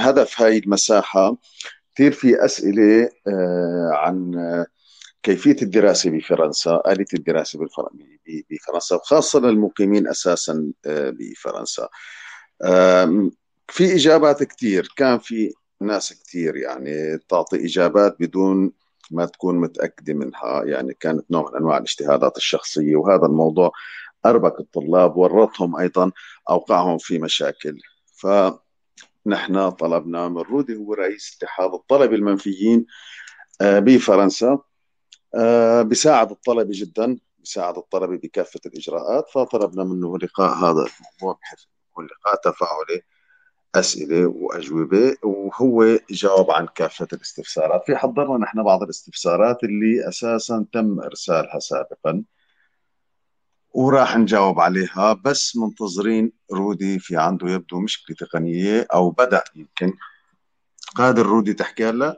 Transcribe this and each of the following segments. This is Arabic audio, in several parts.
هدف هاي المساحة كثير في أسئلة آه، عن آه، كيفية الدراسة بفرنسا آلية الدراسة بفرنسا وخاصة للمقيمين أساسا آه، بفرنسا في إجابات كثير كان في ناس كثير يعني تعطي إجابات بدون ما تكون متأكدة منها يعني كانت نوع من أنواع الاجتهادات الشخصية وهذا الموضوع أربك الطلاب ورطهم أيضا أوقعهم في مشاكل ف نحن طلبنا من رودي هو رئيس اتحاد الطلبه المنفيين آه، بفرنسا آه، بيساعد الطلبه جدا بيساعد الطلبه بكافه الاجراءات فطلبنا منه لقاء هذا الموضوع بحيث يكون لقاء تفاعلي اسئله واجوبه وهو جاوب عن كافه الاستفسارات في حضرنا نحن بعض الاستفسارات اللي اساسا تم ارسالها سابقا وراح نجاوب عليها بس منتظرين رودي في عنده يبدو مشكلة تقنية أو بدأ يمكن قادر رودي تحكي لنا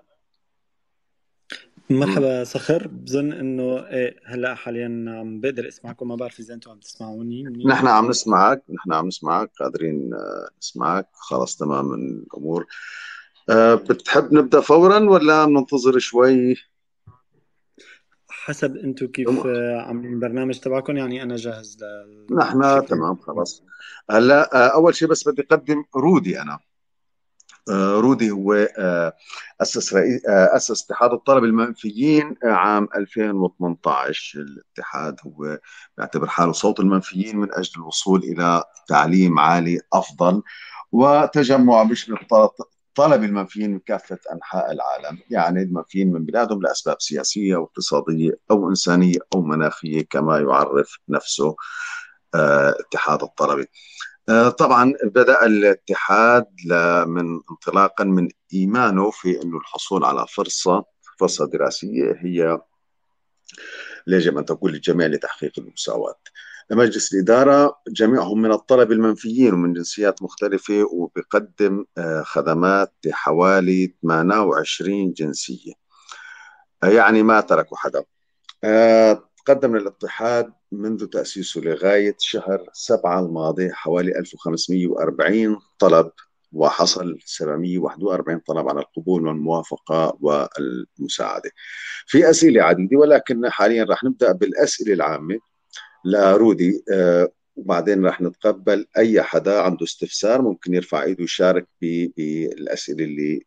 مرحبا صخر بظن انه ايه هلا حاليا عم بقدر اسمعكم ما بعرف اذا انتم عم تسمعوني نحن عم نسمعك نحن عم نسمعك قادرين آه، نسمعك خلاص تمام الامور أه بتحب نبدا فورا ولا بننتظر شوي حسب انتم كيف عاملين آه، البرنامج تبعكم يعني انا جاهز لل نحن تمام خلاص هلا آه، اول شيء بس بدي اقدم رودي انا آه، رودي هو اسس رئيس اسس اتحاد الطلبه المنفيين عام 2018 الاتحاد هو بيعتبر حاله صوت المنفيين من اجل الوصول الى تعليم عالي افضل وتجمع بشمل طلب المنفيين من كافة أنحاء العالم يعني المنفيين من بلادهم لأسباب سياسية واقتصادية أو إنسانية أو مناخية كما يعرف نفسه آه، اتحاد الطلبة آه، طبعا بدأ الاتحاد من انطلاقا من إيمانه في أنه الحصول على فرصة فرصة دراسية هي يجب أن تكون للجميع لتحقيق المساواة لمجلس الإدارة جميعهم من الطلب المنفيين ومن جنسيات مختلفة وبقدم آه، خدمات لحوالي 28 جنسية آه، يعني ما تركوا حدا آه، قدم للاتحاد منذ تأسيسه لغاية شهر سبعة الماضي حوالي 1540 طلب وحصل 741 طلب على القبول والموافقة والمساعدة في أسئلة عديدة ولكن حاليا راح نبدأ بالأسئلة العامة لرودي آه، وبعدين راح نتقبل اي حدا عنده استفسار ممكن يرفع ايده ويشارك بالاسئله اللي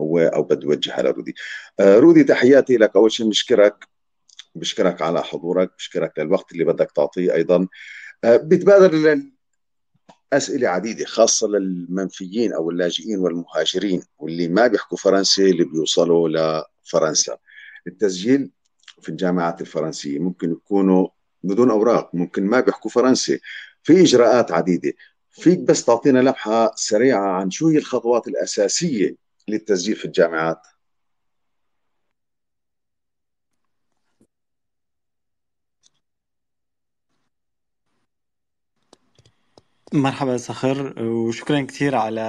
هو او بده يوجهها لرودي. آه، رودي تحياتي لك اول شيء بنشكرك بشكرك على حضورك بشكرك للوقت اللي بدك تعطيه ايضا آه، بتبادر أسئلة عديدة خاصة للمنفيين أو اللاجئين والمهاجرين واللي ما بيحكوا فرنسي اللي بيوصلوا لفرنسا التسجيل في الجامعات الفرنسية ممكن يكونوا بدون اوراق ممكن ما بيحكوا فرنسي في اجراءات عديده فيك بس تعطينا لمحه سريعه عن شو هي الخطوات الاساسيه للتسجيل في الجامعات مرحبا صخر وشكرا كثير على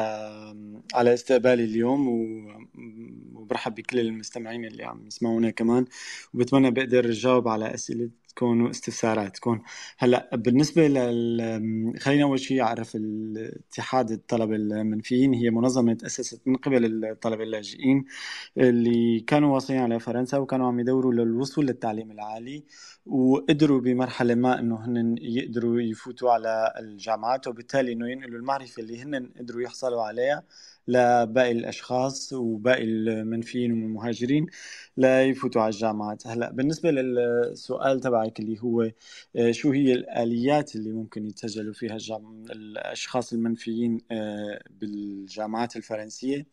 على استقبالي اليوم وبرحب بكل المستمعين اللي عم يسمعونا كمان وبتمنى بقدر اجاوب على اسئله تكون واستفسارات تكون هلا بالنسبه لل خلينا اول شيء اعرف الاتحاد الطلبه المنفيين هي منظمه تاسست من قبل الطلبه اللاجئين اللي كانوا واصلين على فرنسا وكانوا عم يدوروا للوصول للتعليم العالي وقدروا بمرحله ما انه هن يقدروا يفوتوا على الجامعات وبالتالي انه ينقلوا المعرفه اللي هن قدروا يحصلوا عليها لباقي الاشخاص وباقي المنفيين والمهاجرين ليفوتوا على الجامعات هلا بالنسبه للسؤال تبعك اللي هو آه، شو هي الاليات اللي ممكن يتسجلوا فيها الاشخاص المنفيين آه، بالجامعات الفرنسيه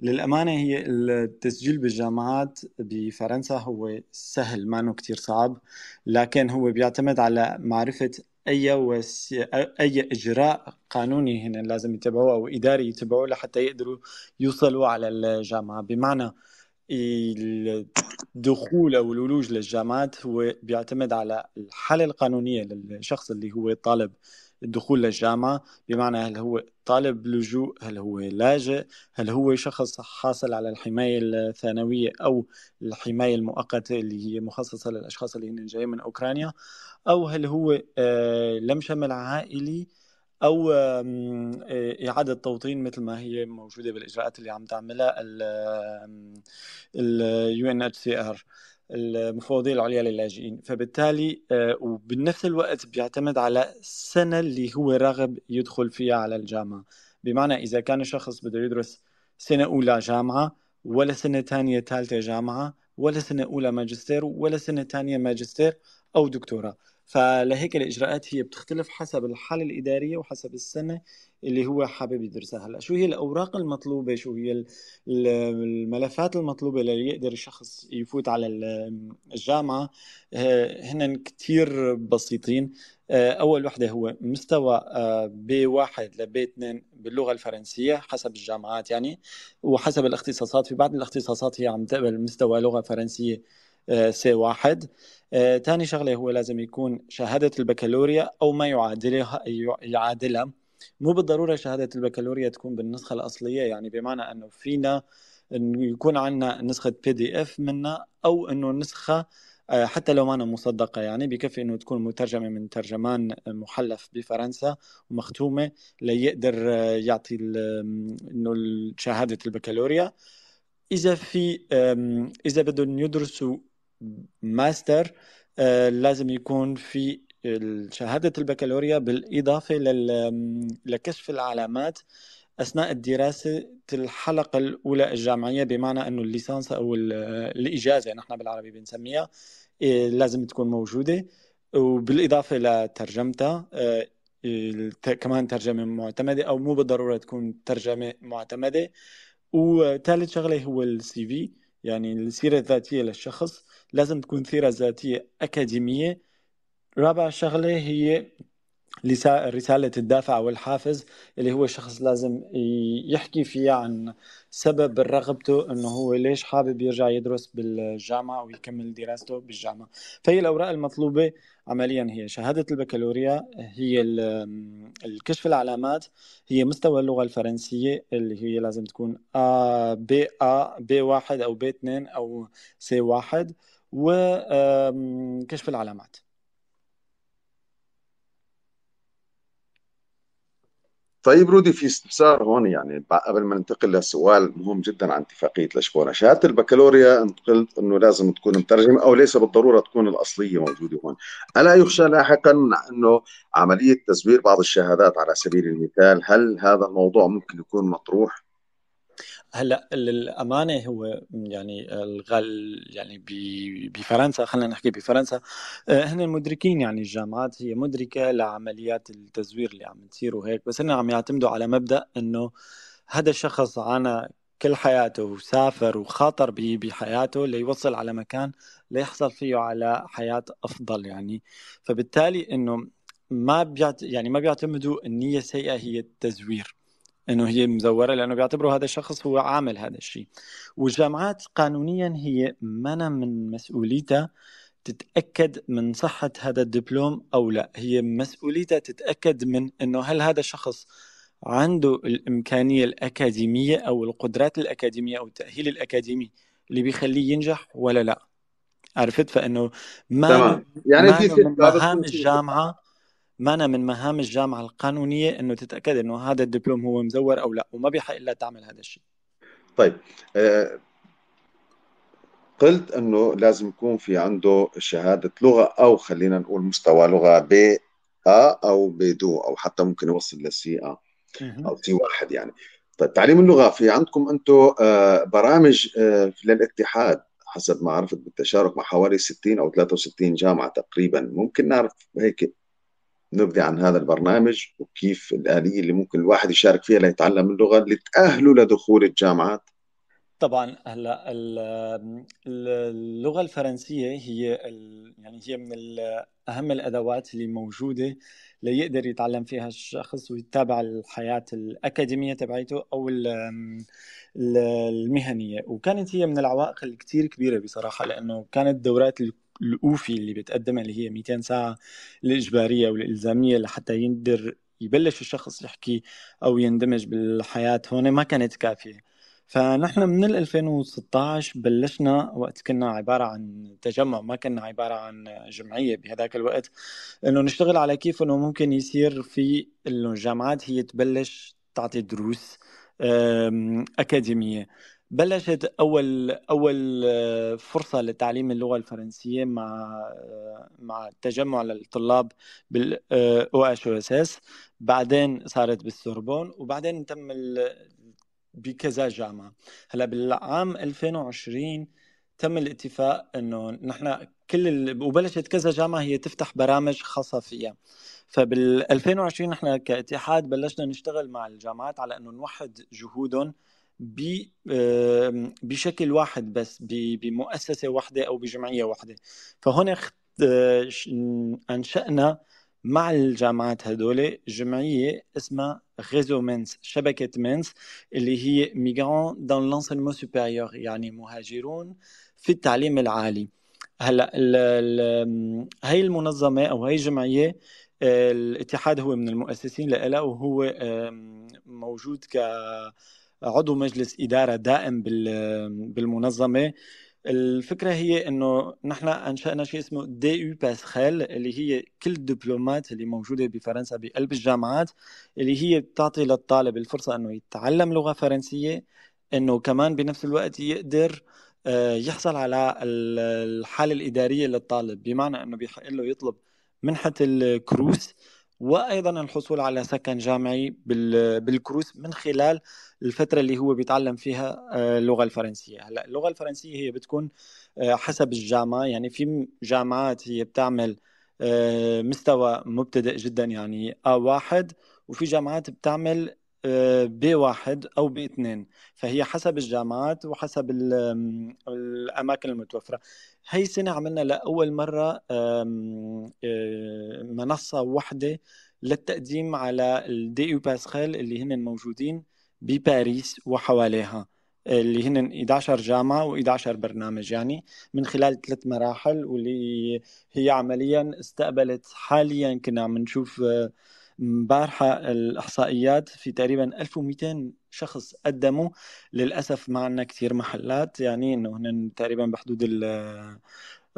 للامانه هي التسجيل بالجامعات بفرنسا هو سهل ما كتير صعب لكن هو بيعتمد على معرفه اي وس... اي اجراء قانوني هن لازم يتبعوه او اداري يتبعوه لحتى يقدروا يوصلوا على الجامعه بمعنى الدخول او الولوج للجامعات هو بيعتمد على الحاله القانونيه للشخص اللي هو طالب الدخول للجامعه بمعنى هل هو طالب لجوء هل هو لاجئ هل هو شخص حاصل على الحمايه الثانويه او الحمايه المؤقته اللي هي مخصصه للاشخاص اللي هن جايين من اوكرانيا او هل هو آه، لم شمل عائلي او آه، اعاده توطين مثل ما هي موجوده بالاجراءات اللي عم تعملها اليو ان اتش سي ار المفوضيه العليا للاجئين فبالتالي آه، وبنفس الوقت بيعتمد على السنه اللي هو راغب يدخل فيها على الجامعه بمعنى اذا كان الشخص بده يدرس سنه اولى جامعه ولا سنه ثانيه ثالثه جامعه ولا سنه اولى ماجستير ولا سنه ثانيه ماجستير او دكتوراه فلهيك الاجراءات هي بتختلف حسب الحاله الاداريه وحسب السنه اللي هو حابب يدرسها هلا شو هي الاوراق المطلوبه شو هي الملفات المطلوبه ليقدر الشخص يفوت على الجامعه هن آه، كثير بسيطين آه، اول وحده هو مستوي آه، بي B1 ل B2 باللغه الفرنسيه حسب الجامعات يعني وحسب الاختصاصات في بعض الاختصاصات هي عم تقبل مستوى لغه فرنسيه سي واحد ثاني آه، شغله هو لازم يكون شهاده البكالوريا او ما يعادلها يعادلها مو بالضروره شهاده البكالوريا تكون بالنسخه الاصليه يعني بمعنى انه فينا انه يكون عندنا نسخه بي دي اف منها او انه نسخه آه، حتى لو ما أنا مصدقة يعني بكفي أنه تكون مترجمة من ترجمان محلف بفرنسا ومختومة ليقدر آه، يعطي أنه شهادة البكالوريا إذا في إذا بدهم يدرسوا ماستر آه، لازم يكون في شهادة البكالوريا بالإضافة لكشف العلامات أثناء الدراسة الحلقة الأولى الجامعية بمعنى أنه الليسانس أو آه، الإجازة نحن بالعربي بنسميها آه، لازم تكون موجودة وبالإضافة لترجمتها كمان ترجمة معتمدة أو مو بالضرورة تكون ترجمة معتمدة وثالث شغلة هو السي في يعني السيرة الذاتية للشخص لازم تكون سيرة ذاتية أكاديمية رابع شغلة هي رسالة الدافع والحافز اللي هو الشخص لازم يحكي فيها عن سبب رغبته انه هو ليش حابب يرجع يدرس بالجامعه ويكمل دراسته بالجامعه فهي الاوراق المطلوبه عمليا هي شهاده البكالوريا هي الكشف العلامات هي مستوى اللغه الفرنسيه اللي هي لازم تكون بي ا بي 1 او بي 2 او سي 1 وكشف العلامات طيب رودي في استفسار هون يعني قبل ما ننتقل لسؤال مهم جدا عن اتفاقيه لشبونه، شهاده البكالوريا انت قلت انه لازم تكون مترجمه او ليس بالضروره تكون الاصليه موجوده هون، الا يخشى لاحقا انه عمليه تزوير بعض الشهادات على سبيل المثال، هل هذا الموضوع ممكن يكون مطروح؟ هلا للامانه هو يعني الغل يعني بفرنسا خلينا نحكي بفرنسا آه، هن مدركين يعني الجامعات هي مدركه لعمليات التزوير اللي عم تصير وهيك بس هن عم يعتمدوا على مبدا انه هذا الشخص عانى كل حياته وسافر وخاطر بحياته ليوصل على مكان ليحصل فيه على حياه افضل يعني فبالتالي انه ما بيعت... يعني ما بيعتمدوا النيه السيئه هي التزوير انه هي مزوره لانه بيعتبروا هذا الشخص هو عامل هذا الشيء والجامعات قانونيا هي منا من مسؤوليتها تتاكد من صحه هذا الدبلوم او لا هي مسؤوليتها تتاكد من انه هل هذا الشخص عنده الامكانيه الاكاديميه او القدرات الاكاديميه او التاهيل الاكاديمي اللي بيخليه ينجح ولا لا عرفت فانه ما تمام. يعني ما في مهام الجامعه مانا من مهام الجامعه القانونيه انه تتاكد انه هذا الدبلوم هو مزور او لا وما بيحق لها تعمل هذا الشيء طيب آه، قلت انه لازم يكون في عنده شهاده لغه او خلينا نقول مستوى لغه ب ا او ب دو او حتى ممكن يوصل لسي او سي واحد يعني طيب تعليم اللغه في عندكم انتم آه، برامج آه، للاتحاد حسب ما عرفت بالتشارك مع حوالي 60 او 63 جامعه تقريبا ممكن نعرف هيك نبذة عن هذا البرنامج وكيف الآلية اللي ممكن الواحد يشارك فيها ليتعلم اللغة لتأهله لدخول الجامعات طبعا هلا اللغه الفرنسيه هي يعني هي من اهم الادوات اللي موجوده ليقدر يتعلم فيها الشخص ويتابع الحياه الاكاديميه تبعيته او المهنيه وكانت هي من العوائق الكثير كبيره بصراحه لانه كانت دورات الاوفي اللي بتقدمها اللي هي 200 ساعه الاجباريه والالزاميه لحتى يقدر يبلش الشخص يحكي او يندمج بالحياه هون ما كانت كافيه فنحن من ال 2016 بلشنا وقت كنا عبارة عن تجمع ما كنا عبارة عن جمعية بهذاك الوقت انه نشتغل على كيف انه ممكن يصير في انه الجامعات هي تبلش تعطي دروس أكاديمية بلشت اول اول آه، فرصه لتعليم اللغه الفرنسيه مع آه، مع تجمع للطلاب بالاو آه، اتش او اس اس بعدين صارت بالسوربون وبعدين تم بكذا جامعه هلا بالعام 2020 تم الاتفاق انه نحن كل ال... وبلشت كذا جامعه هي تفتح برامج خاصه فيها فبال 2020 نحن كاتحاد بلشنا نشتغل مع الجامعات على انه نوحد جهودهم بشكل واحد بس بمؤسسه واحده او بجمعيه واحده فهون آه، انشانا مع الجامعات هدول جمعيه اسمها ريزو مينس شبكه مينس اللي هي ميغران دان لانسينمون سوبيريور يعني مهاجرون في التعليم العالي هلا هي المنظمه او هي الجمعيه آه، الاتحاد هو من المؤسسين لها وهو موجود ك عضو مجلس اداره دائم بالمنظمه الفكره هي انه نحن انشانا شيء اسمه دي يو باسخيل اللي هي كل الدبلومات اللي موجوده بفرنسا بقلب الجامعات اللي هي بتعطي للطالب الفرصه انه يتعلم لغه فرنسيه انه كمان بنفس الوقت يقدر آه، يحصل على الحاله الاداريه للطالب بمعنى انه بيحق له يطلب منحه الكروس وايضا الحصول على سكن جامعي بالكروس من خلال الفتره اللي هو بيتعلم فيها آه، اللغه الفرنسيه هلا اللغه الفرنسيه هي بتكون آه، حسب الجامعه يعني في جامعات هي بتعمل آه، مستوى مبتدئ جدا يعني A1 وفي جامعات بتعمل B1 او B2 فهي حسب الجامعات وحسب الاماكن المتوفره هي السنه عملنا لاول مره منصه واحده للتقديم على الدي يو باسخال اللي هن موجودين بباريس وحواليها آه، اللي هن 11 جامعة و11 برنامج يعني من خلال ثلاث مراحل واللي هي عمليا استقبلت حاليا كنا عم نشوف آه، مبارحة الإحصائيات في تقريبا 1200 شخص قدموا للأسف ما عندنا كثير محلات يعني إنه هن تقريبا بحدود ال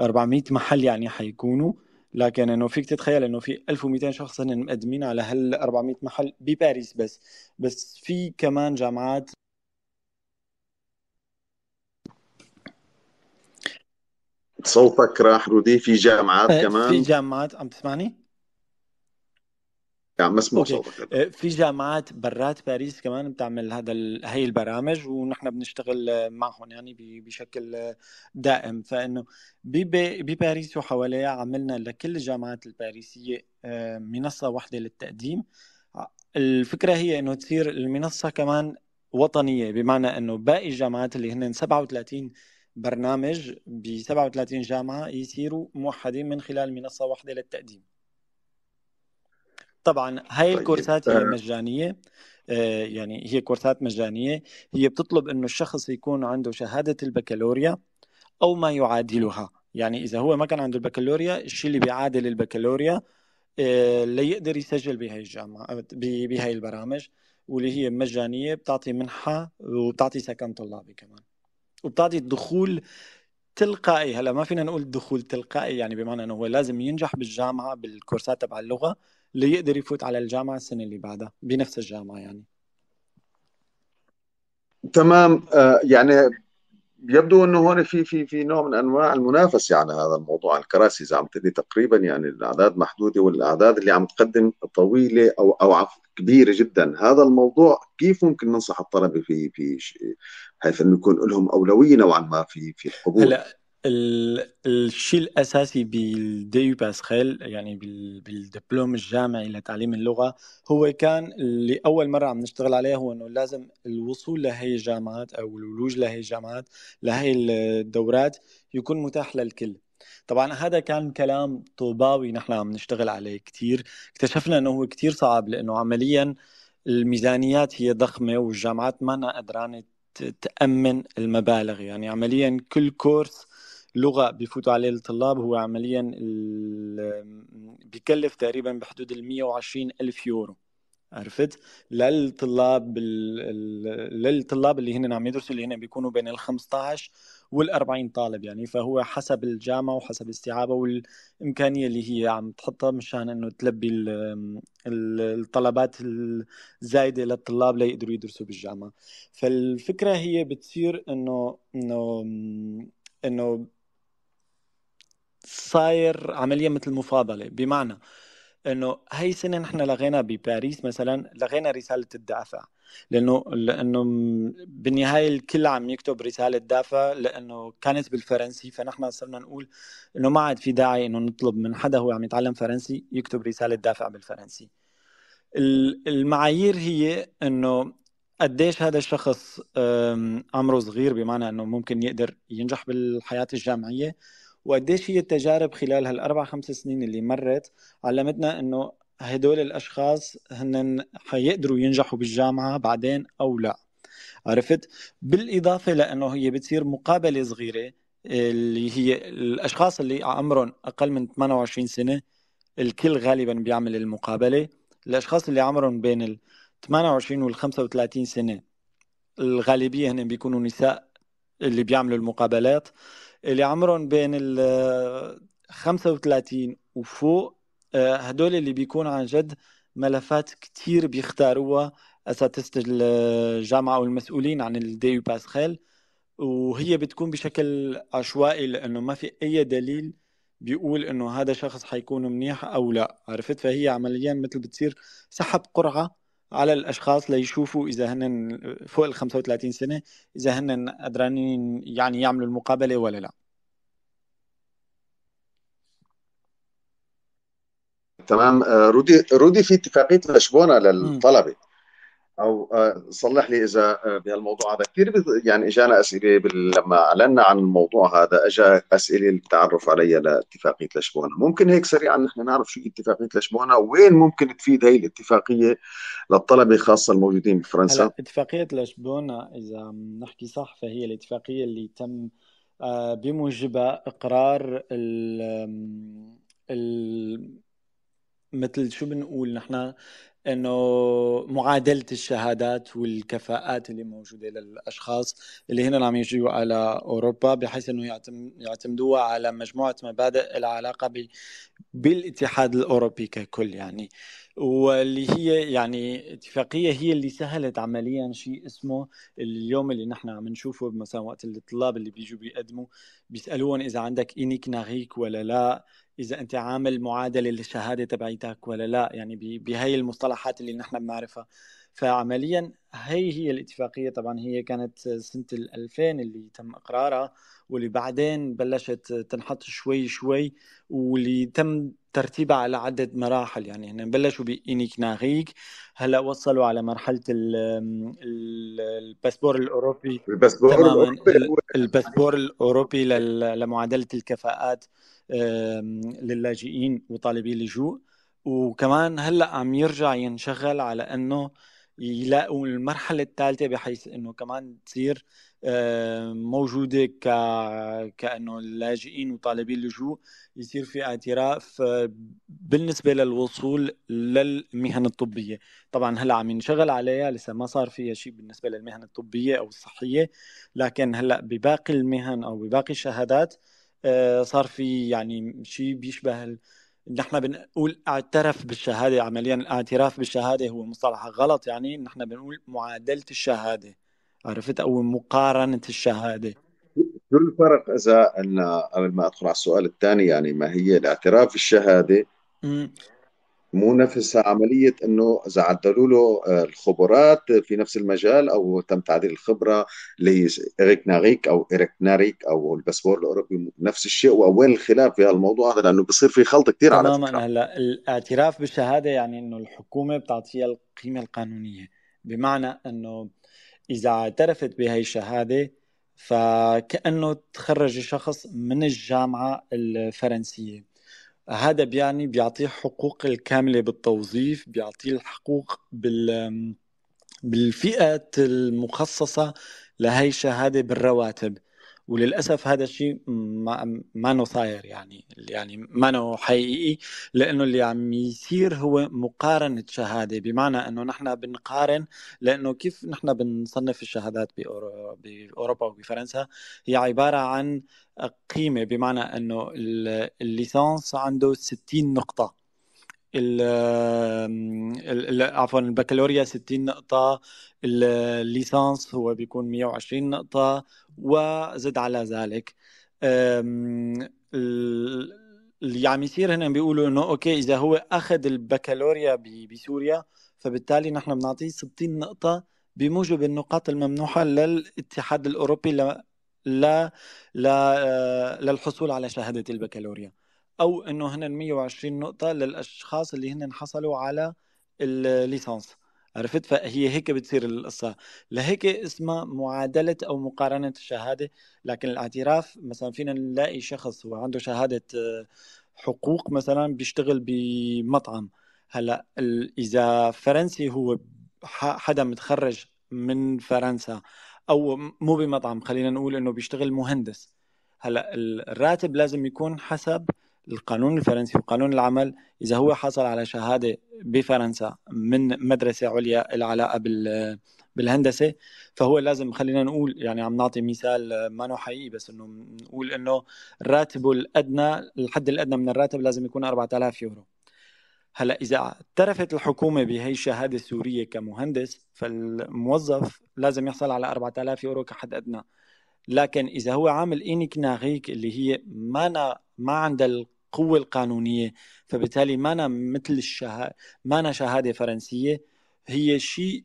400 آه، محل يعني حيكونوا لكن انه فيك تتخيل انه في 1200 شخص هن مقدمين على هال 400 محل بباريس بس بس في كمان جامعات صوتك راح رودي في جامعات إيه، كمان في جامعات عم تسمعني؟ يعني ما اسمه في جامعات برات باريس كمان بتعمل هذا ال... هي البرامج ونحن بنشتغل آه، معهم يعني بشكل آه، دائم فانه بباريس وحواليها عملنا لكل الجامعات الباريسيه آه، منصه واحده للتقديم الفكره هي انه تصير المنصه كمان وطنيه بمعنى انه باقي الجامعات اللي هن 37 برنامج ب 37 جامعه يصيروا موحدين من خلال منصه واحده للتقديم طبعا هاي طيب، الكورسات آه. هي مجانيه آه، يعني هي كورسات مجانيه هي بتطلب انه الشخص يكون عنده شهاده البكالوريا او ما يعادلها يعني اذا هو ما كان عنده البكالوريا الشيء اللي بيعادل البكالوريا آه، ليقدر يسجل بهاي الجامعه بهاي البرامج واللي هي مجانيه بتعطي منحه وبتعطي سكن طلابي كمان وبتعطي الدخول تلقائي هلا ما فينا نقول دخول تلقائي يعني بمعنى انه هو لازم ينجح بالجامعه بالكورسات تبع اللغه ليقدر يفوت على الجامعه السنه اللي بعدها بنفس الجامعه يعني تمام آه، يعني يبدو انه هون في في في نوع من انواع المنافسه على هذا الموضوع الكراسي اذا عم تدي تقريبا يعني الاعداد محدوده والاعداد اللي عم تقدم طويله او او كبيره جدا هذا الموضوع كيف ممكن ننصح الطلبه في في بحيث انه يكون لهم اولويه نوعا ما في في القبول هلا ال- الشيء الأساسي يو باسخيل يعني بالدبلوم الجامعي لتعليم اللغة هو كان اللي أول مرة عم نشتغل عليه هو إنه لازم الوصول لهي الجامعات أو الولوج لهي الجامعات لهي الدورات يكون متاح للكل طبعا هذا كان كلام طوباوي نحن عم نشتغل عليه كثير اكتشفنا انه هو كثير صعب لانه عمليا الميزانيات هي ضخمه والجامعات ما قدرانه تامن المبالغ يعني عمليا كل كورس لغه بيفوتوا عليه الطلاب هو عمليا بكلف تقريبا بحدود ال 120 الف يورو عرفت للطلاب بال... للطلاب اللي هن عم يدرسوا اللي هن بيكونوا بين ال 15 وال 40 طالب يعني فهو حسب الجامعه وحسب استيعابها والامكانيه اللي هي عم تحطها مشان انه تلبي ال... الطلبات الزايده للطلاب ليقدروا يدرسوا بالجامعه فالفكره هي بتصير انه انه انه صاير عمليا مثل مفاضله بمعنى انه هي السنه نحن لغينا بباريس مثلا لغينا رساله الدافع لانه لانه بالنهايه الكل عم يكتب رساله دافع لانه كانت بالفرنسي فنحن صرنا نقول انه ما عاد في داعي انه نطلب من حدا هو عم يتعلم فرنسي يكتب رساله دافع بالفرنسي المعايير هي انه قديش هذا الشخص عمره صغير بمعنى انه ممكن يقدر ينجح بالحياه الجامعيه وقديش هي التجارب خلال هالاربع خمس سنين اللي مرت علمتنا انه هدول الاشخاص هن حيقدروا ينجحوا بالجامعه بعدين او لا عرفت بالاضافه لانه هي بتصير مقابله صغيره اللي هي الاشخاص اللي عمرهم اقل من 28 سنه الكل غالبا بيعمل المقابله الاشخاص اللي عمرهم بين ال 28 وال 35 سنه الغالبيه هن بيكونوا نساء اللي بيعملوا المقابلات اللي عمرهم بين ال 35 وفوق آه، هدول اللي بيكون عن جد ملفات كتير بيختاروها اساتذه الجامعه والمسؤولين عن الديو باسخيل وهي بتكون بشكل عشوائي لانه ما في اي دليل بيقول انه هذا شخص حيكون منيح او لا عرفت فهي عمليا مثل بتصير سحب قرعه على الاشخاص ليشوفوا اذا هن فوق ال 35 سنه اذا هن قدرانين يعني يعملوا المقابله ولا لا تمام آه، رودي رودي في اتفاقيه لشبونه للطلبه او آه، صلح لي اذا آه، بهالموضوع هذا كثير يعني اجانا اسئله لما اعلنا عن الموضوع هذا اجى اسئله للتعرف عليها لاتفاقيه لشبونه ممكن هيك سريعا نحن نعرف شو اتفاقيه لشبونه وين ممكن تفيد هي الاتفاقيه للطلبه خاصه الموجودين بفرنسا هلا اتفاقيه لشبونه اذا نحكي صح فهي الاتفاقيه اللي تم آه، بموجبها اقرار ال... ال... مثل شو بنقول نحن انه معادله الشهادات والكفاءات اللي موجوده للاشخاص اللي هنا عم يجوا على اوروبا بحيث انه يعتمدوها على مجموعه مبادئ العلاقه ب... بالاتحاد الاوروبي ككل يعني واللي هي يعني اتفاقيه هي اللي سهلت عمليا شيء اسمه اليوم اللي نحن عم نشوفه مثلا وقت الطلاب اللي بيجوا بيقدموا بيسالوهم اذا عندك انيك ناغيك ولا لا اذا انت عامل معادله للشهاده تبعيتك ولا لا يعني بهي المصطلحات اللي نحن بنعرفها فعمليا هي هي الاتفاقيه طبعا هي كانت سنه ال 2000 اللي تم اقرارها واللي بعدين بلشت تنحط شوي شوي واللي تم ترتيبها على عدة مراحل يعني هن بلشوا بإنيك ناغيك هلا وصلوا على مرحلة الباسبور الأوروبي الباسبور الأوروبي الباسبور الأوروبي لمعادلة الكفاءات للاجئين وطالبي اللجوء وكمان هلا عم يرجع ينشغل على انه يلاقوا المرحلة الثالثة بحيث انه كمان تصير موجودة ك كانه اللاجئين وطالبي اللجوء يصير في اعتراف آه، بالنسبة للوصول للمهن الطبية، طبعا هلا عم ينشغل عليها لسه ما صار فيها شيء بالنسبة للمهن الطبية او الصحية، لكن هلا بباقي المهن او بباقي الشهادات آه، صار في يعني شيء بيشبه نحن بنقول اعترف بالشهاده عمليا الاعتراف بالشهاده هو مصطلح غلط يعني نحن بنقول معادله الشهاده عرفت او مقارنه الشهاده شو الفرق اذا قلنا قبل ما ادخل على السؤال الثاني يعني ما هي الاعتراف بالشهاده مو نفس عمليه انه اذا عدلوا له آه، الخبرات في نفس المجال او تم تعديل الخبره اللي هي اريك ناريك او اريك ناريك او الباسبور الاوروبي نفس الشيء وأول الخلاف في هذا الموضوع هذا لانه بصير في خلط كثير على فكره تماما هلا الاعتراف بالشهاده يعني انه الحكومه بتعطيها القيمه القانونيه بمعنى انه اذا اعترفت بهي الشهاده فكانه تخرج شخص من الجامعه الفرنسيه هذا بيعني بيعطيه حقوق الكامله بالتوظيف بيعطيه الحقوق بال بالفئات المخصصه لهي الشهاده بالرواتب وللاسف هذا الشيء ما مانو صاير يعني يعني مانو حقيقي لانه اللي عم يصير هو مقارنه شهاده بمعنى انه نحن بنقارن لانه كيف نحن بنصنف الشهادات باوروبا وبفرنسا هي عباره عن قيمه بمعنى انه الليسانس عنده 60 نقطه ال عفوا البكالوريا 60 نقطة الليسانس هو بيكون 120 نقطة وزد على ذلك اللي يعني عم يصير هنا بيقولوا انه اوكي اذا هو اخذ البكالوريا بسوريا فبالتالي نحن بنعطيه 60 نقطة بموجب النقاط الممنوحة للاتحاد الاوروبي ل لا آه، للحصول على شهادة البكالوريا او انه هن 120 نقطه للاشخاص اللي هن حصلوا على الليسانس عرفت فهي هيك بتصير القصه لهيك اسمها معادله او مقارنه الشهاده لكن الاعتراف مثلا فينا نلاقي شخص هو عنده شهاده آه، حقوق مثلا بيشتغل بمطعم هلا اذا فرنسي هو حدا متخرج من فرنسا او مو بمطعم خلينا نقول انه بيشتغل مهندس هلا الراتب لازم يكون حسب القانون الفرنسي وقانون العمل اذا هو حصل على شهاده بفرنسا من مدرسه عليا العلاقه بال بالهندسه فهو لازم خلينا نقول يعني عم نعطي مثال ما حقيقي بس انه نقول انه راتبه الادنى الحد الادنى من الراتب لازم يكون 4000 يورو هلا اذا اعترفت الحكومه بهي الشهاده السوريه كمهندس فالموظف لازم يحصل على 4000 يورو كحد ادنى لكن اذا هو عامل اينيك ناغيك اللي هي ما ما عندها القوه القانونيه فبالتالي ما أنا مثل الشهاده ما أنا شهاده فرنسيه هي شيء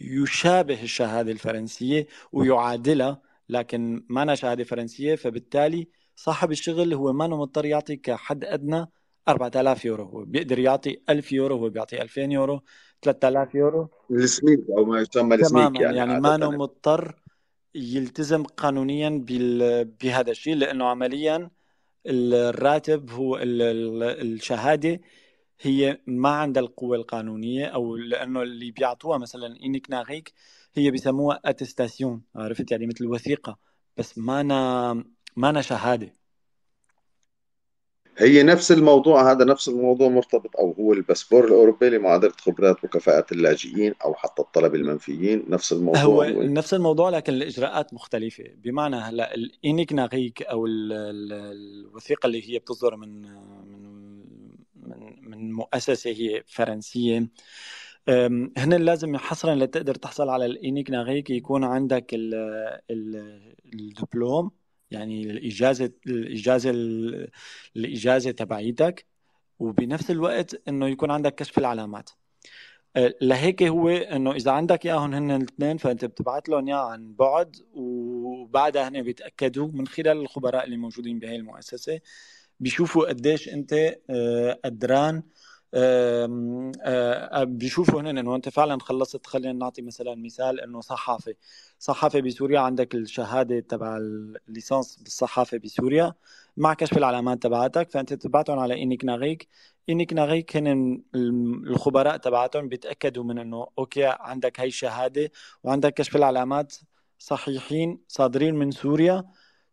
يشابه الشهاده الفرنسيه ويعادلها لكن ما أنا شهاده فرنسيه فبالتالي صاحب الشغل هو ما مضطر يعطي كحد ادنى 4000 يورو هو بيقدر يعطي 1000 يورو هو بيعطي 2000 يورو 3000 يورو السميك او ما يسمى السميك يعني, يعني ما يعني. مضطر يلتزم قانونيا بهذا الشيء لانه عمليا الراتب هو الشهاده هي ما عندها القوة القانونية أو لأنه اللي بيعطوها مثلا إنك ناغيك هي بيسموها أتستاسيون عرفت يعني مثل وثيقة بس ما أنا ما أنا شهادة هي نفس الموضوع هذا نفس الموضوع مرتبط او هو الباسبور الاوروبي لمعادله خبرات وكفاءات اللاجئين او حتى الطلبه المنفيين نفس الموضوع هو نفس الموضوع لكن الاجراءات مختلفه بمعنى هلا الانيكناغيك او الوثيقه اللي هي بتصدر من من من, من مؤسسه هي فرنسيه هن لازم حصرا لتقدر تحصل على الانيكناغيك يكون عندك الدبلوم يعني الاجازه الاجازه الاجازه تبعيتك وبنفس الوقت انه يكون عندك كشف العلامات آه، لهيك هو انه اذا عندك اياهم هن الاثنين فانت بتبعث لهم اياه عن بعد وبعدها هن بيتاكدوا من خلال الخبراء اللي موجودين بهي المؤسسه بيشوفوا قديش انت آه، قدران آه، آه، بيشوفوا هنا انه انت فعلا خلصت خلينا نعطي مثلا مثال انه صحافي صحافي بسوريا عندك الشهاده تبع الليسانس بالصحافه بسوريا مع كشف العلامات تبعتك فانت تبعتهم على انك ناغيك انك ناغيك هن الخبراء تبعتهم بيتاكدوا من انه اوكي عندك هاي الشهاده وعندك كشف العلامات صحيحين صادرين من سوريا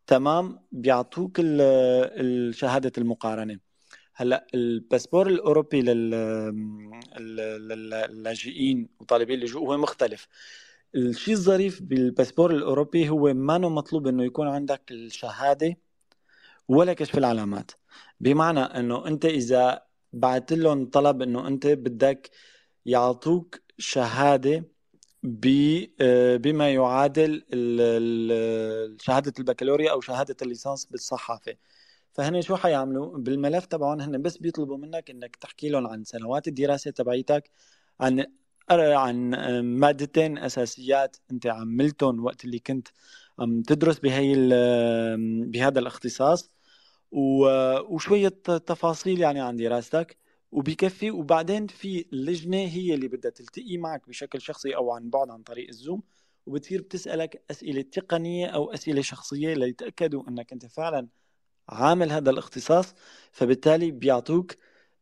تمام بيعطوك شهاده المقارنه هلا الباسبور الاوروبي لل للاجئين وطالبي اللجوء هو مختلف الشيء الظريف بالباسبور الاوروبي هو ما مطلوب انه يكون عندك الشهاده ولا كشف العلامات بمعنى انه انت اذا بعت لهم طلب انه انت بدك يعطوك شهاده بما يعادل شهاده البكالوريا او شهاده الليسانس بالصحافه فهن شو حيعملوا بالملف تبعهم هن بس بيطلبوا منك انك تحكي لهم عن سنوات الدراسه تبعيتك عن عن مادتين اساسيات انت عملتهم وقت اللي كنت عم تدرس بهي بهذا الاختصاص وشويه تفاصيل يعني عن دراستك وبكفي وبعدين في لجنه هي اللي بدها تلتقي معك بشكل شخصي او عن بعد عن طريق الزوم وبتصير بتسالك اسئله تقنيه او اسئله شخصيه ليتاكدوا انك انت فعلا عامل هذا الاختصاص فبالتالي بيعطوك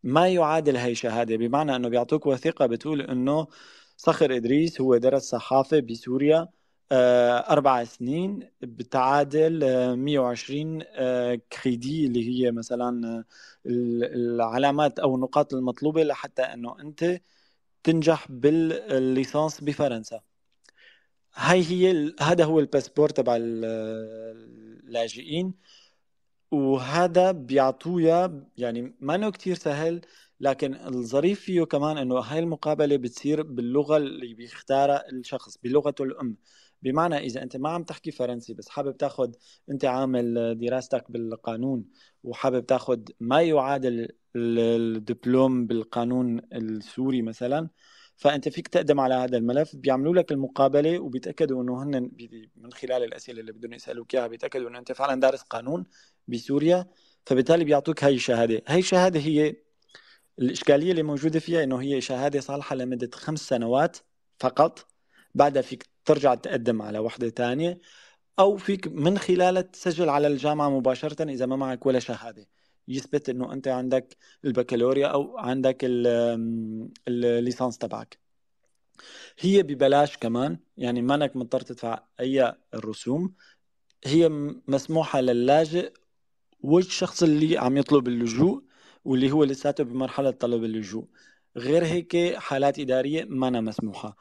ما يعادل هاي الشهاده بمعنى انه بيعطوك وثيقه بتقول انه صخر ادريس هو درس صحافه بسوريا آه، أربع سنين بتعادل 120 آه، آه، كريدي اللي هي مثلا العلامات أو النقاط المطلوبة لحتى أنه أنت تنجح بالليسانس بفرنسا هاي هي هذا هو الباسبور تبع اللاجئين وهذا بيعطوها يعني ما انه كثير سهل لكن الظريف فيه كمان انه هاي المقابله بتصير باللغه اللي بيختارها الشخص بلغته الام بمعنى اذا انت ما عم تحكي فرنسي بس حابب تاخذ انت عامل دراستك بالقانون وحابب تاخذ ما يعادل الدبلوم بالقانون السوري مثلا فانت فيك تقدم على هذا الملف بيعملوا لك المقابله وبيتاكدوا انه هن من خلال الاسئله اللي بدهم يسالوك اياها بيتاكدوا انه انت فعلا دارس قانون بسوريا فبالتالي بيعطوك هاي الشهاده هاي الشهاده هي الاشكاليه اللي موجوده فيها انه هي شهاده صالحه لمده خمس سنوات فقط بعدها فيك ترجع تقدم على وحده ثانيه او فيك من خلالها تسجل على الجامعه مباشره اذا ما معك ولا شهاده يثبت انه انت عندك البكالوريا او عندك الليسانس تبعك هي ببلاش كمان يعني ما انك مضطر تدفع اي الرسوم هي مسموحه للاجئ والشخص اللي عم يطلب اللجوء واللي هو لساته بمرحله طلب اللجوء غير هيك حالات اداريه ما مسموحه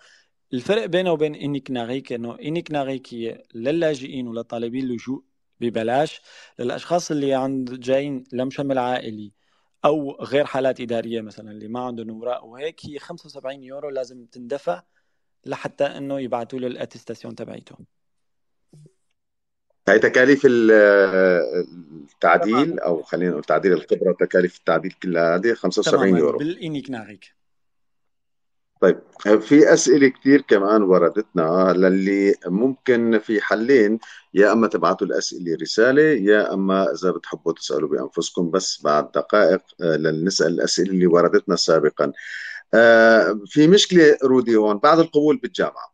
الفرق بينه وبين انك ناغيك انه انك ناغيك للاجئين ولطالبين اللجوء ببلاش للاشخاص اللي عند جايين لمشمل عائلي او غير حالات اداريه مثلا اللي ما عندهم أوراق وهيك هي 75 يورو لازم تندفع لحتى انه يبعثوا له الاتستاسيون تبعيته هي تكاليف التعديل او خلينا نقول تعديل الخبره وتكاليف التعديل كلها هذه 75 يورو بالانيكناغيك طيب في اسئله كثير كمان وردتنا للي ممكن في حلين يا اما تبعثوا الاسئله رساله يا اما اذا بتحبوا تسالوا بانفسكم بس بعد دقائق آه، لنسال الاسئله اللي وردتنا سابقا آه، في مشكله رودي هون بعد القبول بالجامعه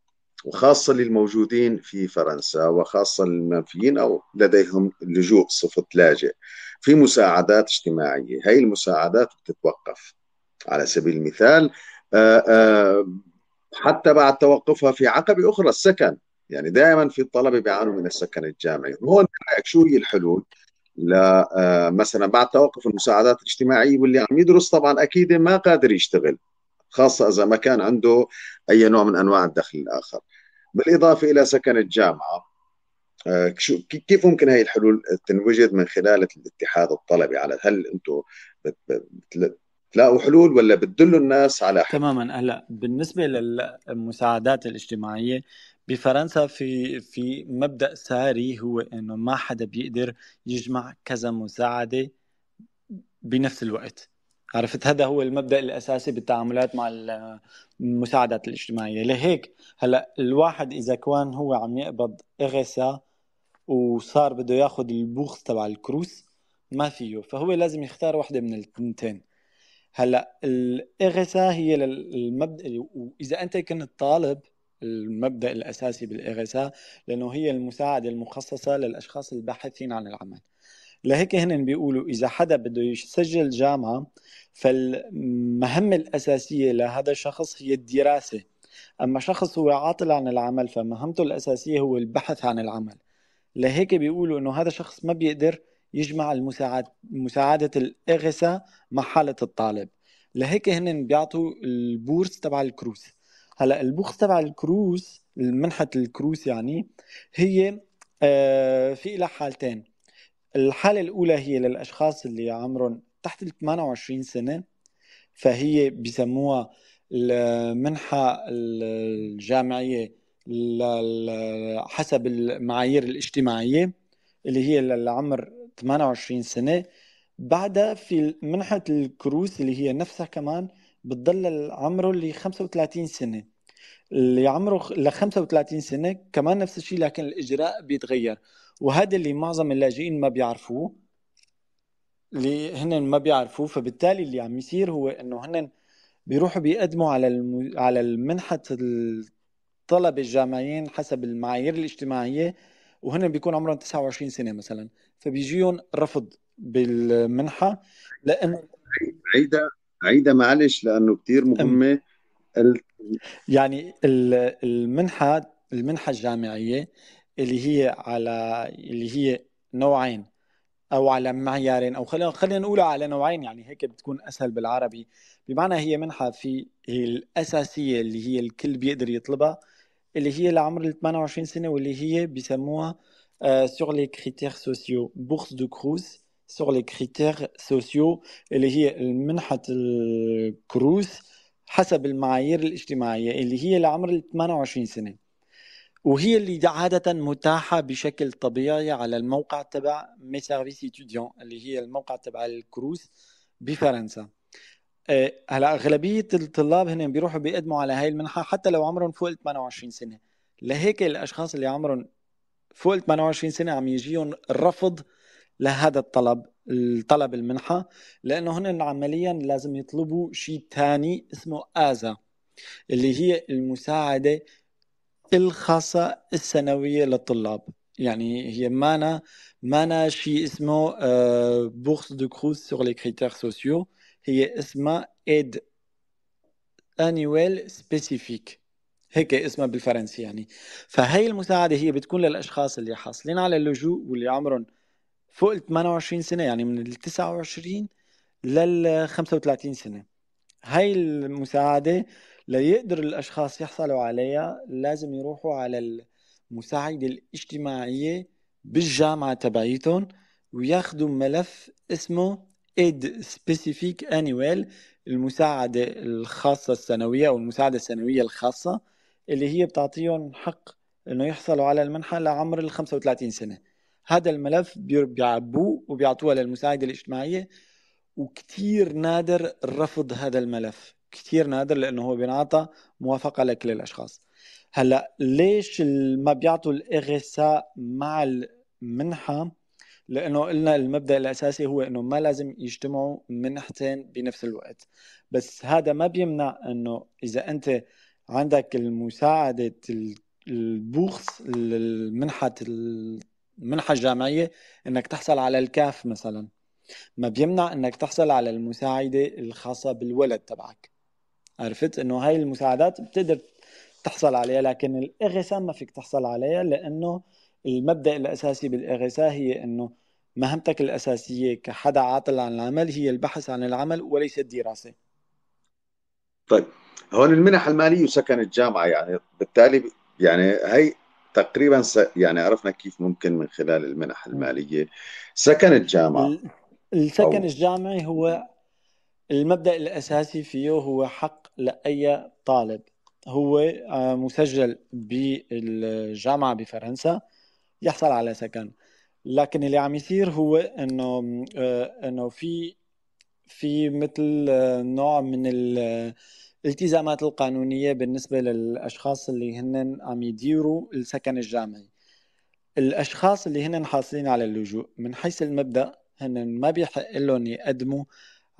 وخاصة للموجودين في فرنسا وخاصة للمنفيين أو لديهم لجوء صفة لاجئ في مساعدات اجتماعية هاي المساعدات بتتوقف على سبيل المثال آه، آه، حتى بعد توقفها في عقبة أخرى السكن يعني دائما في الطلبة بيعانوا من السكن الجامعي هون شو هي الحلول آه، مثلا بعد توقف المساعدات الاجتماعية واللي عم يدرس طبعا أكيد ما قادر يشتغل خاصة إذا ما كان عنده أي نوع من أنواع الدخل الآخر بالإضافة إلى سكن الجامعة آه، كيف ممكن هاي الحلول تنوجد من خلال الاتحاد الطلبي على هل انتم تلاقوا حلول ولا بتدلوا الناس على حلول؟ تماما هلا بالنسبه للمساعدات الاجتماعيه بفرنسا في في مبدا ساري هو انه ما حدا بيقدر يجمع كذا مساعده بنفس الوقت عرفت هذا هو المبدا الاساسي بالتعاملات مع المساعدات الاجتماعيه لهيك هلا الواحد اذا كان هو عم يقبض اغسا وصار بده ياخذ البوخ تبع الكروس ما فيه فهو لازم يختار واحدة من التنتين هلا الاغسا هي المبدا واذا انت كنت طالب المبدا الاساسي بالاغسا لانه هي المساعده المخصصه للاشخاص الباحثين عن العمل لهيك هن بيقولوا اذا حدا بده يسجل جامعه فالمهمه الاساسيه لهذا الشخص هي الدراسه اما شخص هو عاطل عن العمل فمهمته الاساسيه هو البحث عن العمل لهيك بيقولوا انه هذا الشخص ما بيقدر يجمع المساعد مساعده الاغساء مع حاله الطالب لهيك هن بيعطوا البورس تبع الكروس هلا البورس تبع الكروس منحة الكروس يعني هي آه، في لها حالتين الحالة الأولى هي للأشخاص اللي عمرهم تحت ال 28 سنة فهي بسموها المنحة الجامعية حسب المعايير الاجتماعية اللي هي للعمر 28 سنة بعدها في منحة الكروس اللي هي نفسها كمان بتضل عمره اللي 35 سنة اللي عمره ل 35 سنة كمان نفس الشيء لكن الإجراء بيتغير وهذا اللي معظم اللاجئين ما بيعرفوه اللي هن ما بيعرفوه فبالتالي اللي عم يصير هو انه هن بيروحوا بيقدموا على الم... على المنحة الطلبة الجامعيين حسب المعايير الاجتماعية وهن بيكون عمرهم 29 سنة مثلا فبيجيهم رفض بالمنحة لأنه عيدة عيدة معلش لأنه كثير مهمة يعني المنحة المنحة الجامعية اللي هي على اللي هي نوعين او على معيارين او خلينا خلينا نقول على نوعين يعني هيك بتكون اسهل بالعربي بمعنى هي منحه في الاساسيه اللي هي الكل بيقدر يطلبها اللي هي لعمر ال 28 سنه واللي هي بسموها سور لي كريتير سوسيو بورس دو كروز سور لي كريتير سوسيو اللي هي منحه الكروز حسب المعايير الاجتماعيه اللي هي لعمر ال 28 سنه وهي اللي عادة متاحة بشكل طبيعي على الموقع تبع مي سيرفيس اتيديون اللي هي الموقع تبع الكروز بفرنسا آه، هلا اغلبيه الطلاب هن بيروحوا بيقدموا على هاي المنحه حتى لو عمرهم فوق ال 28 سنه لهيك الاشخاص اللي عمرهم فوق ال 28 سنه عم يجيهم رفض لهذا الطلب الطلب المنحه لانه هن عمليا لازم يطلبوا شيء ثاني اسمه ازا اللي هي المساعده الخاصة السنوية للطلاب يعني هي مانا مانا شيء اسمه بورس دو كروز سور لي كريتير سوسيو هي اسمها ايد انيوال سبيسيفيك هيك اسمها بالفرنسي يعني فهي المساعدة هي بتكون للأشخاص اللي حاصلين على اللجوء واللي عمرهم فوق ال 28 سنة يعني من ال 29 لل 35 سنة هاي المساعدة ليقدر الأشخاص يحصلوا عليها لازم يروحوا على المساعدة الاجتماعية بالجامعة تبعيتهم وياخدوا ملف اسمه Aid Specific Annual المساعدة الخاصة السنوية أو المساعدة السنوية الخاصة اللي هي بتعطيهم حق انه يحصلوا على المنحة لعمر ال 35 سنة هذا الملف بيعبوه وبيعطوها للمساعدة الاجتماعية وكتير نادر رفض هذا الملف كثير نادر لانه هو بينعطى موافقه لكل الاشخاص هلا ليش ما بيعطوا الاغثاء مع المنحه لانه قلنا المبدا الاساسي هو انه ما لازم يجتمعوا منحتين بنفس الوقت بس هذا ما بيمنع انه اذا انت عندك المساعده البوخس المنحه المنحه الجامعيه انك تحصل على الكاف مثلا ما بيمنع انك تحصل على المساعده الخاصه بالولد تبعك عرفت انه هاي المساعدات بتقدر تحصل عليها لكن الاغسا ما فيك تحصل عليها لانه المبدا الاساسي بالاغسا هي انه مهمتك الاساسيه كحدا عاطل عن العمل هي البحث عن العمل وليس الدراسه طيب هون المنح الماليه وسكن الجامعه يعني بالتالي يعني هي تقريبا س... يعني عرفنا كيف ممكن من خلال المنح الماليه سكن الجامعه السكن أو... الجامعي هو المبدأ الأساسي فيه هو حق لأي طالب هو آه، مسجل بالجامعة بفرنسا يحصل على سكن لكن اللي عم يصير هو انه آه، انه في في مثل آه، نوع من الالتزامات القانونية بالنسبة للأشخاص اللي هن عم يديروا السكن الجامعي الأشخاص اللي هن حاصلين على اللجوء من حيث المبدأ هن ما بيحق لهم يقدموا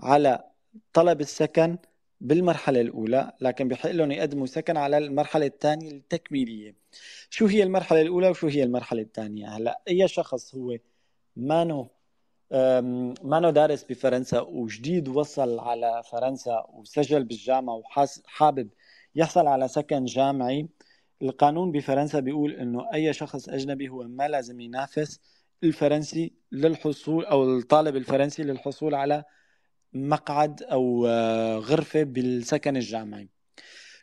على طلب السكن بالمرحلة الأولى لكن بحق لهم يقدموا سكن على المرحلة الثانية التكميلية شو هي المرحلة الأولى وشو هي المرحلة الثانية هلا أي شخص هو مانو مانو دارس بفرنسا وجديد وصل على فرنسا وسجل بالجامعة وحابب يحصل على سكن جامعي القانون بفرنسا بيقول انه اي شخص اجنبي هو ما لازم ينافس الفرنسي للحصول او الطالب الفرنسي للحصول على مقعد او آه، غرفه بالسكن الجامعي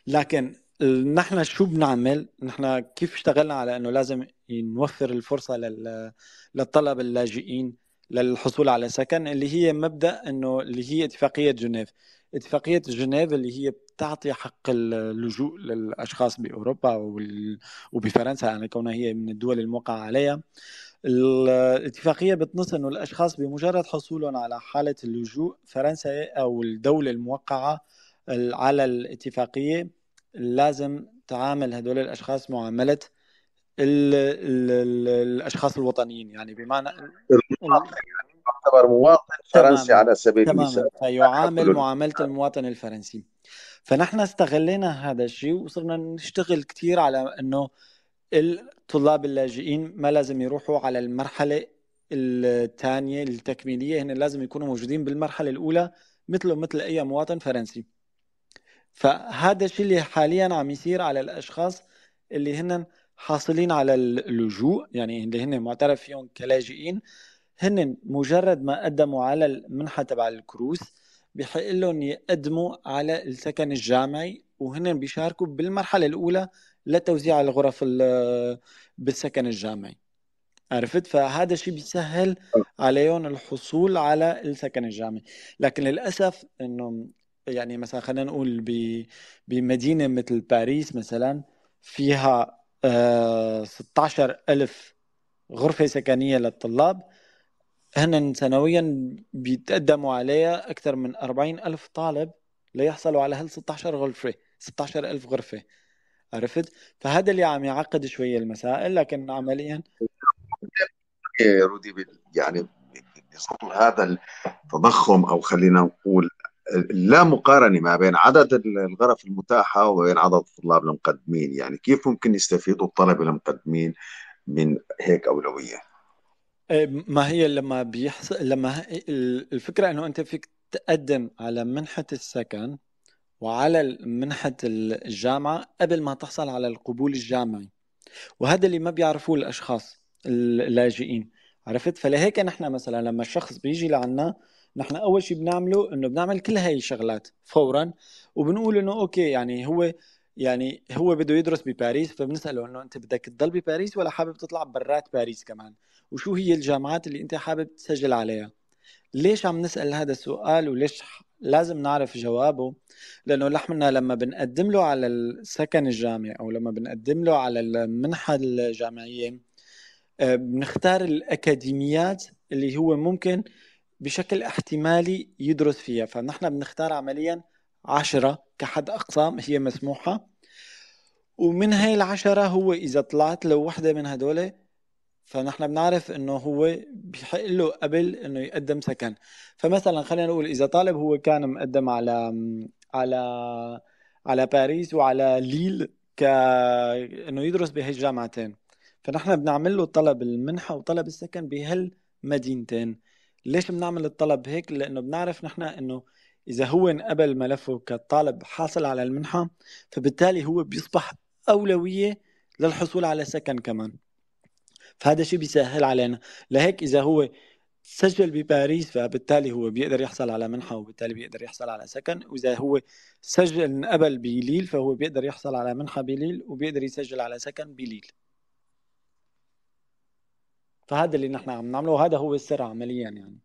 لكن آه، نحن شو بنعمل نحن كيف اشتغلنا على انه لازم نوفر الفرصه للطلبه اللاجئين للحصول على سكن اللي هي مبدا انه اللي هي اتفاقيه جنيف اتفاقيه جنيف اللي هي بتعطي حق اللجوء للاشخاص باوروبا وبفرنسا يعني كونها هي من الدول الموقعه عليها الاتفاقية بتنص أنه الأشخاص بمجرد حصولهم على حالة اللجوء فرنسا أو الدولة الموقعة على الاتفاقية لازم تعامل هدول الأشخاص معاملة الـ الـ الـ الأشخاص الوطنيين يعني بمعنى يعتبر مواطن فرنسي على سبيل المثال فيعامل معاملة المواطن الفرنسي فنحن استغلينا هذا الشيء وصرنا نشتغل كثير على أنه الطلاب اللاجئين ما لازم يروحوا على المرحلة الثانية التكميلية هنا لازم يكونوا موجودين بالمرحلة الأولى مثله مثل أي مواطن فرنسي فهذا الشيء اللي حاليا عم يصير على الأشخاص اللي هن حاصلين على اللجوء يعني اللي هن معترف فيهم كلاجئين هن مجرد ما قدموا على المنحة تبع الكروس بحق لهم يقدموا على السكن الجامعي وهن بيشاركوا بالمرحلة الأولى لتوزيع الغرف بالسكن الجامعي عرفت فهذا الشيء بيسهل عليهم الحصول على السكن الجامعي لكن للاسف انه يعني مثلا خلينا نقول بمدينه مثل باريس مثلا فيها 16 آه، ألف غرفة سكنية للطلاب هن سنويا بيتقدموا عليها أكثر من 40 ألف طالب ليحصلوا على هال 16 غرفة 16 ألف غرفة عرفت فهذا اللي عم يعقد شويه المسائل لكن عمليا إيه رودي يعني هذا التضخم او خلينا نقول لا مقارنه ما بين عدد الغرف المتاحه وبين عدد الطلاب المقدمين يعني كيف ممكن يستفيدوا الطلبه المقدمين من هيك اولويه إيه، ما هي لما بيحصل لما الفكره انه انت فيك تقدم على منحه السكن وعلى منحة الجامعة قبل ما تحصل على القبول الجامعي وهذا اللي ما بيعرفوه الأشخاص اللاجئين عرفت فلهيك نحن مثلا لما الشخص بيجي لعنا نحن اول شيء بنعمله انه بنعمل كل هاي الشغلات فورا وبنقول انه اوكي يعني هو يعني هو بده يدرس بباريس فبنساله انه انت بدك تضل بباريس ولا حابب تطلع برات باريس كمان وشو هي الجامعات اللي انت حابب تسجل عليها ليش عم نسال هذا السؤال وليش لازم نعرف جوابه لانه نحن لما بنقدم له على السكن الجامعي او لما بنقدم له على المنحه الجامعيه آه، بنختار الاكاديميات اللي هو ممكن بشكل احتمالي يدرس فيها فنحن بنختار عمليا عشرة كحد أقسام هي مسموحة ومن هاي العشرة هو إذا طلعت له وحدة من هدول فنحن بنعرف انه هو بحق له قبل انه يقدم سكن فمثلا خلينا نقول اذا طالب هو كان مقدم على على على باريس وعلى ليل ك انه يدرس بهالجامعتين فنحن بنعمل له طلب المنحه وطلب السكن بهالمدينتين ليش بنعمل الطلب هيك لانه بنعرف نحن انه اذا هو انقبل ملفه كطالب حاصل على المنحه فبالتالي هو بيصبح اولويه للحصول على سكن كمان فهذا الشيء بيسهل علينا لهيك اذا هو سجل بباريس فبالتالي هو بيقدر يحصل على منحة وبالتالي بيقدر يحصل على سكن وإذا هو سجل انقبل بليل فهو بيقدر يحصل على منحة بليل وبيقدر يسجل على سكن بليل فهذا اللي نحن عم نعمله وهذا هو السر عمليا يعني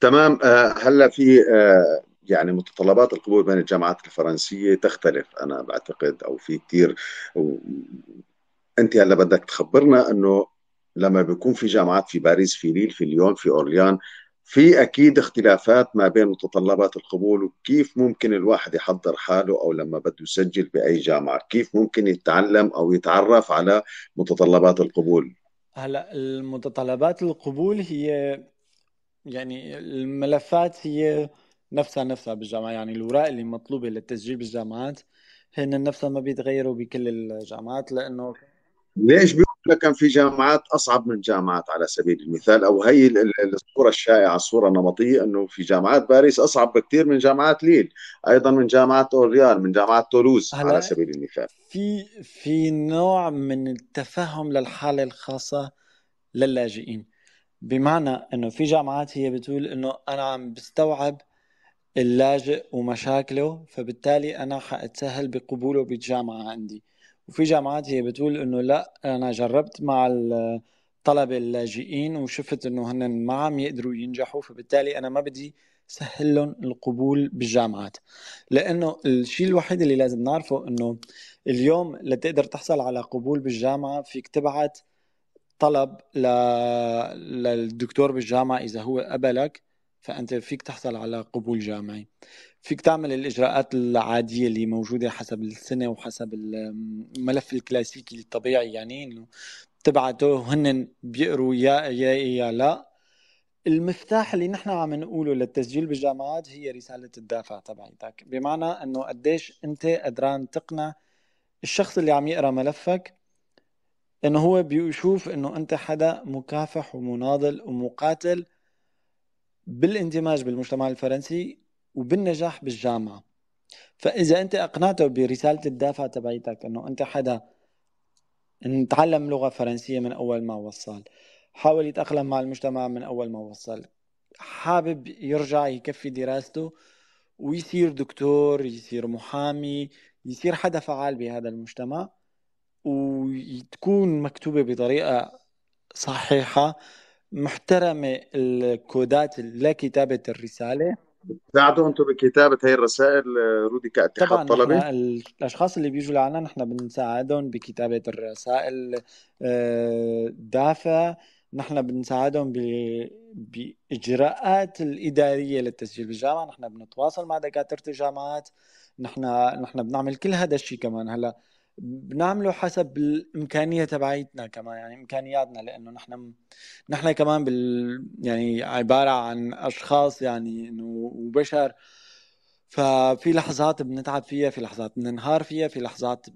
تمام آه، هلا في آه، يعني متطلبات القبول بين الجامعات الفرنسية تختلف أنا بعتقد أو في كثير انت هلا بدك تخبرنا انه لما بيكون في جامعات في باريس في ليل في ليون في اورليان في اكيد اختلافات ما بين متطلبات القبول وكيف ممكن الواحد يحضر حاله او لما بده يسجل باي جامعه كيف ممكن يتعلم او يتعرف على متطلبات القبول هلا المتطلبات القبول هي يعني الملفات هي نفسها نفسها بالجامعه يعني الاوراق اللي مطلوبه للتسجيل بالجامعات هن نفسها ما بيتغيروا بكل الجامعات لانه ليش بيقول لك كان في جامعات اصعب من جامعات على سبيل المثال او هي الصوره الشائعه الصوره النمطيه انه في جامعات باريس اصعب بكثير من جامعات ليل ايضا من جامعات اوريال من جامعات تولوز على سبيل المثال في في نوع من التفهم للحاله الخاصه للاجئين بمعنى انه في جامعات هي بتقول انه انا عم بستوعب اللاجئ ومشاكله فبالتالي انا حاتسهل بقبوله بالجامعه عندي وفي جامعات هي بتقول انه لا انا جربت مع الطلبه اللاجئين وشفت انه هن ما عم يقدروا ينجحوا فبالتالي انا ما بدي سهل لهم القبول بالجامعات لانه الشيء الوحيد اللي لازم نعرفه انه اليوم لتقدر تحصل على قبول بالجامعه فيك تبعت طلب ل... للدكتور بالجامعه اذا هو قبلك فانت فيك تحصل على قبول جامعي فيك تعمل الاجراءات العاديه اللي موجوده حسب السنه وحسب الملف الكلاسيكي الطبيعي يعني انه تبعته وهن بيقروا يا يا يا لا المفتاح اللي نحن عم نقوله للتسجيل بالجامعات هي رساله الدافع تبعيتك طيب، بمعنى انه قديش انت قدران تقنع الشخص اللي عم يقرا ملفك انه هو بيشوف انه انت حدا مكافح ومناضل ومقاتل بالاندماج بالمجتمع الفرنسي وبالنجاح بالجامعه فاذا انت اقنعته برساله الدافع تبعيتك انه انت حدا تعلم لغه فرنسيه من اول ما وصل حاول يتاقلم مع المجتمع من اول ما وصل حابب يرجع يكفي دراسته ويصير دكتور يصير محامي يصير حدا فعال بهذا المجتمع وتكون مكتوبة بطريقة صحيحة محترمة الكودات لكتابة الرسالة بتساعدوا انتم بكتابه هي الرسائل آه، رودي كاتحاد طبعا طلبه؟ الاشخاص اللي بيجوا لعنا نحن بنساعدهم بكتابه الرسائل آه، دافع نحن بنساعدهم باجراءات الاداريه للتسجيل بالجامعه نحن بنتواصل مع دكاتره الجامعات نحن نحن بنعمل كل هذا الشيء كمان هلا بنعمله حسب الامكانيه تبعيتنا كمان يعني امكانياتنا لانه نحن نحن كمان بال يعني عباره عن اشخاص يعني انه وبشر ففي لحظات بنتعب فيها في لحظات بننهار فيها في لحظات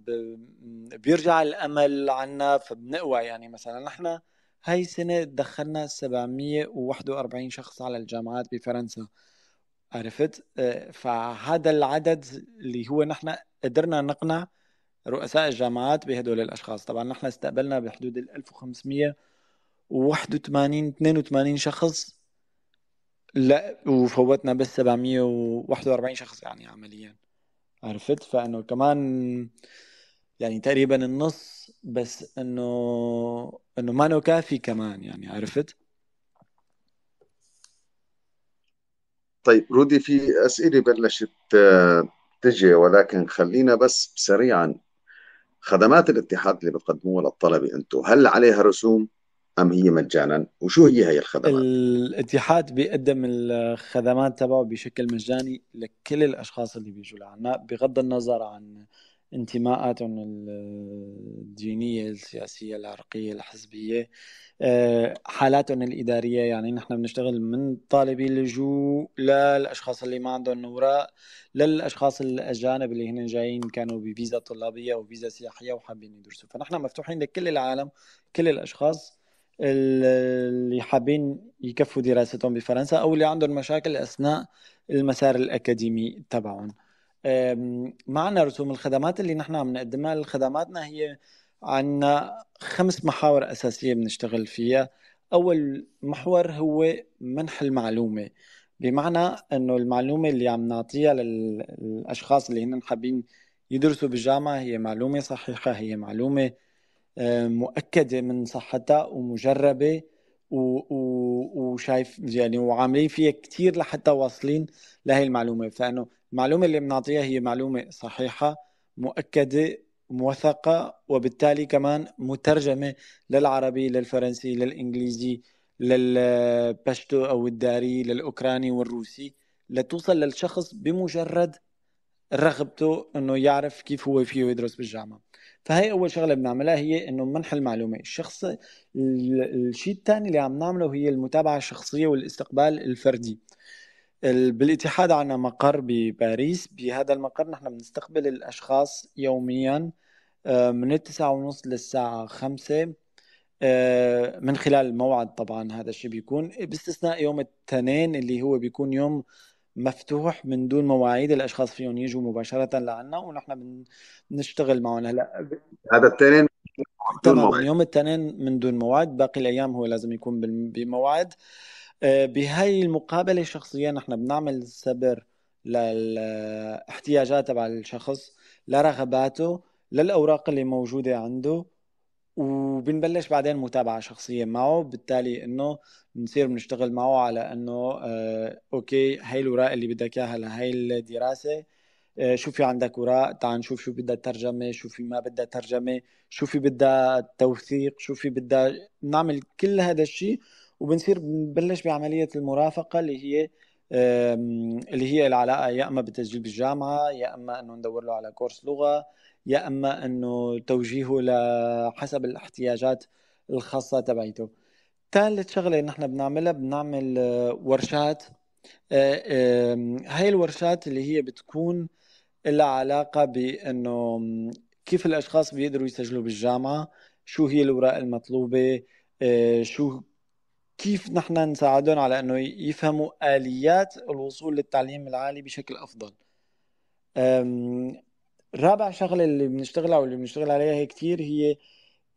بيرجع الامل عنا فبنقوى يعني مثلا نحن هاي السنة دخلنا 741 شخص على الجامعات بفرنسا عرفت آه، فهذا العدد اللي هو نحن قدرنا نقنع رؤساء الجامعات بهدول الاشخاص طبعا نحن استقبلنا بحدود ال 1581 82 شخص لا وفوتنا بس 741 شخص يعني عمليا عرفت فانه كمان يعني تقريبا النص بس انه انه ما كافي كمان يعني عرفت طيب رودي في اسئله بلشت آه، تجي ولكن خلينا بس سريعا خدمات الاتحاد اللي بتقدموها للطلبه انتم هل عليها رسوم ام هي مجانا وشو هي هي الخدمات الاتحاد بيقدم الخدمات تبعه بشكل مجاني لكل الاشخاص اللي بيجوا لعنا بغض النظر عن انتماءاتهم الدينية السياسية العرقية الحزبية آه، حالاتهم الإدارية يعني نحن بنشتغل من طالبي اللجوء للأشخاص اللي ما عندهم أوراق للأشخاص الأجانب اللي هن جايين كانوا بفيزا طلابية وفيزا سياحية وحابين يدرسوا فنحن مفتوحين لكل العالم كل الأشخاص اللي حابين يكفوا دراستهم بفرنسا أو اللي عندهم مشاكل أثناء المسار الأكاديمي تبعهم معنا رسوم الخدمات اللي نحن عم نقدمها لخدماتنا هي عنا خمس محاور أساسية بنشتغل فيها أول محور هو منح المعلومة بمعنى أنه المعلومة اللي عم نعطيها للأشخاص اللي هن حابين يدرسوا بالجامعة هي معلومة صحيحة هي معلومة مؤكدة من صحتها ومجربة و... و... وشايف يعني وعاملين فيها كتير لحتى واصلين لهي المعلومة فإنه المعلومة اللي بنعطيها هي معلومة صحيحة مؤكدة موثقة وبالتالي كمان مترجمة للعربي للفرنسي للإنجليزي للبشتو أو الداري للأوكراني والروسي لتوصل للشخص بمجرد رغبته انه يعرف كيف هو فيه يدرس بالجامعه فهي اول شغله بنعملها هي انه منح المعلومه الشخص الشيء الثاني اللي عم نعمله هي المتابعه الشخصيه والاستقبال الفردي بالاتحاد عنا مقر بباريس بهذا المقر نحن بنستقبل الاشخاص يوميا آه، من التسعة ونص للساعة خمسة آه، من خلال الموعد طبعا هذا الشيء بيكون باستثناء يوم الاثنين اللي هو بيكون يوم مفتوح من دون مواعيد الاشخاص فيهم يجوا مباشره لعنا ونحن بنشتغل معهم هلا هذا التنين تمام يوم التنين من دون موعد باقي الايام هو لازم يكون بموعد آه، بهاي المقابله الشخصيه نحن بنعمل سبر للاحتياجات تبع الشخص لرغباته للاوراق اللي موجوده عنده وبنبلش بعدين متابعة شخصية معه بالتالي انه بنصير بنشتغل معه على انه آه اوكي هاي الوراق اللي بدك اياها لهي الدراسة آه شو في عندك وراق تعال نشوف شو بدها ترجمة شو في ما بدها ترجمة شو في بدها توثيق شو في بدها نعمل كل هذا الشيء وبنصير بنبلش بعملية المرافقة اللي هي آه اللي هي العلاقة يا اما بالتسجيل بالجامعة يا اما انه ندور له على كورس لغة يا اما انه توجيهه لحسب الاحتياجات الخاصه تبعيته ثالث شغله نحن بنعملها بنعمل آه، ورشات آه، هاي الورشات اللي هي بتكون لها علاقه بانه كيف الاشخاص بيقدروا يسجلوا بالجامعه شو هي الاوراق المطلوبه آه، شو كيف نحن نساعدهم على انه يفهموا اليات الوصول للتعليم العالي بشكل افضل رابع شغلة اللي بنشتغلها واللي بنشتغل عليها كتير هي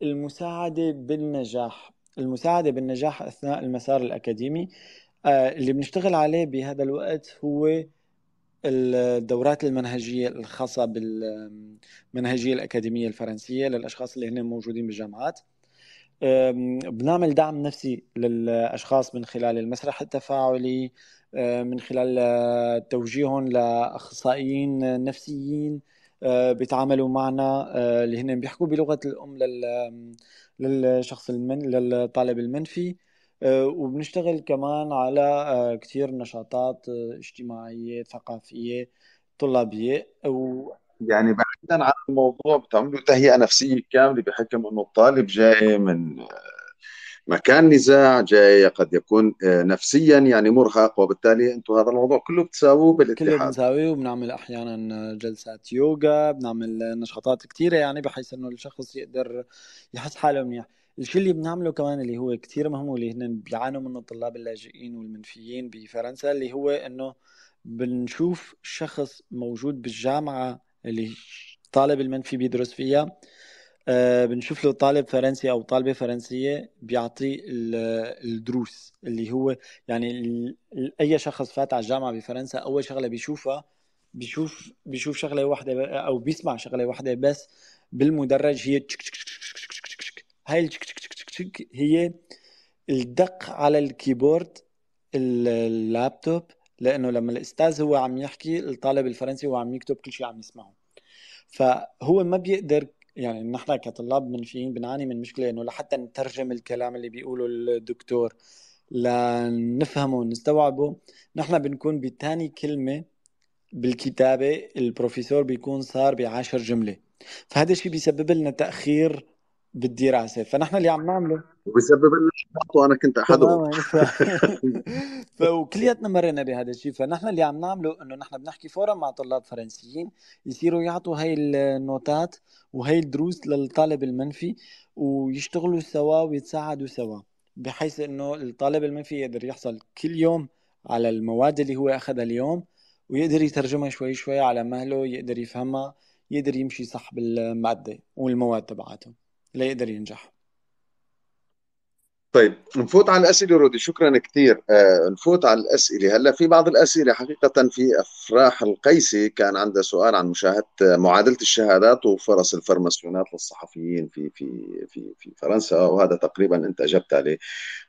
المساعدة بالنجاح المساعدة بالنجاح أثناء المسار الأكاديمي آه، اللي بنشتغل عليه بهذا الوقت هو الدورات المنهجية الخاصة بالمنهجية الأكاديمية الفرنسية للأشخاص اللي هنا موجودين بالجامعات بنعمل دعم نفسي للأشخاص من خلال المسرح التفاعلي آه، من خلال توجيههم لأخصائيين نفسيين آه، بيتعاملوا معنا آه، اللي هن بيحكوا بلغه الام لل للشخص المن للطالب المنفي آه، وبنشتغل كمان على كثير نشاطات اجتماعيه ثقافيه طلابيه و يعني بعيدا عن الموضوع بتعملوا تهيئه نفسيه كامله بحكم انه الطالب جاي من مكان نزاع جاي قد يكون آه، نفسيا يعني مرهق وبالتالي انتم هذا الموضوع كله بتساووه بالاتحاد كله بنساويه وبنعمل احيانا جلسات يوغا بنعمل نشاطات كثيره يعني بحيث انه الشخص يقدر يحس حاله منيح الشيء اللي بنعمله كمان اللي هو كثير مهم واللي هن بيعانوا منه الطلاب اللاجئين والمنفيين بفرنسا اللي هو انه بنشوف شخص موجود بالجامعه اللي الطالب المنفي بيدرس فيها آه، بنشوف له طالب فرنسي او طالبه فرنسيه بيعطي الدروس اللي هو يعني اي شخص فات على الجامعه بفرنسا اول شغله بيشوفها بيشوف بيشوف شغله واحده او بيسمع شغله واحده بس بالمدرج هي هاي هي الدق على الكيبورد اللابتوب لانه لما الاستاذ هو عم يحكي الطالب الفرنسي هو عم يكتب كل شيء عم يسمعه فهو ما بيقدر يعني نحن كطلاب منفيين بنعاني من مشكله انه لحتى نترجم الكلام اللي بيقوله الدكتور لنفهمه ونستوعبه نحن بنكون بثاني كلمه بالكتابه البروفيسور بيكون صار بعشر جمله فهذا الشيء بيسبب لنا تاخير بالدراسه فنحن اللي عم نعمله وبسبب النشاط وانا كنت احدهم ف... فوكلياتنا مرينا بهذا الشيء فنحن اللي عم نعمله انه نحن بنحكي فورا مع طلاب فرنسيين يصيروا يعطوا هاي النوتات وهي الدروس للطالب المنفي ويشتغلوا سوا ويتساعدوا سوا بحيث انه الطالب المنفي يقدر يحصل كل يوم على المواد اللي هو اخذها اليوم ويقدر يترجمها شوي شوي على مهله يقدر يفهمها يقدر يمشي صح بالماده والمواد تبعته ليقدر ينجح طيب نفوت على الاسئله رودي شكرا كثير آه نفوت على الاسئله هلا في بعض الاسئله حقيقه في افراح القيسي كان عندها سؤال عن مشاهده معادله الشهادات وفرص الفرماسيونات للصحفيين في في في في فرنسا وهذا تقريبا انت اجبت عليه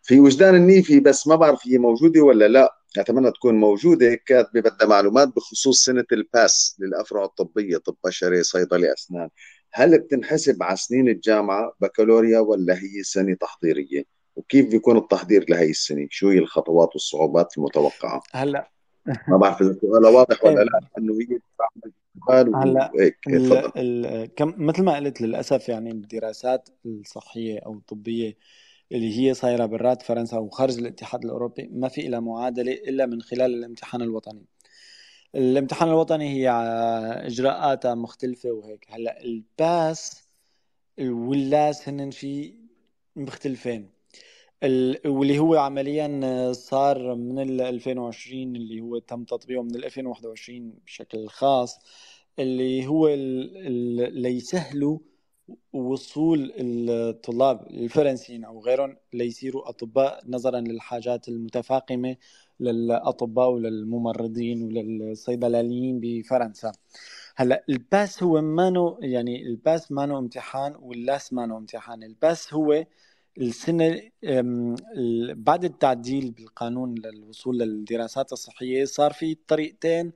في وجدان النيفي بس ما بعرف هي موجوده ولا لا اتمنى تكون موجوده كاتبه بدها معلومات بخصوص سنه الباس للافرع الطبيه طب بشري صيدله اسنان هل بتنحسب على سنين الجامعه بكالوريا ولا هي سنه تحضيريه وكيف بيكون التحضير لهي السنه شو هي الخطوات والصعوبات المتوقعه هلا ما بعرف اذا السؤال واضح ولا لا انه هي هلا ال... ال... كم مثل ما قلت للاسف يعني الدراسات الصحيه او الطبيه اللي هي صايره برات فرنسا وخارج الاتحاد الاوروبي ما في لها معادله الا من خلال الامتحان الوطني الامتحان الوطني هي اجراءاتها مختلفه وهيك هلا الباس واللاس هن شيء مختلفين واللي هو عمليا صار من ال 2020 اللي هو تم تطبيقه من ال 2021 بشكل خاص اللي هو ليسهلوا وصول الطلاب الفرنسيين او غيرهم ليصيروا اطباء نظرا للحاجات المتفاقمه للاطباء وللممرضين وللصيدلانيين بفرنسا هلا الباس هو مانو يعني الباس مانو امتحان واللاس مانو امتحان الباس هو السنه بعد التعديل بالقانون للوصول للدراسات الصحيه صار في طريقتين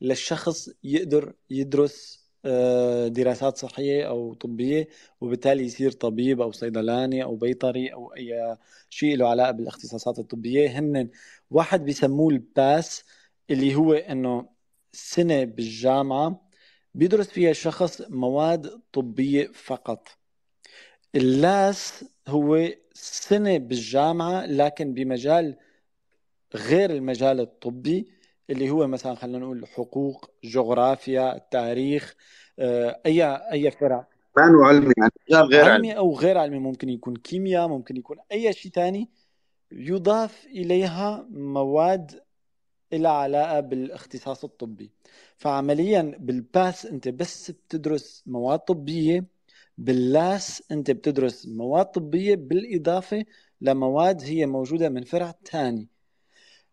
للشخص يقدر يدرس آه، دراسات صحية أو طبية وبالتالي يصير طبيب أو صيدلاني أو بيطري أو أي شيء له علاقة بالاختصاصات الطبية هن واحد بيسموه الباس اللي هو إنه سنة بالجامعة بيدرس فيها الشخص مواد طبية فقط اللاس هو سنة بالجامعة لكن بمجال غير المجال الطبي اللي هو مثلا خلينا نقول حقوق جغرافيا تاريخ آه، اي اي فرع فن وعلمي يعني غير علمي, او غير علمي ممكن يكون كيمياء ممكن يكون اي شيء ثاني يضاف اليها مواد لها علاقه بالاختصاص الطبي فعمليا بالباس انت بس بتدرس مواد طبيه باللاس انت بتدرس مواد طبيه بالاضافه لمواد هي موجوده من فرع ثاني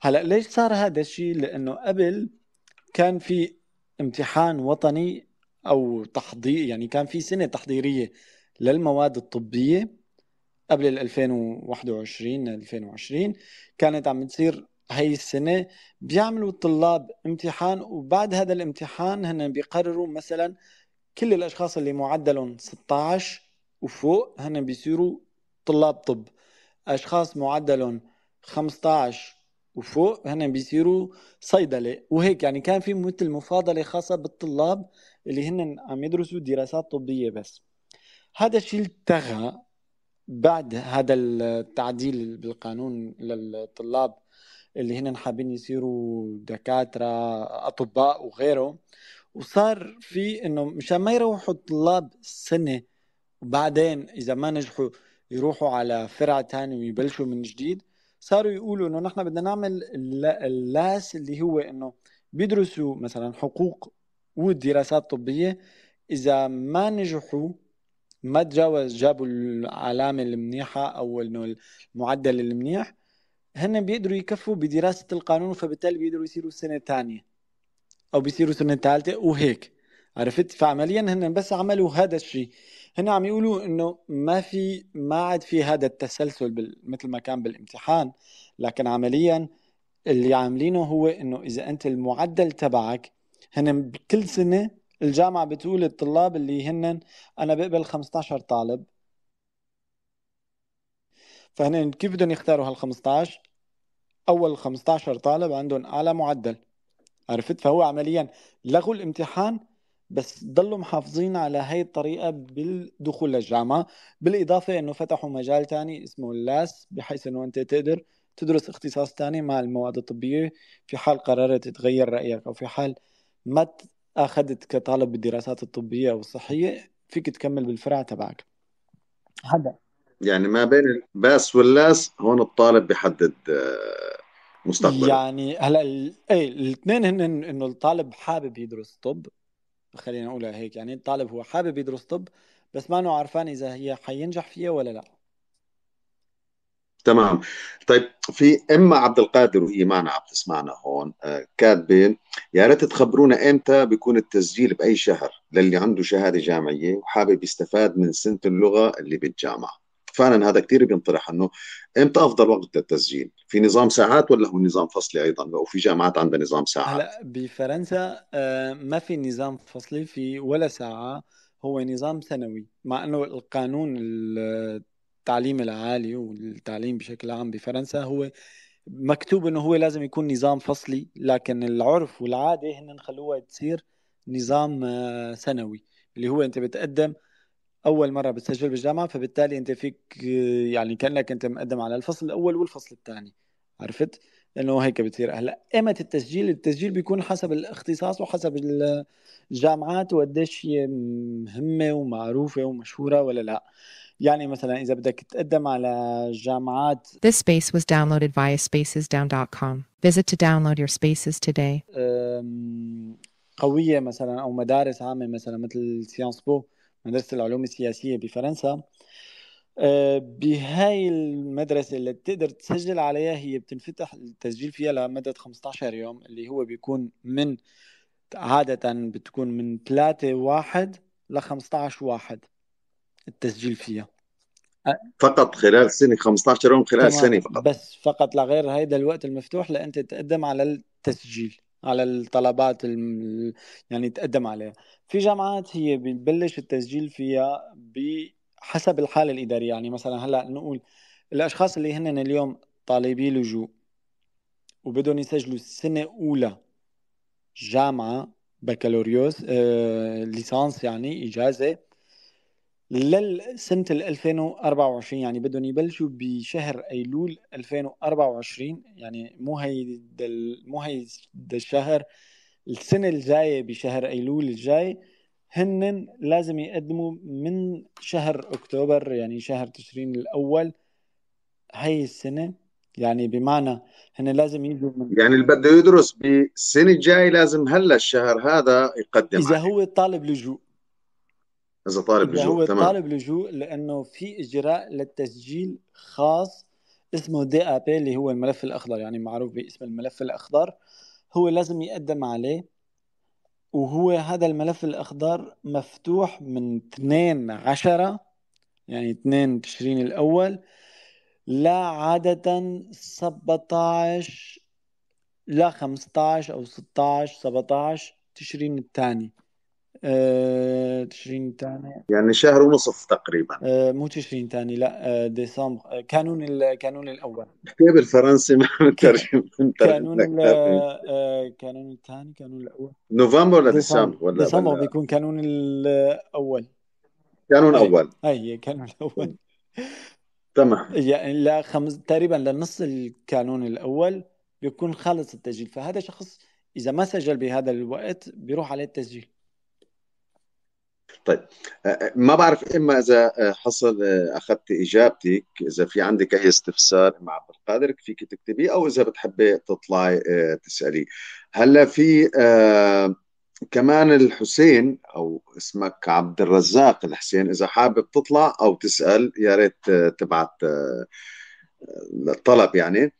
هلا ليش صار هذا الشيء لانه قبل كان في امتحان وطني او تحضير يعني كان في سنه تحضيريه للمواد الطبيه قبل ال 2021 2020 كانت عم تصير هي السنه بيعملوا الطلاب امتحان وبعد هذا الامتحان هن بيقرروا مثلا كل الاشخاص اللي معدلهم 16 وفوق هن بيصيروا طلاب طب اشخاص معدلهم 15 وفوق هن بيصيروا صيدله وهيك يعني كان في مثل مفاضله خاصه بالطلاب اللي هن عم يدرسوا دراسات طبيه بس هذا الشيء التغى بعد هذا التعديل بالقانون للطلاب اللي هن حابين يصيروا دكاتره اطباء وغيره وصار في انه مشان ما يروحوا الطلاب سنه وبعدين اذا ما نجحوا يروحوا على فرع تاني ويبلشوا من جديد صاروا يقولوا انه نحن بدنا نعمل اللاس اللي هو انه بيدرسوا مثلا حقوق ودراسات طبيه اذا ما نجحوا ما تجاوز جابوا العلامه المنيحه او انه المعدل المنيح هن بيقدروا يكفوا بدراسه القانون فبالتالي بيقدروا يصيروا سنه ثانيه او بيصيروا سنه ثالثه وهيك عرفت فعمليا هن بس عملوا هذا الشيء هنا عم يقولوا انه ما في ما عاد في هذا التسلسل بال... مثل ما كان بالامتحان لكن عمليا اللي عاملينه هو انه اذا انت المعدل تبعك هن بكل سنه الجامعه بتقول الطلاب اللي هن انا بقبل 15 طالب فهن كيف بدهم يختاروا هال 15 اول 15 طالب عندهم اعلى معدل عرفت فهو عمليا لغوا الامتحان بس ضلوا محافظين على هاي الطريقه بالدخول للجامعه بالاضافه انه فتحوا مجال تاني اسمه اللاس بحيث انه انت تقدر تدرس اختصاص تاني مع المواد الطبيه في حال قررت تغير رايك او في حال ما اخذت كطالب بالدراسات الطبيه او الصحيه فيك تكمل بالفرع تبعك هذا يعني ما بين الباس واللاس هون الطالب بيحدد آه، مستقبله يعني هلا اي الاثنين هن انه الطالب حابب يدرس طب خلينا نقولها هيك يعني الطالب هو حابب يدرس طب بس ما نو عارفان اذا هي حينجح فيها ولا لا تمام طيب في اما عبد القادر وهي معنا عم تسمعنا هون آه، كاتبه يا ريت تخبرونا امتى بيكون التسجيل باي شهر للي عنده شهاده جامعيه وحابب يستفاد من سنه اللغه اللي بالجامعه فعلا هذا كثير بينطرح انه امتى افضل وقت للتسجيل؟ في نظام ساعات ولا هو نظام فصلي ايضا؟ او في جامعات عندها نظام ساعات هلا بفرنسا آه، ما في نظام فصلي في ولا ساعه هو نظام سنوي مع انه القانون التعليم العالي والتعليم بشكل عام بفرنسا هو مكتوب انه هو لازم يكون نظام فصلي لكن العرف والعاده هن خلوها تصير نظام آه، سنوي اللي هو انت بتقدم اول مره بتسجل بالجامعه فبالتالي انت فيك يعني كانك انت مقدم على الفصل الاول والفصل الثاني عرفت انه هيك بتصير هلا قيمه التسجيل التسجيل بيكون حسب الاختصاص وحسب الجامعات وقديش هي مهمه ومعروفه ومشهوره ولا لا يعني مثلا اذا بدك تقدم على جامعات This space was downloaded via spacesdown.com Visit to download your spaces today قويه مثلا او مدارس عامه مثلا مثل سيانس بو مدرسه العلوم السياسيه بفرنسا آه، بهاي المدرسة اللي بتقدر تسجل عليها هي بتنفتح التسجيل فيها لمدة 15 يوم اللي هو بيكون من عادة بتكون من 3 1 ل 15 1 التسجيل فيها آه، فقط خلال سنة 15 يوم خلال سنة فقط بس فقط لغير هيدا الوقت المفتوح لأنت تقدم على التسجيل على الطلبات الم... يعني تقدم عليها في جامعات هي ببلش التسجيل فيها بحسب الحاله الاداريه يعني مثلا هلا نقول الاشخاص اللي هن اليوم طالبي لجوء وبدهم يسجلوا سنه اولى جامعه بكالوريوس آه، ليسانس يعني اجازه لسنه 2024 يعني بدهم يبلشوا بشهر ايلول 2024 يعني مو هي مو هي الشهر السنه الجايه بشهر ايلول الجاي هن لازم يقدموا من شهر اكتوبر يعني شهر تشرين الاول هي السنه يعني بمعنى هن لازم يجوا من يعني اللي بده يدرس بالسنه الجايه لازم هلا الشهر هذا يقدم اذا هو طالب لجوء اذا طالب لجوء هو تمام طالب لجوء لانه في اجراء للتسجيل خاص اسمه دي ا بي اللي هو الملف الاخضر يعني معروف باسم الملف الاخضر هو لازم يقدم عليه وهو هذا الملف الاخضر مفتوح من 2 10 يعني 2 تشرين الاول لا عادة 17 لا 15 او 16 17 تشرين الثاني آه، تشرين الثاني يعني شهر ونصف تقريبا آه، مو تشرين الثاني لا آه، ديسمبر كانون كانون الاول كيف بالفرنسي ما مترجم كانون كانون الثاني كانون الاول نوفمبر ولا ديسمبر ولا ديسمبر بيكون كانون الاول كانون اول اي كانون الاول تمام يعني لا خمس تقريبا لنص الكانون الاول بيكون خالص التسجيل فهذا شخص اذا ما سجل بهذا الوقت بيروح عليه التسجيل طيب أه، أه، ما بعرف اما اذا أه، حصل اخذت اجابتك اذا في عندك اي استفسار مع عبد القادر فيك تكتبيه او اذا بتحبي تطلعي تساليه هلا في كمان الحسين او اسمك عبد الرزاق الحسين اذا حابب تطلع او تسال يا ريت تبعت الطلب يعني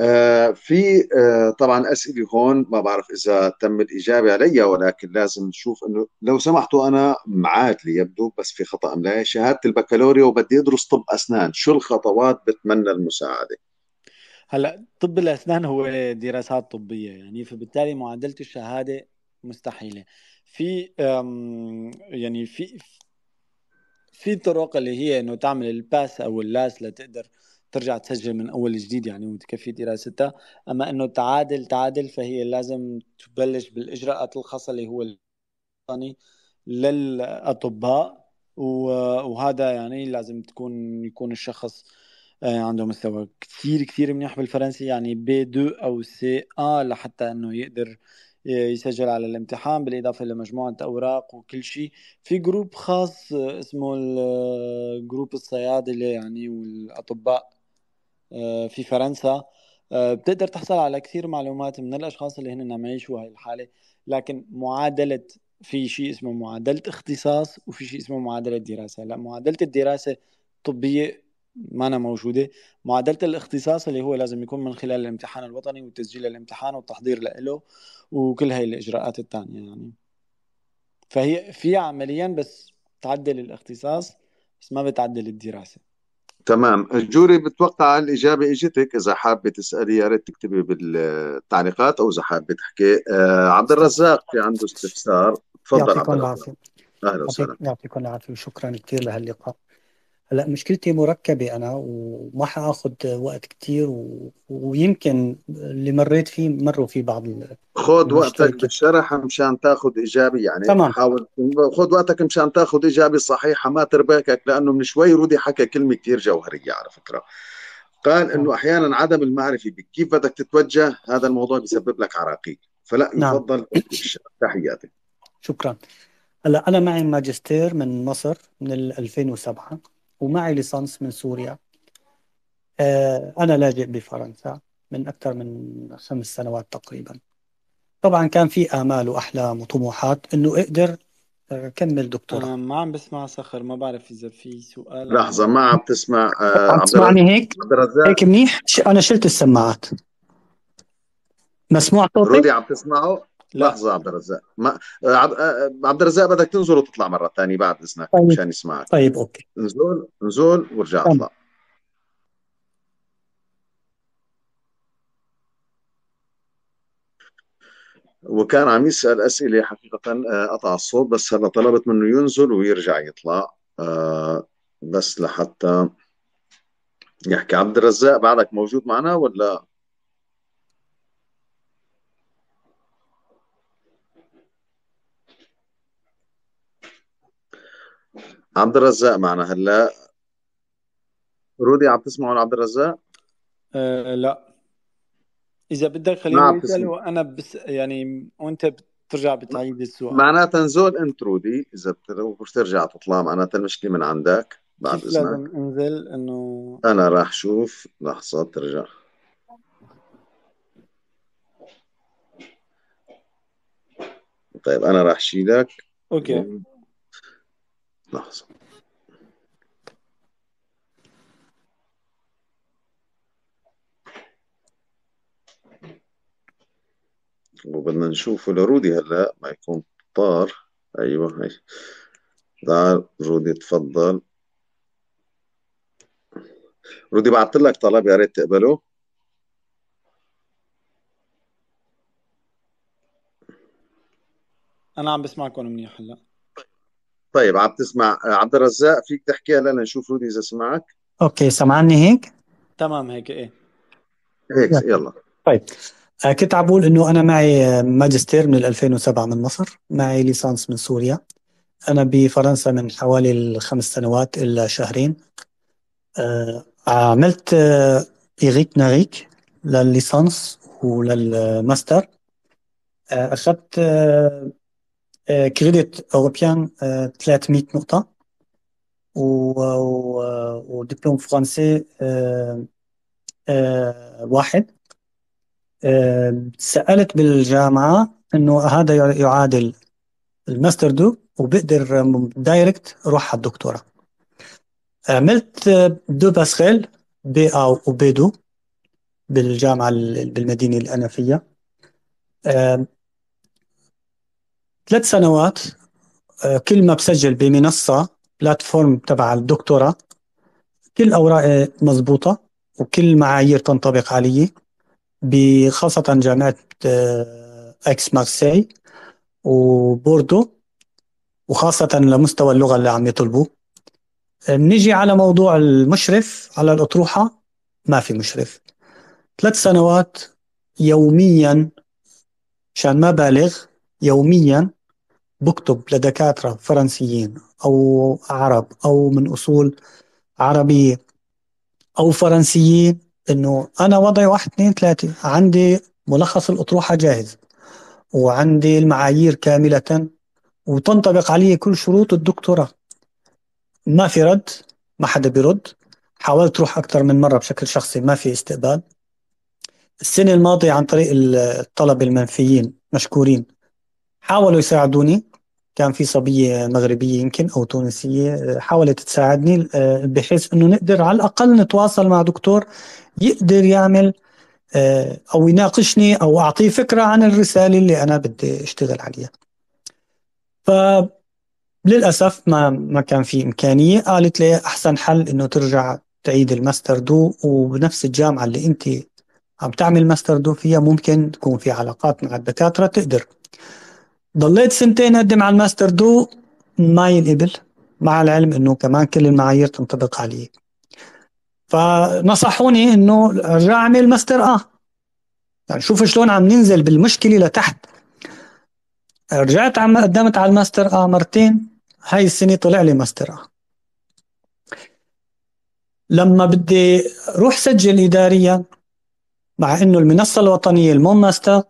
آه، في آه، طبعا اسئله هون ما بعرف اذا تم الاجابه عليها ولكن لازم نشوف انه لو سمحتوا انا معاد لي يبدو بس في خطا ام لا شهاده البكالوريا وبدي ادرس طب اسنان شو الخطوات بتمنى المساعده هلا طب الاسنان هو دراسات طبيه يعني فبالتالي معادله الشهاده مستحيله في يعني في في طرق اللي هي انه تعمل الباس او اللاس لتقدر ترجع تسجل من اول جديد يعني وتكفي دراستها اما انه تعادل تعادل فهي لازم تبلش بالاجراءات الخاصه اللي هو الثاني للاطباء وهذا يعني لازم تكون يكون الشخص آه، عنده مستوى كثير كثير منيح بالفرنسي يعني بي 2 او سي ا لحتى انه يقدر آه، يسجل على الامتحان بالاضافه لمجموعه اوراق وكل شيء في جروب خاص آه، اسمه جروب الصيادله يعني والاطباء آه، في فرنسا آه، بتقدر تحصل على كثير معلومات من الاشخاص اللي هن عم يعيشوا هاي الحاله لكن معادله في شيء اسمه معادله اختصاص وفي شيء اسمه معادله دراسه هلا معادله الدراسه الطبيه ما أنا موجودة معادلة الاختصاص اللي هو لازم يكون من خلال الامتحان الوطني والتسجيل للامتحان والتحضير له وكل هاي الإجراءات الثانية يعني فهي فيها عمليا بس تعدل الاختصاص بس ما بتعدل الدراسة تمام جوري بتوقع الإجابة إجتك إذا حابة تسألي يا ريت تكتبي بالتعليقات أو إذا حابة تحكي آه عبد الرزاق في عنده استفسار تفضل عبد الرزاق أهلا وسهلا يعطيكم العافية وشكرا كثير لهاللقاء هلا مشكلتي مركبة أنا وما حاخذ وقت كثير و... ويمكن اللي مريت فيه مروا فيه بعض ال- خذ وقتك بالشرح مشان تاخذ اجابه يعني تمام حاول خذ وقتك مشان تاخذ اجابه صحيحه ما تربكك لانه من شوي رودي حكى كلمه كثير جوهريه على فكره قال انه احيانا عدم المعرفه بكيف بدك تتوجه هذا الموضوع بيسبب لك عراقيل فلا نعم يفضل تحياتي شكرا هلا أنا معي ماجستير من مصر من ال 2007 ومعي ليسانس من سوريا آه، أنا لاجئ بفرنسا من أكثر من خمس سنوات تقريبا طبعا كان في آمال وأحلام وطموحات إنه أقدر كمل دكتوراه أنا ما عم بسمع صخر ما بعرف إذا في سؤال لحظة ما عم تسمع آه، عم تسمعني هيك؟ هيك منيح؟ أنا شلت السماعات مسموع صوتي؟ رودي عم تسمعه؟ لا. لحظة عبد الرزاق ما آه، آه، آه، عبد الرزاق بدك تنزل وتطلع مرة ثانية بعد إذنك طيب. مشان يسمعك طيب أوكي نزول نزول وارجع اطلع وكان عم يسأل أسئلة حقيقة قطع الصوت بس هلا طلبت منه ينزل ويرجع يطلع بس لحتى يحكي عبد الرزاق بعدك موجود معنا ولا عبد الرزاق معنا هلا رودي عم تسمعوا عبد الرزاق؟ أه لا اذا بدك خليني اسال انا بس يعني وانت بترجع بتعيد السؤال معناتها نزول انت رودي اذا بترجع تطلع معناتها المشكله من عندك بعد اذنك لازم انزل انه انا راح شوف لحظه ترجع طيب انا راح شيلك اوكي لحظة وبدنا نشوفه لرودي هلا ما يكون طار ايوه هاي تعال رودي تفضل رودي بعثت لك طلب يا ريت تقبله انا عم بسمعكم منيح هلا طيب عم تسمع عبد الرزاق فيك تحكيها لنا نشوف رودي اذا سمعك اوكي سمعني هيك تمام هيك ايه هيك يلا, يلا. طيب آه، كنت عم بقول انه انا معي ماجستير من 2007 من مصر معي ليسانس من سوريا انا بفرنسا من حوالي الخمس سنوات الا شهرين آه، عملت إيريك آه، ناريك للليسانس وللماستر اخذت آه، كريديت اوروبيان 300 آه، نقطه و ودبلوم فرنسي آه، واحد سالت بالجامعه انه هذا يعادل الماستر دو وبقدر دايركت روح على الدكتوراه عملت دو باسخيل بي او وبي دو بالجامعه بالمدينه اللي انا فيها ثلاث سنوات آه، كل ما بسجل بمنصة بلاتفورم تبع الدكتوراه كل أوراقي مضبوطة وكل معايير تنطبق علي بخاصة جامعة آه، اكس مارسي وبوردو وخاصة لمستوى اللغة اللي عم يطلبوه آه، نجي على موضوع المشرف على الأطروحة ما في مشرف ثلاث سنوات يوميا مشان ما بالغ يوميا بكتب لدكاترة فرنسيين أو عرب أو من أصول عربية أو فرنسيين إنه أنا وضعي واحد اثنين ثلاثة عندي ملخص الأطروحة جاهز وعندي المعايير كاملة وتنطبق علي كل شروط الدكتوراه ما في رد ما حدا بيرد حاولت روح أكثر من مرة بشكل شخصي ما في استقبال السنة الماضية عن طريق الطلبة المنفيين مشكورين حاولوا يساعدوني كان في صبية مغربية يمكن أو تونسية حاولت تساعدني آه، بحيث أنه نقدر على الأقل نتواصل مع دكتور يقدر يعمل آه، أو يناقشني أو أعطيه فكرة عن الرسالة اللي أنا بدي أشتغل عليها ف للأسف ما ما كان في إمكانية قالت لي أحسن حل إنه ترجع تعيد الماستر دو وبنفس الجامعة اللي أنت عم تعمل ماستر دو فيها ممكن تكون في علاقات مع الدكاترة تقدر ضليت سنتين اقدم على الماستر دو ما ينقبل مع العلم انه كمان كل المعايير تنطبق علي فنصحوني انه ارجع اعمل ماستر اه يعني شوف شلون عم ننزل بالمشكله لتحت رجعت عم قدمت على الماستر اه مرتين هاي السنه طلع لي ماستر اه لما بدي روح سجل اداريا مع انه المنصه الوطنيه المون ماستر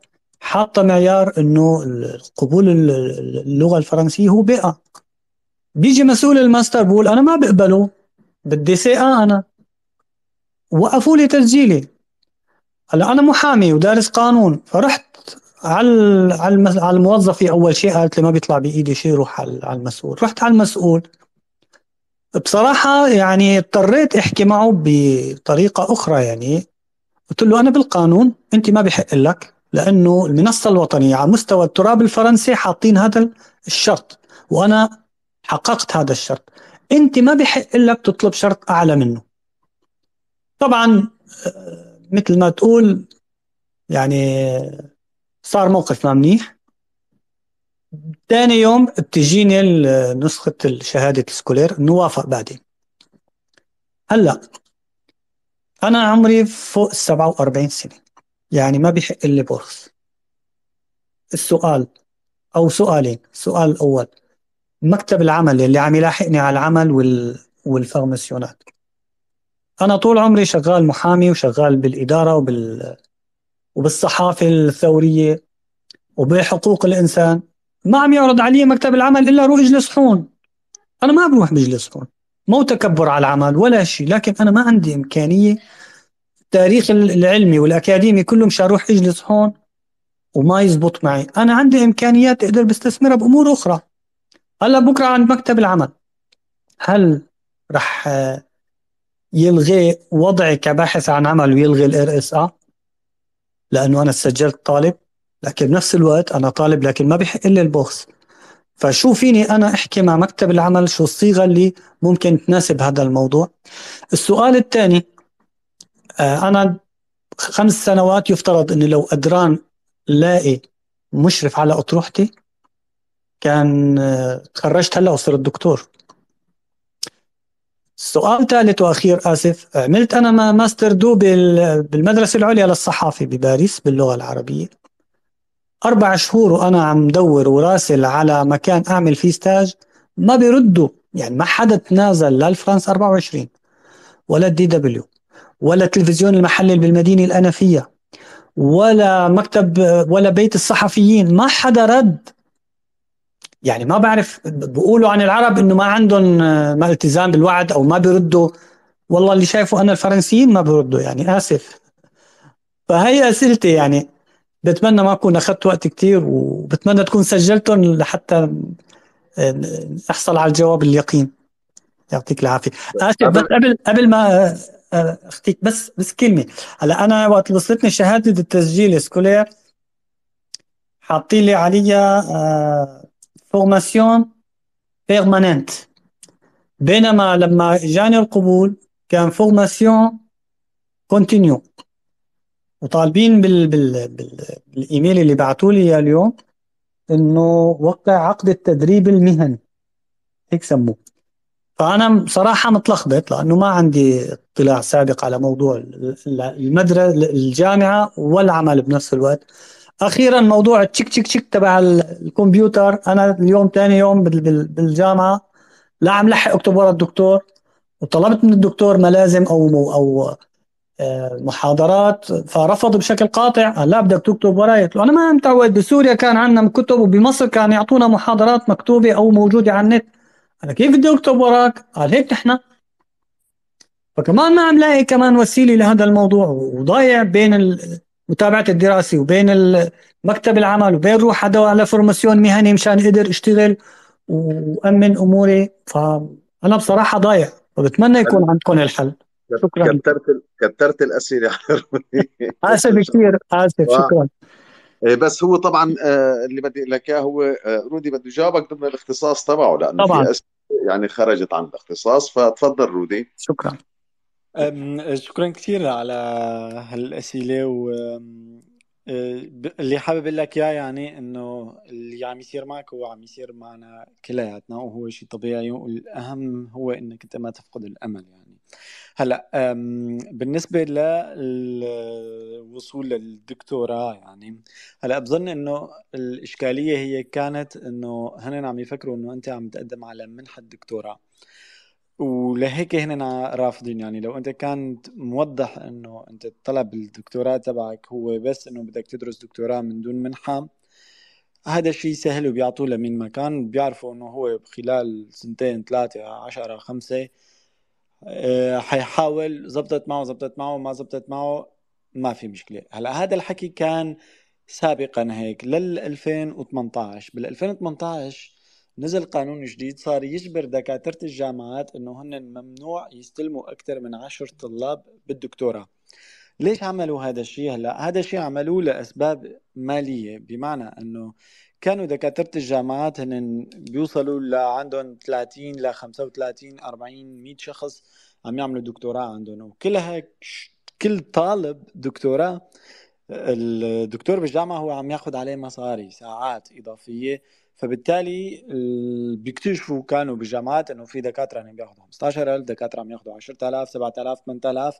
حاطه معيار انه قبول اللغه الفرنسيه هو بيئه بيجي مسؤول الماستر بقول انا ما بقبله بدي سي انا وقفوا لي تسجيلي هلا انا محامي ودارس قانون فرحت على على الموظفه اول شيء قالت لي ما بيطلع بايدي شيء روح على المسؤول رحت على المسؤول بصراحه يعني اضطريت احكي معه بطريقه اخرى يعني قلت له انا بالقانون انت ما بحق لك لانه المنصه الوطنيه على مستوى التراب الفرنسي حاطين هذا الشرط وانا حققت هذا الشرط انت ما بحق لك تطلب شرط اعلى منه طبعا آه، مثل ما تقول يعني صار موقف ما منيح ثاني يوم بتجيني نسخة شهادة السكولير نوافق بعدين هلا أنا عمري فوق 47 سنة يعني ما بيحق لي بورس السؤال أو سؤالين السؤال الأول مكتب العمل اللي عم يلاحقني على العمل وال... والفارماسيونات أنا طول عمري شغال محامي وشغال بالإدارة وبال... وبالصحافة الثورية وبحقوق الإنسان ما عم يعرض علي مكتب العمل إلا روح اجلس هون أنا ما بروح بجلس هون مو تكبر على العمل ولا شيء لكن أنا ما عندي إمكانية التاريخ العلمي والاكاديمي كله مش اروح اجلس هون وما يزبط معي انا عندي امكانيات اقدر بستثمرها بامور اخرى هلا بكره عند مكتب العمل هل رح آه، يلغي وضعي كباحث عن عمل ويلغي الار اس ا لانه انا سجلت طالب لكن بنفس الوقت انا طالب لكن ما بحق لي البوكس فشو فيني انا احكي مع مكتب العمل شو الصيغه اللي ممكن تناسب هذا الموضوع السؤال الثاني آه، انا خمس سنوات يفترض اني لو قدران لاقي مشرف على اطروحتي كان تخرجت آه، هلا وصرت دكتور سؤال ثالث واخير اسف عملت انا ماستر دو بالمدرسه العليا للصحافه بباريس باللغه العربيه اربع شهور وانا عم دور وراسل على مكان اعمل فيه ستاج ما بيردوا يعني ما حدا تنازل لا الفرنس 24 ولا الدي دبليو ولا التلفزيون المحلي بالمدينة الأنفية ولا مكتب ولا بيت الصحفيين ما حدا رد يعني ما بعرف بقولوا عن العرب انه ما عندهم آه، ما التزام بالوعد او ما بيردوا والله اللي شايفه انا الفرنسيين ما بيردوا يعني اسف فهي اسئلتي يعني بتمنى ما اكون اخذت وقت كثير وبتمنى تكون سجلتهم لحتى احصل آه، على الجواب اليقين يعطيك العافيه اسف بس قبل قبل ما آه، اختيك بس بس كلمه هلا انا وقت وصلتني شهاده التسجيل سكولير حاطين لي عليا فورماسيون بيرماننت بينما لما جاني القبول كان فورماسيون كونتينيو وطالبين بال بال بال بالايميل اللي بعثوا لي اياه اليوم انه وقع عقد التدريب المهني هيك سموه فأنا بصراحة متلخبط لأنه ما عندي اطلاع سابق على موضوع المدرسة الجامعة والعمل بنفس الوقت أخيرا موضوع التشيك تشيك تشيك تبع الكمبيوتر أنا اليوم ثاني يوم بالجامعة لا عم لحق أكتب ورا الدكتور وطلبت من الدكتور ملازم أو أو آه، محاضرات فرفض بشكل قاطع قال لا بدك تكتب وراي قلت له أنا ما متعود بسوريا كان عندنا كتب وبمصر كان يعطونا محاضرات مكتوبة أو موجودة على النت انا كيف بدي اكتب وراك قال هيك نحن فكمان ما عم لاقي كمان وسيله لهذا الموضوع وضايع بين متابعه الدراسه وبين مكتب العمل وبين روح على فورماسيون مهني مشان اقدر اشتغل وامن اموري فانا بصراحه ضايع وبتمنى يكون عندكم الحل شكرا كثرت كثرت الاسئله اسف كثير اسف شكرا آه، بس هو طبعا آه، اللي بدي لك اياه هو آه، رودي بده يجاوبك ضمن الاختصاص تبعه لانه طبعا في يعني خرجت عن الاختصاص فتفضل رودي شكرا شكرا كثير على هالاسئله و اللي حابب اقول لك اياه يعني انه اللي عم يصير معك هو عم يصير معنا كلياتنا وهو شيء طبيعي والاهم هو انك انت ما تفقد الامل يعني هلا بالنسبه للوصول للدكتوراه يعني هلا بظن انه الاشكاليه هي كانت انه هن عم يفكروا انه انت عم تقدم على منحه دكتوراه ولهيك هن رافضين يعني لو انت كانت موضح انه انت طلب الدكتوراه تبعك هو بس انه بدك تدرس دكتوراه من دون منحه هذا الشيء سهل وبيعطوه لمين ما كان بيعرفوا انه هو خلال سنتين ثلاثة عشرة خمسة آه، حيحاول زبطت معه زبطت معه ما زبطت معه ما في مشكله هلا هذا الحكي كان سابقا هيك لل 2018 بال 2018 نزل قانون جديد صار يجبر دكاتره الجامعات انه هن ممنوع يستلموا اكثر من 10 طلاب بالدكتوراه ليش عملوا هذا الشيء هلا هذا الشيء عملوه لاسباب ماليه بمعنى انه كانوا دكاتره الجامعات هن بيوصلوا لعندهم 30 ل 35 40 100 شخص عم يعملوا دكتوراه عندهم وكلها كل طالب دكتوراه الدكتور بالجامعه هو عم ياخذ عليه مصاري ساعات اضافيه فبالتالي بيكتشفوا كانوا بالجامعات انه في دكاتره عم بياخذوا 15000 دكاتره عم ياخذوا 10000 7000 8000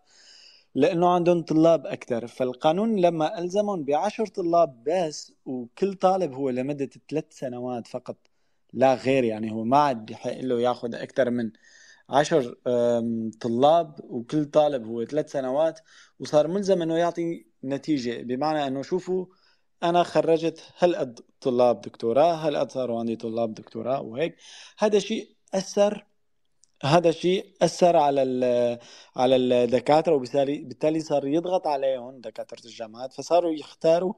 لانه عندهم طلاب اكثر فالقانون لما الزمهم بعشر طلاب بس وكل طالب هو لمده ثلاث سنوات فقط لا غير يعني هو ما عاد بحق له ياخذ اكثر من عشر طلاب وكل طالب هو ثلاث سنوات وصار ملزم انه يعطي نتيجه بمعنى انه شوفوا انا خرجت هالقد طلاب دكتوراه هالقد صاروا عندي طلاب دكتوراه وهيك هذا شيء اثر هذا الشيء اثر على على الدكاتره وبالتالي صار يضغط عليهم دكاتره الجامعات فصاروا يختاروا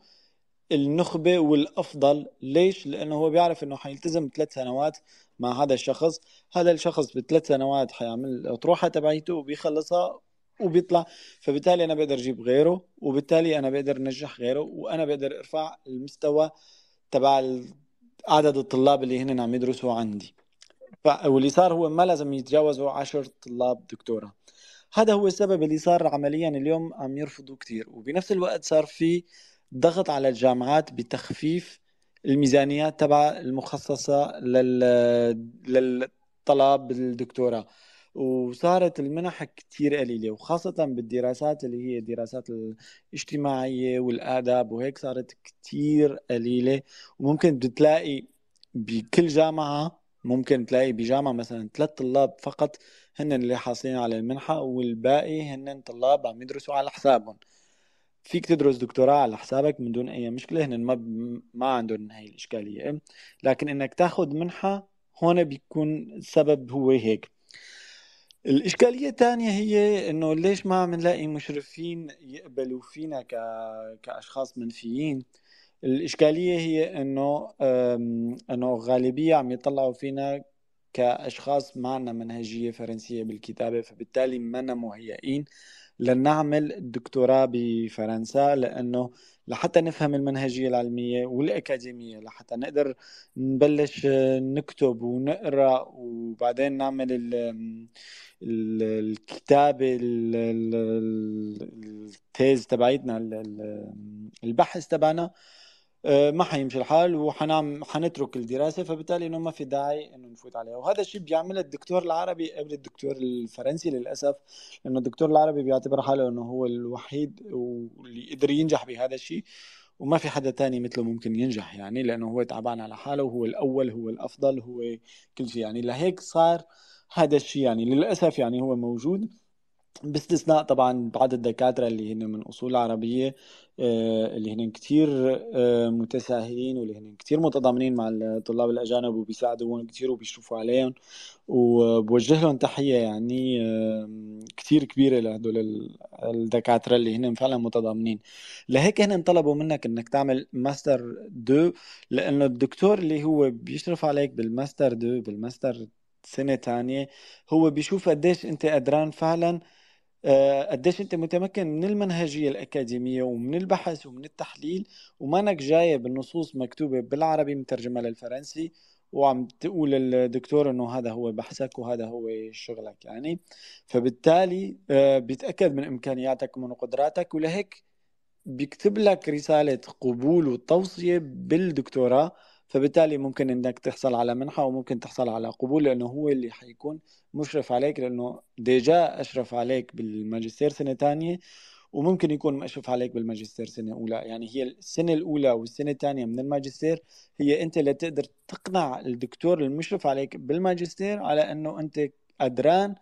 النخبه والافضل ليش؟ لانه هو بيعرف انه حيلتزم ثلاث سنوات مع هذا الشخص، هذا الشخص بثلاث سنوات حيعمل الاطروحه تبعيته وبيخلصها وبيطلع فبالتالي انا بقدر اجيب غيره وبالتالي انا بقدر انجح غيره وانا بقدر ارفع المستوى تبع عدد الطلاب اللي هن عم يدرسوا عندي واللي صار هو ما لازم يتجاوزوا عشر طلاب دكتوره هذا هو السبب اللي صار عمليا اليوم عم يرفضوا كثير وبنفس الوقت صار في ضغط على الجامعات بتخفيف الميزانيات تبع المخصصة لل... للطلاب الدكتوره وصارت المنح كتير قليلة وخاصة بالدراسات اللي هي الدراسات الاجتماعية والآداب وهيك صارت كتير قليلة وممكن بتلاقي بكل جامعة ممكن تلاقي بجامعة مثلا ثلاث طلاب فقط هن اللي حاصلين على المنحة والباقي هن طلاب عم يدرسوا على حسابهم فيك تدرس دكتوراه على حسابك من دون اي مشكله هن ما ب... ما عندهم هاي الاشكاليه لكن انك تاخذ منحه هون بيكون السبب هو هيك الاشكاليه الثانيه هي انه ليش ما عم نلاقي مشرفين يقبلوا فينا ك... كاشخاص منفيين الإشكالية هي إنه إنه غالبية عم يطلعوا فينا كأشخاص ما عندنا منهجية فرنسية بالكتابة فبالتالي ما مهيئين لنعمل الدكتوراه بفرنسا لأنه لحتى نفهم المنهجية العلمية والأكاديمية لحتى نقدر نبلش آه، نكتب ونقرأ وبعدين نعمل ال الكتابة التيز تبعيتنا البحث تبعنا آه، ما حيمشي الحال وحنام حنترك الدراسه فبالتالي انه ما في داعي انه نفوت عليها وهذا الشيء بيعمله الدكتور العربي قبل الدكتور الفرنسي للاسف لانه الدكتور العربي بيعتبر حاله انه هو الوحيد واللي قدر ينجح بهذا الشيء وما في حدا تاني مثله ممكن ينجح يعني لانه هو تعبان على حاله وهو الاول هو الافضل هو كل شيء يعني لهيك صار هذا الشيء يعني للاسف يعني هو موجود باستثناء طبعا بعض الدكاترة اللي هن من أصول عربية آه، اللي هن كتير آه، متساهلين واللي هن كتير متضامنين مع الطلاب الأجانب وبيساعدوهم كتير وبيشوفوا عليهم وبوجه لهم تحية يعني كتير كبيرة لهدول الدكاترة اللي هن فعلا متضامنين لهيك هن طلبوا منك انك تعمل ماستر دو لأنه الدكتور اللي هو بيشرف عليك بالماستر دو بالماستر سنة تانية هو بيشوف قديش انت قدران فعلا آه، قديش انت متمكن من المنهجيه الاكاديميه ومن البحث ومن التحليل ومانك جايب النصوص مكتوبه بالعربي مترجمه للفرنسي وعم تقول للدكتور انه هذا هو بحثك وهذا هو شغلك يعني فبالتالي آه، بيتاكد من امكانياتك ومن قدراتك ولهيك بيكتب لك رساله قبول وتوصيه بالدكتوراه فبالتالي ممكن انك تحصل على منحه وممكن تحصل على قبول لانه هو اللي حيكون مشرف عليك لانه ديجا اشرف عليك بالماجستير سنه ثانيه وممكن يكون مشرف عليك بالماجستير سنه اولى يعني هي السنه الاولى والسنه الثانيه من الماجستير هي انت اللي تقدر تقنع الدكتور المشرف عليك بالماجستير على انه انت قدران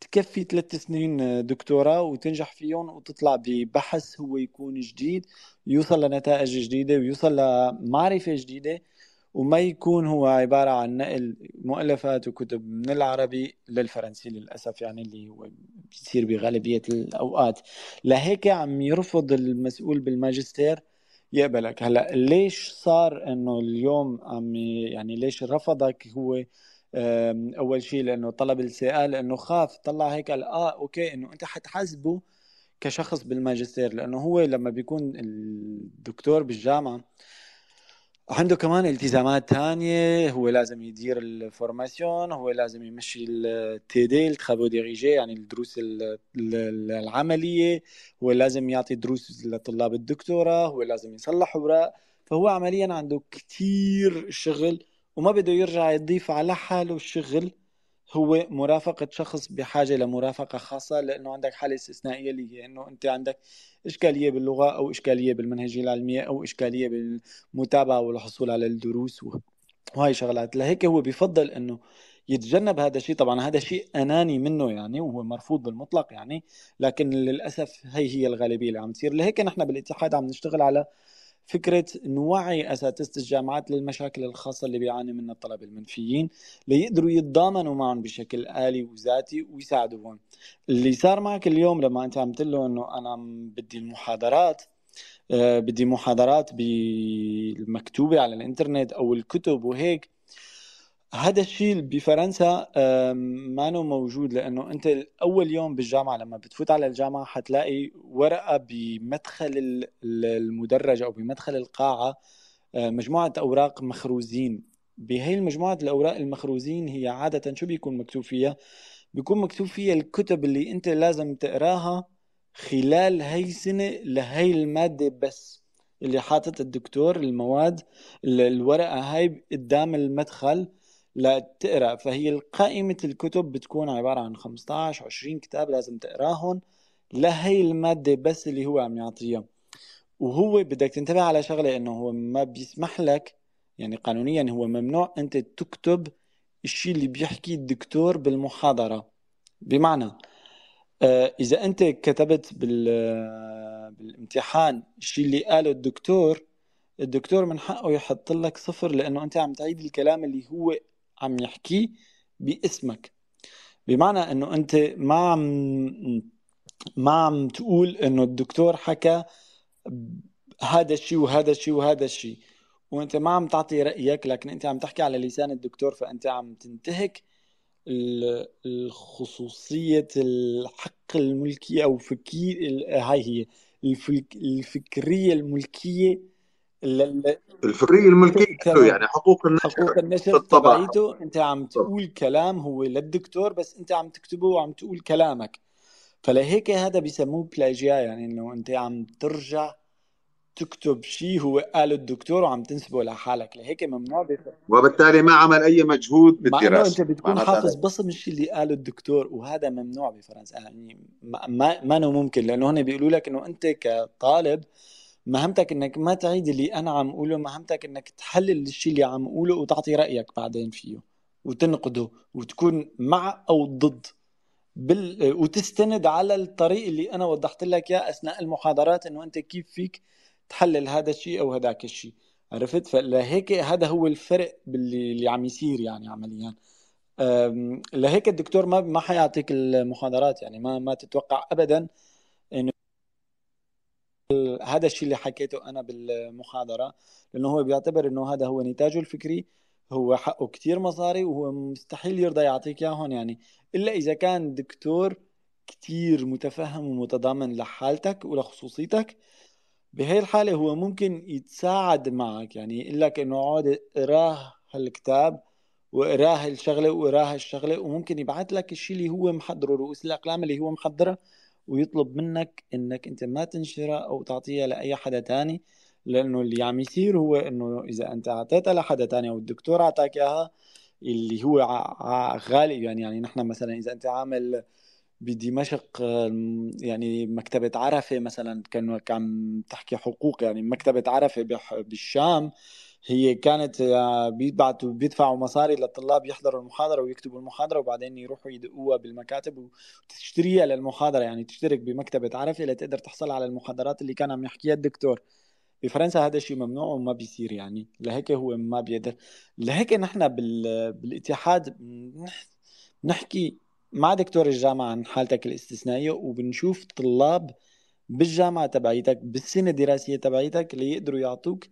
تكفي ثلاث سنين آه، دكتوراه وتنجح فيهم وتطلع ببحث هو يكون جديد يوصل لنتائج جديده ويوصل لمعرفه جديده وما يكون هو عبارة عن نقل مؤلفات وكتب من العربي للفرنسي للأسف يعني اللي هو بيصير بغالبية الأوقات لهيك عم يرفض المسؤول بالماجستير يقبلك هلا ليش صار انه اليوم عم يعني ليش رفضك هو اول شيء لانه طلب السي لانه خاف طلع هيك قال اه اوكي انه انت حتحاسبه كشخص بالماجستير لانه هو لما بيكون الدكتور بالجامعه عنده كمان التزامات تانية هو لازم يدير الفورماسيون هو لازم يمشي التي دي الترافو ديريجي يعني الدروس العملية هو لازم يعطي دروس لطلاب الدكتوراه هو لازم يصلح أوراق فهو عمليا عنده كتير شغل وما بده يرجع يضيف على حاله الشغل هو مرافقة شخص بحاجة لمرافقة خاصة لأنه عندك حالة استثنائية اللي هي أنه أنت عندك إشكالية باللغة أو إشكالية بالمنهجية العلمية أو إشكالية بالمتابعة والحصول على الدروس وهاي شغلات لهيك هو بفضل أنه يتجنب هذا الشيء طبعا هذا شيء أناني منه يعني وهو مرفوض بالمطلق يعني لكن للأسف هي هي الغالبية اللي عم تصير لهيك نحن بالاتحاد عم نشتغل على فكره نوعي اساتذه الجامعات للمشاكل الخاصه اللي بيعاني منها الطلبه المنفيين ليقدروا يتضامنوا معهم بشكل الي وذاتي ويساعدوهم اللي صار معك اليوم لما انت عم تقول له انه انا بدي المحاضرات آه، بدي محاضرات بالمكتوبه على الانترنت او الكتب وهيك هذا الشيء بفرنسا ما موجود لانه انت اول يوم بالجامعه لما بتفوت على الجامعه حتلاقي ورقه بمدخل المدرج او بمدخل القاعه آه، مجموعه اوراق مخروزين بهي المجموعه الاوراق المخروزين هي عاده شو بيكون مكتوب فيها بيكون مكتوب فيها الكتب اللي انت لازم تقراها خلال هي السنه لهي الماده بس اللي حاطط الدكتور المواد الورقه هاي قدام المدخل لتقرا فهي قائمه الكتب بتكون عباره عن 15 20 كتاب لازم تقراهم لهي الماده بس اللي هو عم يعطيها وهو بدك تنتبه على شغله انه هو ما بيسمح لك يعني قانونيا هو ممنوع انت تكتب الشيء اللي بيحكي الدكتور بالمحاضره بمعنى آه، اذا انت كتبت بال آه، بالامتحان الشيء اللي قاله الدكتور الدكتور من حقه يحط لك صفر لانه انت عم تعيد الكلام اللي هو عم يحكي باسمك بمعنى انه انت ما عم ما عم تقول انه الدكتور حكى هذا الشيء وهذا الشيء وهذا الشيء وانت ما عم تعطي رايك لكن انت عم تحكي على لسان الدكتور فانت عم تنتهك الخصوصية الحق الملكي أو فكير هاي هي الفكرية الملكية الفكريه الملكيه يعني حقوق النشر حقوق النشر تبعيته انت عم تقول كلام هو للدكتور بس انت عم تكتبه وعم تقول كلامك فلهيك هذا بيسموه بلاجيا يعني انه انت عم ترجع تكتب شيء هو قاله الدكتور وعم تنسبه لحالك لهيك ممنوع وبالتالي ما عمل اي مجهود بالدراسه انت بتكون حافظ بصم الشيء اللي قاله الدكتور وهذا ممنوع بفرنسا يعني ما ما, ما ممكن لانه هن بيقولوا لك انه انت كطالب مهمتك انك ما تعيد اللي انا عم اقوله مهمتك انك تحلل الشيء اللي عم اقوله وتعطي رايك بعدين فيه وتنقده وتكون مع او ضد بال... وتستند على الطريق اللي انا وضحت لك اياه اثناء المحاضرات انه انت كيف فيك تحلل هذا الشيء او هذاك الشيء عرفت فلهيك هذا هو الفرق باللي اللي عم يصير يعني عمليا لهيك الدكتور ما ما حيعطيك المحاضرات يعني ما ما تتوقع ابدا انه هذا الشيء اللي حكيته انا بالمحاضره لانه هو بيعتبر انه هذا هو نتاجه الفكري هو حقه كتير مصاري وهو مستحيل يرضى يعطيك اياهم يعني الا اذا كان دكتور كتير متفهم ومتضامن لحالتك ولخصوصيتك بهي الحالة هو ممكن يتساعد معك يعني يقول لك انه اقعد اقراه هالكتاب واقراه الشغلة واقراه الشغلة وممكن يبعث لك الشيء اللي هو محضره رؤوس الاقلام اللي هو محضره ويطلب منك انك انت ما تنشرها او تعطيها لاي حدا تاني لانه اللي عم يصير هو انه اذا انت اعطيتها لحدا تاني او الدكتور اعطاك اياها اللي هو غالي يعني يعني نحن مثلا اذا انت عامل بدمشق يعني مكتبة عرفة مثلا كان عم تحكي حقوق يعني مكتبة عرفة بالشام هي كانت آه، بيبعتوا بيدفعوا مصاري للطلاب يحضروا المحاضره ويكتبوا المحاضره وبعدين يروحوا يدقوها بالمكاتب وتشتريها للمحاضره يعني تشترك بمكتبه عرفه لتقدر تحصل على المحاضرات اللي كان عم يحكيها الدكتور بفرنسا هذا الشيء ممنوع وما بيصير يعني لهيك هو ما بيقدر لهيك نحن بال... بالاتحاد نحكي مع دكتور الجامعه عن حالتك الاستثنائيه وبنشوف طلاب بالجامعه تبعيتك بالسنه الدراسيه تبعيتك ليقدروا يعطوك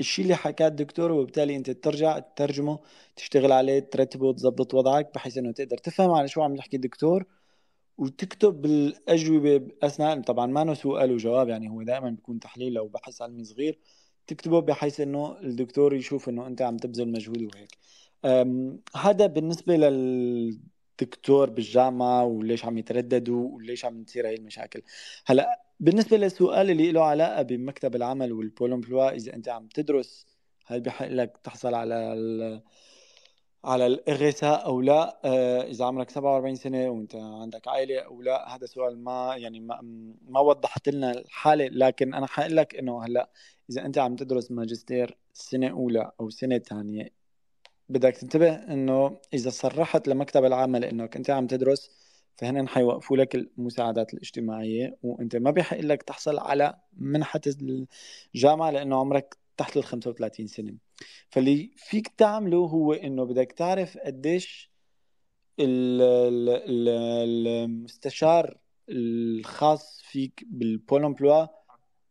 الشيء اللي حكاه الدكتور وبالتالي انت ترجع تترجمه تشتغل عليه ترتبه تظبط وضعك بحيث انه تقدر تفهم على شو عم يحكي الدكتور وتكتب الاجوبه اثناء طبعا ما انه سؤال وجواب يعني هو دائما بيكون تحليل او بحث علمي صغير تكتبه بحيث انه الدكتور يشوف انه انت عم تبذل مجهود وهيك هذا بالنسبه لل دكتور بالجامعه وليش عم يترددوا وليش عم تصير هي المشاكل هلا بالنسبه للسؤال اللي له علاقه بمكتب العمل والبولومبلوا اذا انت عم تدرس هل بحق لك تحصل على ال على الإغاثة او لا آه، اذا عمرك 47 سنه وانت عندك عائله او لا هذا سؤال ما يعني ما, ما وضحت لنا الحاله لكن انا حقول لك انه هلا اذا انت عم تدرس ماجستير سنه اولى او سنه ثانيه بدك تنتبه انه اذا صرحت لمكتب العمل انك انت عم تدرس فهن حيوقفوا لك المساعدات الاجتماعيه وانت ما بيحق لك تحصل على منحه الجامعه لانه عمرك تحت ال 35 سنه فاللي فيك تعمله هو انه بدك تعرف قديش المستشار الخاص فيك بالبول امبلوا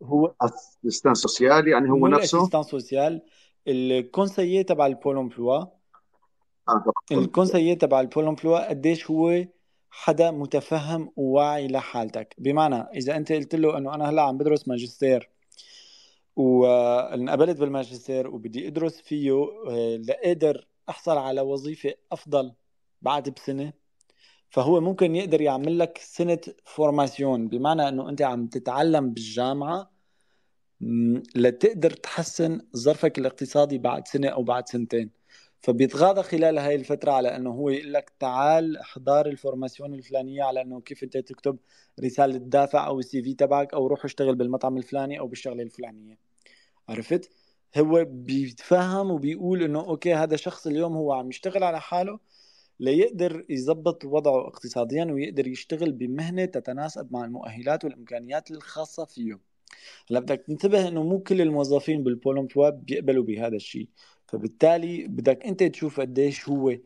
هو اسيستان سوسيال يعني هو نفسه اسيستان سوسيال الكونسييه تبع البول امبلوا الكونسييه تبع البول امبلوا قديش هو حدا متفهم وواعي لحالتك بمعنى اذا انت قلت له انه انا هلا عم بدرس ماجستير وانقبلت آه، بالماجستير وبدي ادرس فيه آه، لاقدر احصل على وظيفه افضل بعد بسنه فهو ممكن يقدر يعمل لك سنه فورماسيون بمعنى انه انت عم تتعلم بالجامعه لتقدر تحسن ظرفك الاقتصادي بعد سنه او بعد سنتين فبيتغاضى خلال هاي الفترة على انه هو يقول لك تعال احضر الفورماسيون الفلانية على انه كيف انت تكتب رسالة دافع او السي في تبعك او روح اشتغل بالمطعم الفلاني او بالشغلة الفلانية عرفت؟ هو بيتفهم وبيقول انه اوكي هذا الشخص اليوم هو عم يشتغل على حاله ليقدر يظبط وضعه اقتصاديا ويقدر يشتغل بمهنة تتناسب مع المؤهلات والامكانيات الخاصة فيه هلا بدك تنتبه انه مو كل الموظفين بالبول امبلوا بيقبلوا بهذا الشيء فبالتالي بدك انت تشوف قديش هو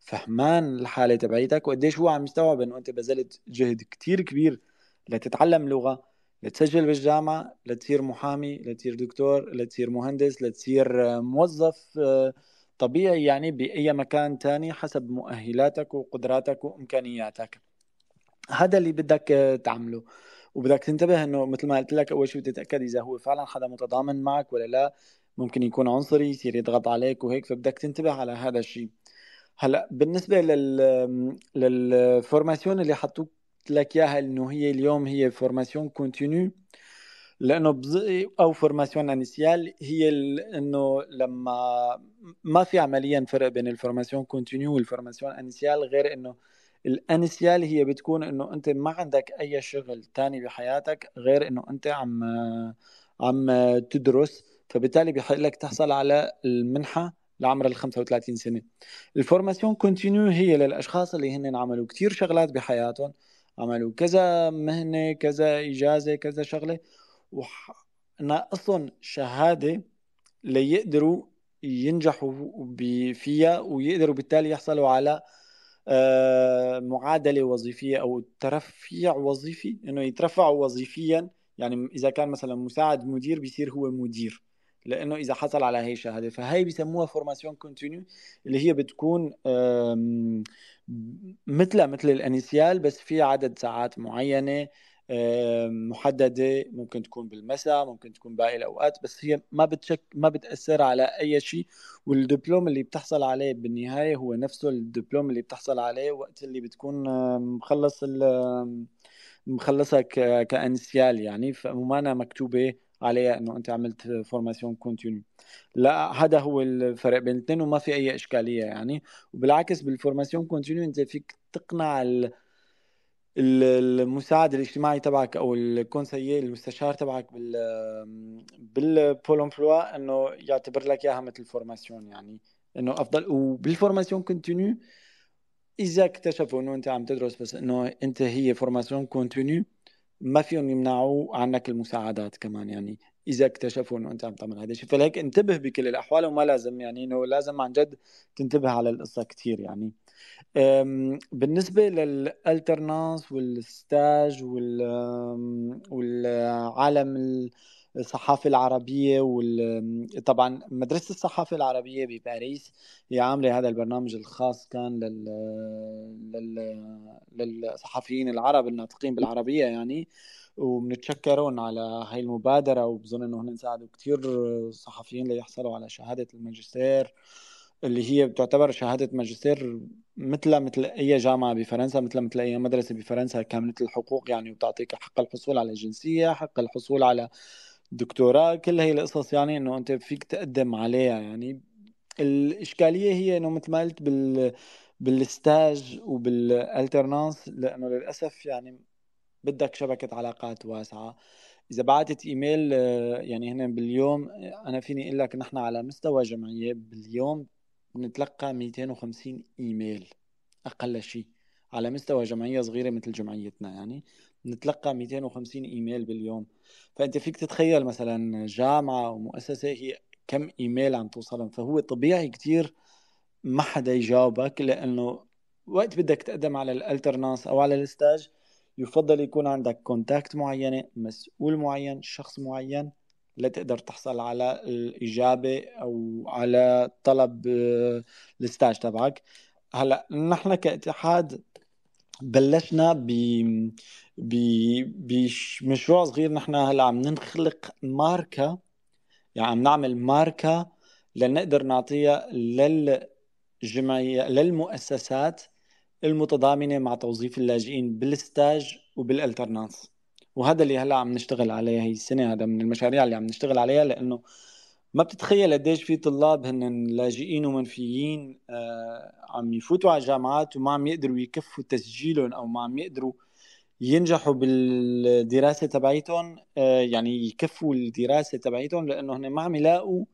فهمان الحاله تبعيتك وقديش هو عم يستوعب انه انت بذلت جهد كتير كبير لتتعلم لغه لتسجل بالجامعه لتصير محامي لتصير دكتور لتصير مهندس لتصير آه، موظف آه، طبيعي يعني باي مكان تاني حسب مؤهلاتك وقدراتك وامكانياتك هذا اللي بدك آه، تعمله وبدك تنتبه انه مثل ما قلت لك اول شيء تتاكد اذا هو فعلا حدا متضامن معك ولا لا ممكن يكون عنصري يصير يضغط عليك وهيك فبدك تنتبه على هذا الشيء هلا بالنسبه لل للفورماسيون اللي حطوك لك اياها انه هي اليوم هي فورماسيون كونتينيو لانه بز... او فورماسيون انيسيال هي ال... انه لما ما في عمليا فرق بين الفورماسيون كونتينيو والفورماسيون انيسيال غير انه الانسيال هي بتكون انه انت ما عندك اي شغل تاني بحياتك غير انه انت عم عم تدرس فبالتالي بحق لك تحصل على المنحه لعمر ال 35 سنه الفورماسيون كونتينيو هي للاشخاص اللي هن عملوا كثير شغلات بحياتهم عملوا كذا مهنه كذا اجازه كذا شغله وناقصهم شهاده ليقدروا ينجحوا فيها ويقدروا بالتالي يحصلوا على آه، معادله وظيفيه او ترفيع وظيفي انه يترفعوا وظيفيا يعني اذا كان مثلا مساعد مدير بيصير هو مدير لانه اذا حصل على هي الشهاده فهي بيسموها فورماسيون كونتينيو اللي هي بتكون مثلها مثل الانيسيال بس في عدد ساعات معينه محدده ممكن تكون بالمساء ممكن تكون باقي الاوقات بس هي ما بتشك ما بتاثر على اي شيء والدبلوم اللي بتحصل عليه بالنهايه هو نفسه الدبلوم اللي بتحصل عليه وقت اللي بتكون مخلص مخلصها كانسيال يعني أنا مكتوبه عليها انه انت عملت فورماسيون كونتينيو لا هذا هو الفرق بين الاثنين وما في اي اشكاليه يعني وبالعكس بالفورماسيون كونتينيو انت فيك تقنع ال المساعد الاجتماعي تبعك او الكونسيي المستشار تبعك بال بالبول امبلوا انه يعتبر لك اياها مثل فورماسيون يعني انه افضل وبالفورماسيون كونتينيو اذا اكتشفوا انه انت عم تدرس بس انه انت هي فورماسيون كونتينيو ما فيهم يمنعوا عنك المساعدات كمان يعني اذا اكتشفوا انه انت عم تعمل هذا الشيء فلهيك انتبه بكل الاحوال وما لازم يعني انه لازم عن جد تنتبه على القصه كثير يعني بالنسبه للالترنانس والستاج والعالم الصحافة العربية وال... طبعا مدرسة الصحافة العربية بباريس هي عاملة هذا البرنامج الخاص كان لل... لل... للصحفيين العرب الناطقين بالعربية يعني وبنتشكرهم على هاي المبادرة وبظن انه هن ساعدوا كثير صحفيين ليحصلوا على شهادة الماجستير اللي هي بتعتبر شهاده ماجستير مثل مثل اي جامعه بفرنسا مثل مثل اي مدرسه بفرنسا كامله الحقوق يعني وبتعطيك حق الحصول على جنسيه حق الحصول على دكتوراه كل هي القصص يعني انه انت فيك تقدم عليها يعني الاشكاليه هي انه مثل ما قلت بال بالستاج وبالالترنانس لانه للاسف يعني بدك شبكه علاقات واسعه اذا بعتت ايميل آه، يعني هنا باليوم انا فيني اقول لك نحن على مستوى جمعيه باليوم بنتلقى 250 ايميل اقل شيء على مستوى جمعيه صغيره مثل جمعيتنا يعني بنتلقى 250 ايميل باليوم فانت فيك تتخيل مثلا جامعه او مؤسسه هي كم ايميل عم توصلهم فهو طبيعي كتير ما حدا يجاوبك لانه وقت بدك تقدم على الالترنانس او على الستاج يفضل يكون عندك كونتاكت معينه مسؤول معين شخص معين لتقدر تحصل على الاجابه او على طلب آه، الستاج تبعك هلا نحن كاتحاد بلشنا ب بمشروع صغير نحن هلا عم نخلق ماركه يعني عم نعمل ماركه لنقدر نعطيها للجمعيه للمؤسسات المتضامنه مع توظيف اللاجئين بالستاج وبالالترنانس وهذا اللي هلا عم نشتغل عليه هي السنه هذا من المشاريع اللي عم نشتغل عليها لانه ما بتتخيل قديش في طلاب هن لاجئين ومنفيين آه، عم يفوتوا على الجامعات وما عم يقدروا يكفوا تسجيلهم او ما عم يقدروا ينجحوا بالدراسه تبعيتهم آه، يعني يكفوا الدراسه تبعيتهم لانه هن ما عم يلاقوا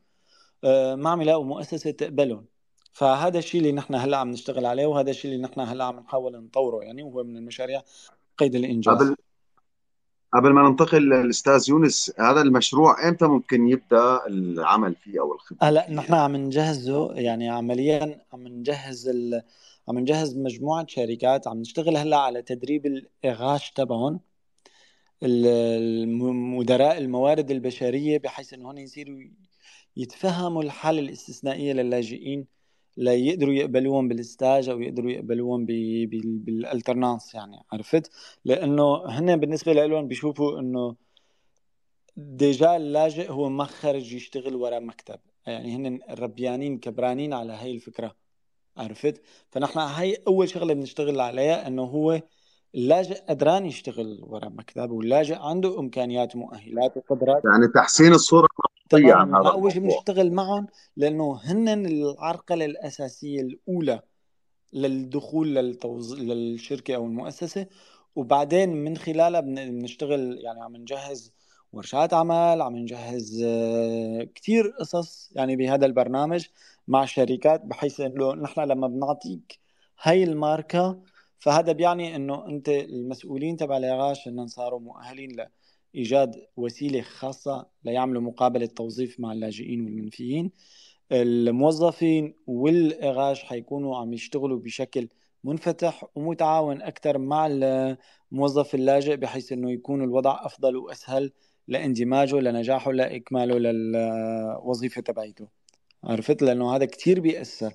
آه، ما عم يلاقوا مؤسسه تقبلهم فهذا الشيء اللي نحن هلا عم نشتغل عليه وهذا الشيء اللي نحن هلا عم نحاول نطوره يعني وهو من المشاريع قيد الانجاز قبل قبل ما ننتقل للاستاذ يونس هذا المشروع امتى ممكن يبدا العمل فيه او الخدمه هلا نحن عم نجهزه يعني عمليا عم نجهز ال... عم نجهز مجموعه شركات عم نشتغل هلا على تدريب الاغاش تبعهم المدراء الموارد البشريه بحيث انه يصيروا يتفهموا الحاله الاستثنائيه للاجئين ليقدروا يقبلوهم بالستاج او يقدروا يقبلوهم بالالترنانس يعني عرفت لانه هن بالنسبه لهم بيشوفوا انه ديجا اللاجئ هو ما خرج يشتغل ورا مكتب يعني هن ربيانين كبرانين على هاي الفكره عرفت فنحن هاي اول شغله بنشتغل عليها انه هو اللاجئ قدران يشتغل ورا مكتب واللاجئ عنده امكانيات ومؤهلات وقدرات يعني تحسين الصوره طبعا عن هذا بنشتغل معهم لانه هن العرقله الاساسيه الاولى للدخول للتوز... للشركه او المؤسسه وبعدين من خلالها بنشتغل يعني عم نجهز ورشات عمل عم نجهز آه، كثير قصص يعني بهذا البرنامج مع الشركات بحيث انه نحن لما بنعطيك هاي الماركه فهذا بيعني انه انت المسؤولين تبع العراش انهم صاروا مؤهلين ايجاد وسيله خاصه ليعملوا مقابله توظيف مع اللاجئين والمنفيين الموظفين والإغاش حيكونوا عم يشتغلوا بشكل منفتح ومتعاون أكثر مع الموظف اللاجئ بحيث أنه يكون الوضع أفضل وأسهل لاندماجه لنجاحه لإكماله للوظيفة تبعيته عرفت لأنه هذا كثير بيأثر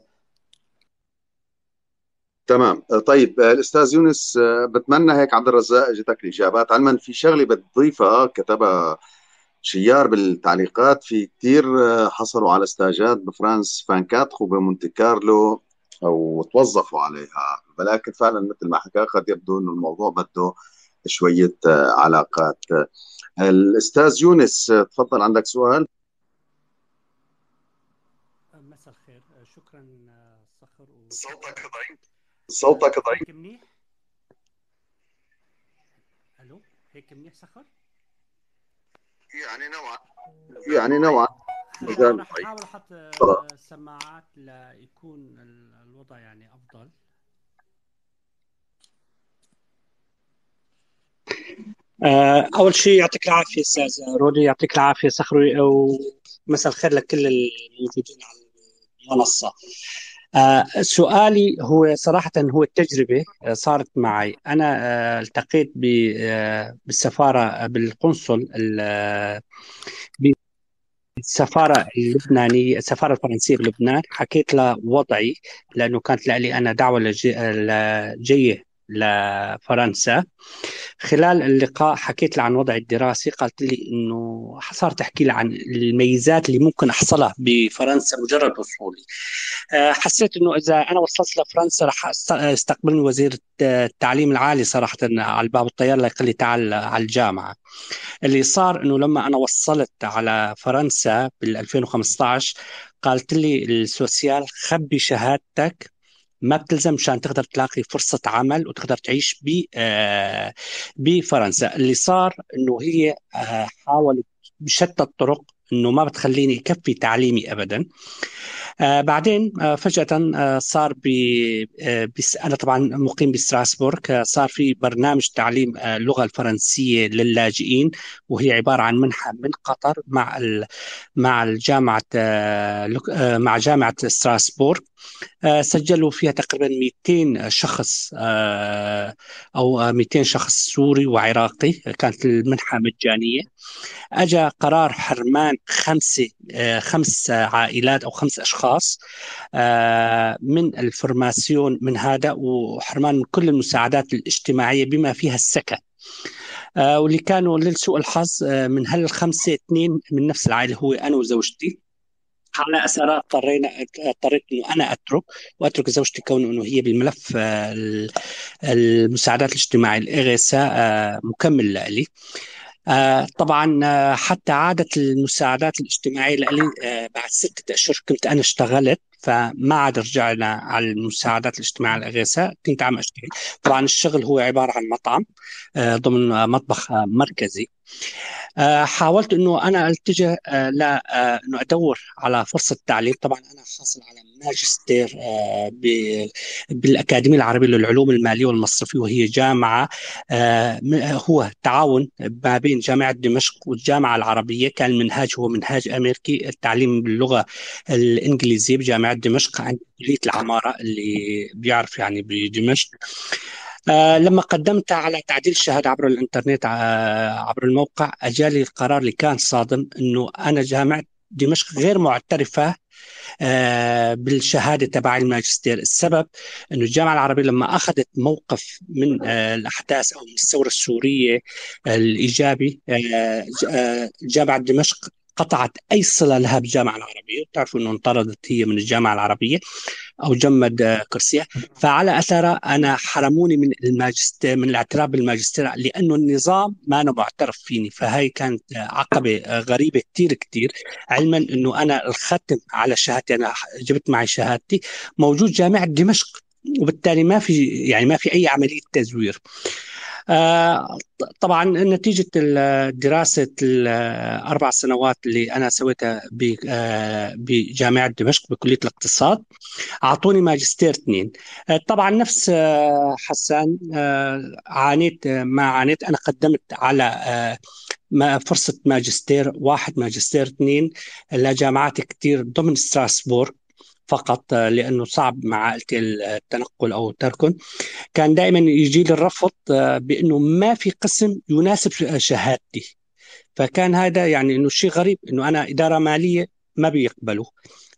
تمام آه، طيب آه، الاستاذ يونس آه، بتمنى هيك عبد الرزاق اجتك الاجابات علما في شغله بتضيفها كتبها شيار بالتعليقات في كثير حصلوا على استاجات فان كاتخ وبمونتي كارلو او توظفوا عليها ولكن فعلا مثل ما حكى قد يبدو انه الموضوع بده شويه علاقات الاستاذ يونس تفضل عندك سؤال مساء الخير شكرا صخر و... صوتك ضعيف صوتك ضعيف هيك منيح الو هيك منيح سخر يعني نوعا يعني نوعا راح احاول احط السماعات ليكون الوضع يعني افضل آه، اول شيء يعطيك العافيه استاذ رودي يعطيك العافيه صخري ومساء الخير لكل الموجودين على المنصه آه، سؤالي هو صراحة هو التجربة آه، صارت معي أنا آه، التقيت بالسفارة بالقنصل السفارة اللبنانية السفارة الفرنسية بلبنان حكيت لها وضعي لأنه كانت لي أنا دعوة لجية لفرنسا خلال اللقاء حكيت لها عن وضعي الدراسي قالت لي انه صار تحكي لي عن الميزات اللي ممكن احصلها بفرنسا مجرد وصولي آه، حسيت انه اذا انا وصلت لفرنسا راح استقبلني وزير التعليم العالي صراحه آه، على الباب الطياره ليقول لي تعال على الجامعه اللي صار انه لما انا وصلت على فرنسا بال 2015 قالت لي السوسيال خبي شهادتك ما بتلزم مشان تقدر تلاقي فرصه عمل وتقدر تعيش ب آه، بفرنسا اللي صار انه هي آه، حاولت بشتى الطرق انه ما بتخليني يكفي تعليمي ابدا آه، بعدين آه، فجأة آه، صار ب أنا طبعا مقيم بستراسبورغ صار في برنامج تعليم اللغة الفرنسية للاجئين وهي عبارة عن منحة من قطر مع مع الجامعة مع جامعة ستراسبورغ سجلوا فيها تقريبا 200 شخص او 200 شخص سوري وعراقي كانت المنحه مجانيه اجى قرار حرمان خمسه خمس عائلات او خمس اشخاص الاشخاص آه، من الفورماسيون من هذا وحرمان من كل المساعدات الاجتماعيه بما فيها السكن آه، واللي كانوا لسوء الحظ آه، من هالخمسه اثنين من نفس العائله هو انا وزوجتي على اسرار اضطرينا اضطريت انه انا اترك واترك زوجتي كون انه هي بالملف المساعدات الاجتماعيه الاغاثه مكمل لي آه، طبعا آه، حتى عادت المساعدات الاجتماعية لي آه، بعد ستة أشهر كنت أنا اشتغلت فما عاد رجعنا على المساعدات الاجتماعيه الاغاثه كنت عم اشتغل طبعا الشغل هو عباره عن مطعم آه، ضمن مطبخ آه، مركزي آه، حاولت انه انا اتجه لا انه ادور على فرصه تعليم طبعا انا حاصل على ماجستير بالاكاديميه العربيه للعلوم الماليه والمصرفيه وهي جامعه هو تعاون ما بين جامعه دمشق والجامعه العربيه كان المنهاج هو منهاج امريكي التعليم باللغه الانجليزيه بجامعه جامعه دمشق عند كليه العماره اللي بيعرف يعني بدمشق آه لما قدمت على تعديل الشهادة عبر الإنترنت آه، عبر الموقع أجالي القرار اللي كان صادم أنه أنا جامعة دمشق غير معترفة آه بالشهادة تبع الماجستير السبب أنه الجامعة العربية لما أخذت موقف من آه الأحداث أو من الثورة السورية آه، الإيجابي آه، جامعة دمشق قطعت أي صلة لها بالجامعة العربية بتعرفوا أنه انطردت هي من الجامعة العربية أو جمد كرسيها فعلى اثرها أنا حرموني من الماجستير من الاعتراف بالماجستير لأنه النظام ما أنا معترف فيني فهي كانت عقبة غريبة كثير كثير علما أنه أنا الختم على شهادتي أنا جبت معي شهادتي موجود جامعة دمشق وبالتالي ما في يعني ما في اي عمليه تزوير آه، طبعا نتيجة دراسة الأربع سنوات اللي أنا سويتها آه، بجامعة دمشق بكلية الاقتصاد أعطوني ماجستير اثنين آه، طبعا نفس حسان عانيت ما عانيت أنا قدمت على فرصة ماجستير واحد ماجستير اثنين لجامعات كتير ضمن ستراسبورغ فقط آه، لانه صعب مع التنقل او تركن كان دائما يجي لي الرفض آه، بانه ما في قسم يناسب شهادتي فكان هذا يعني انه شيء غريب انه انا اداره ماليه ما بيقبلوا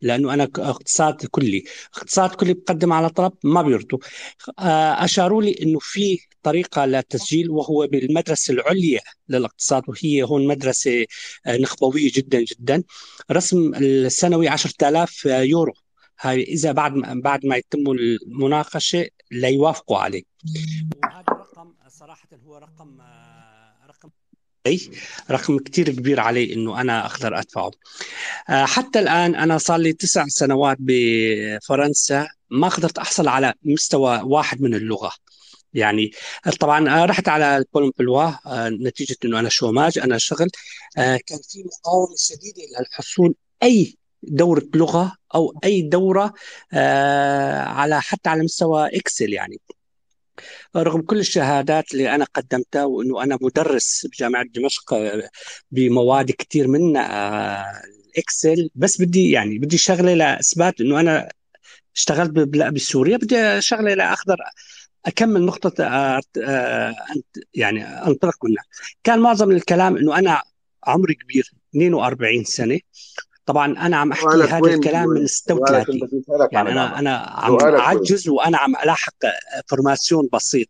لانه انا اقتصاد كلي اقتصاد كلي بقدم على طلب ما بيرضوا آه، اشاروا لي انه في طريقه للتسجيل وهو بالمدرسه العليا للاقتصاد وهي هون مدرسه نخبويه جدا جدا رسم السنوي 10000 يورو هاي اذا بعد ما بعد ما يتم المناقشه ليوافقوا عليه وهذا الرقم صراحه هو رقم آه، رقم اي رقم كثير كبير علي انه انا اقدر ادفعه آه، حتى الان انا صار لي تسع سنوات بفرنسا ما قدرت احصل على مستوى واحد من اللغه يعني طبعا آه، رحت على كولوم بلوا نتيجه انه انا شوماج انا شغل كان في مقاومه شديده للحصول اي دوره لغه او اي دوره آه، على حتى على مستوى اكسل يعني رغم كل الشهادات اللي انا قدمتها وانه انا مدرس بجامعه دمشق آه، بمواد كثير من آه، الاكسل بس بدي يعني بدي شغله لاثبات انه انا اشتغلت بسوريا بدي شغله لاخضر اكمل نقطه يعني انطلق منها كان معظم الكلام انه انا عمري كبير 42 سنه طبعا انا عم احكي هذا الكلام من 36 يعني انا انا عم اعجز وانا عم الاحق فورماسيون بسيط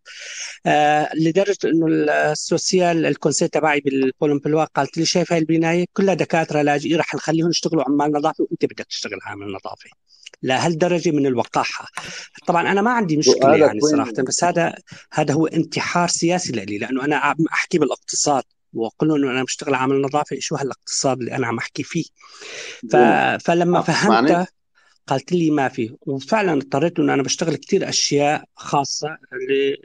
آه لدرجه انه السوسيال الكونسي تبعي بالبولم بلوا قالت لي شايف هاي البنايه كلها دكاتره لاجئين رح نخليهم يشتغلوا عمال نظافه وانت بدك تشتغل عامل نظافه لهالدرجه من الوقاحه طبعا انا ما عندي مشكله يعني صراحه بس هذا هذا هو انتحار سياسي لي لانه انا عم احكي بالاقتصاد واقول لهم انه انا بشتغل عمل نظافه شو هالاقتصاد اللي انا عم احكي فيه ف... فلما آه، فهمتها قالت لي ما في وفعلا اضطريت انه انا بشتغل كثير اشياء خاصه ل...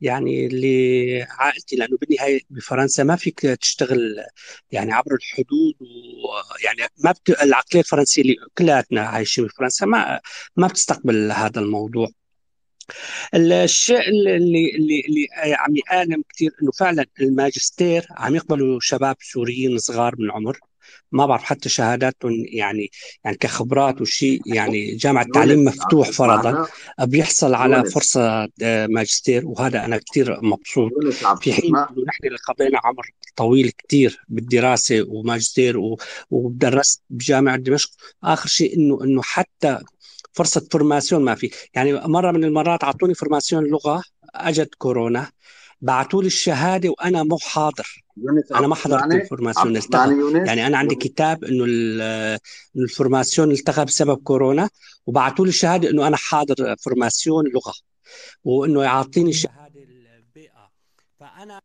يعني لعائلتي لانه بالنهايه بفرنسا ما فيك تشتغل يعني عبر الحدود ويعني ما بت... العقليه الفرنسيه اللي كلياتنا عايشين بفرنسا ما ما بتستقبل هذا الموضوع الشيء اللي اللي اللي عم يألم يعني كثير انه فعلا الماجستير عم يقبلوا شباب سوريين صغار من العمر ما بعرف حتى شهاداتهم يعني يعني كخبرات وشيء يعني جامعه تعليم مفتوح آه، فرضا بيحصل على فرصه آه، ماجستير وهذا انا كثير مبسوط في حين انه نحن اللي قضينا عمر طويل كثير بالدراسه وماجستير ودرست بجامعه دمشق اخر شيء انه انه حتى فرصه فورماسيون ما في يعني مره من المرات اعطوني فورماسيون لغه اجت كورونا بعثوا لي الشهاده وانا مو حاضر انا ما حضرت الفورماسيون التغى يعني انا عندي كتاب انه الفورماسيون التغى بسبب كورونا وبعثوا لي الشهاده انه انا حاضر فورماسيون لغه وانه يعطيني الشهاده البيئه فانا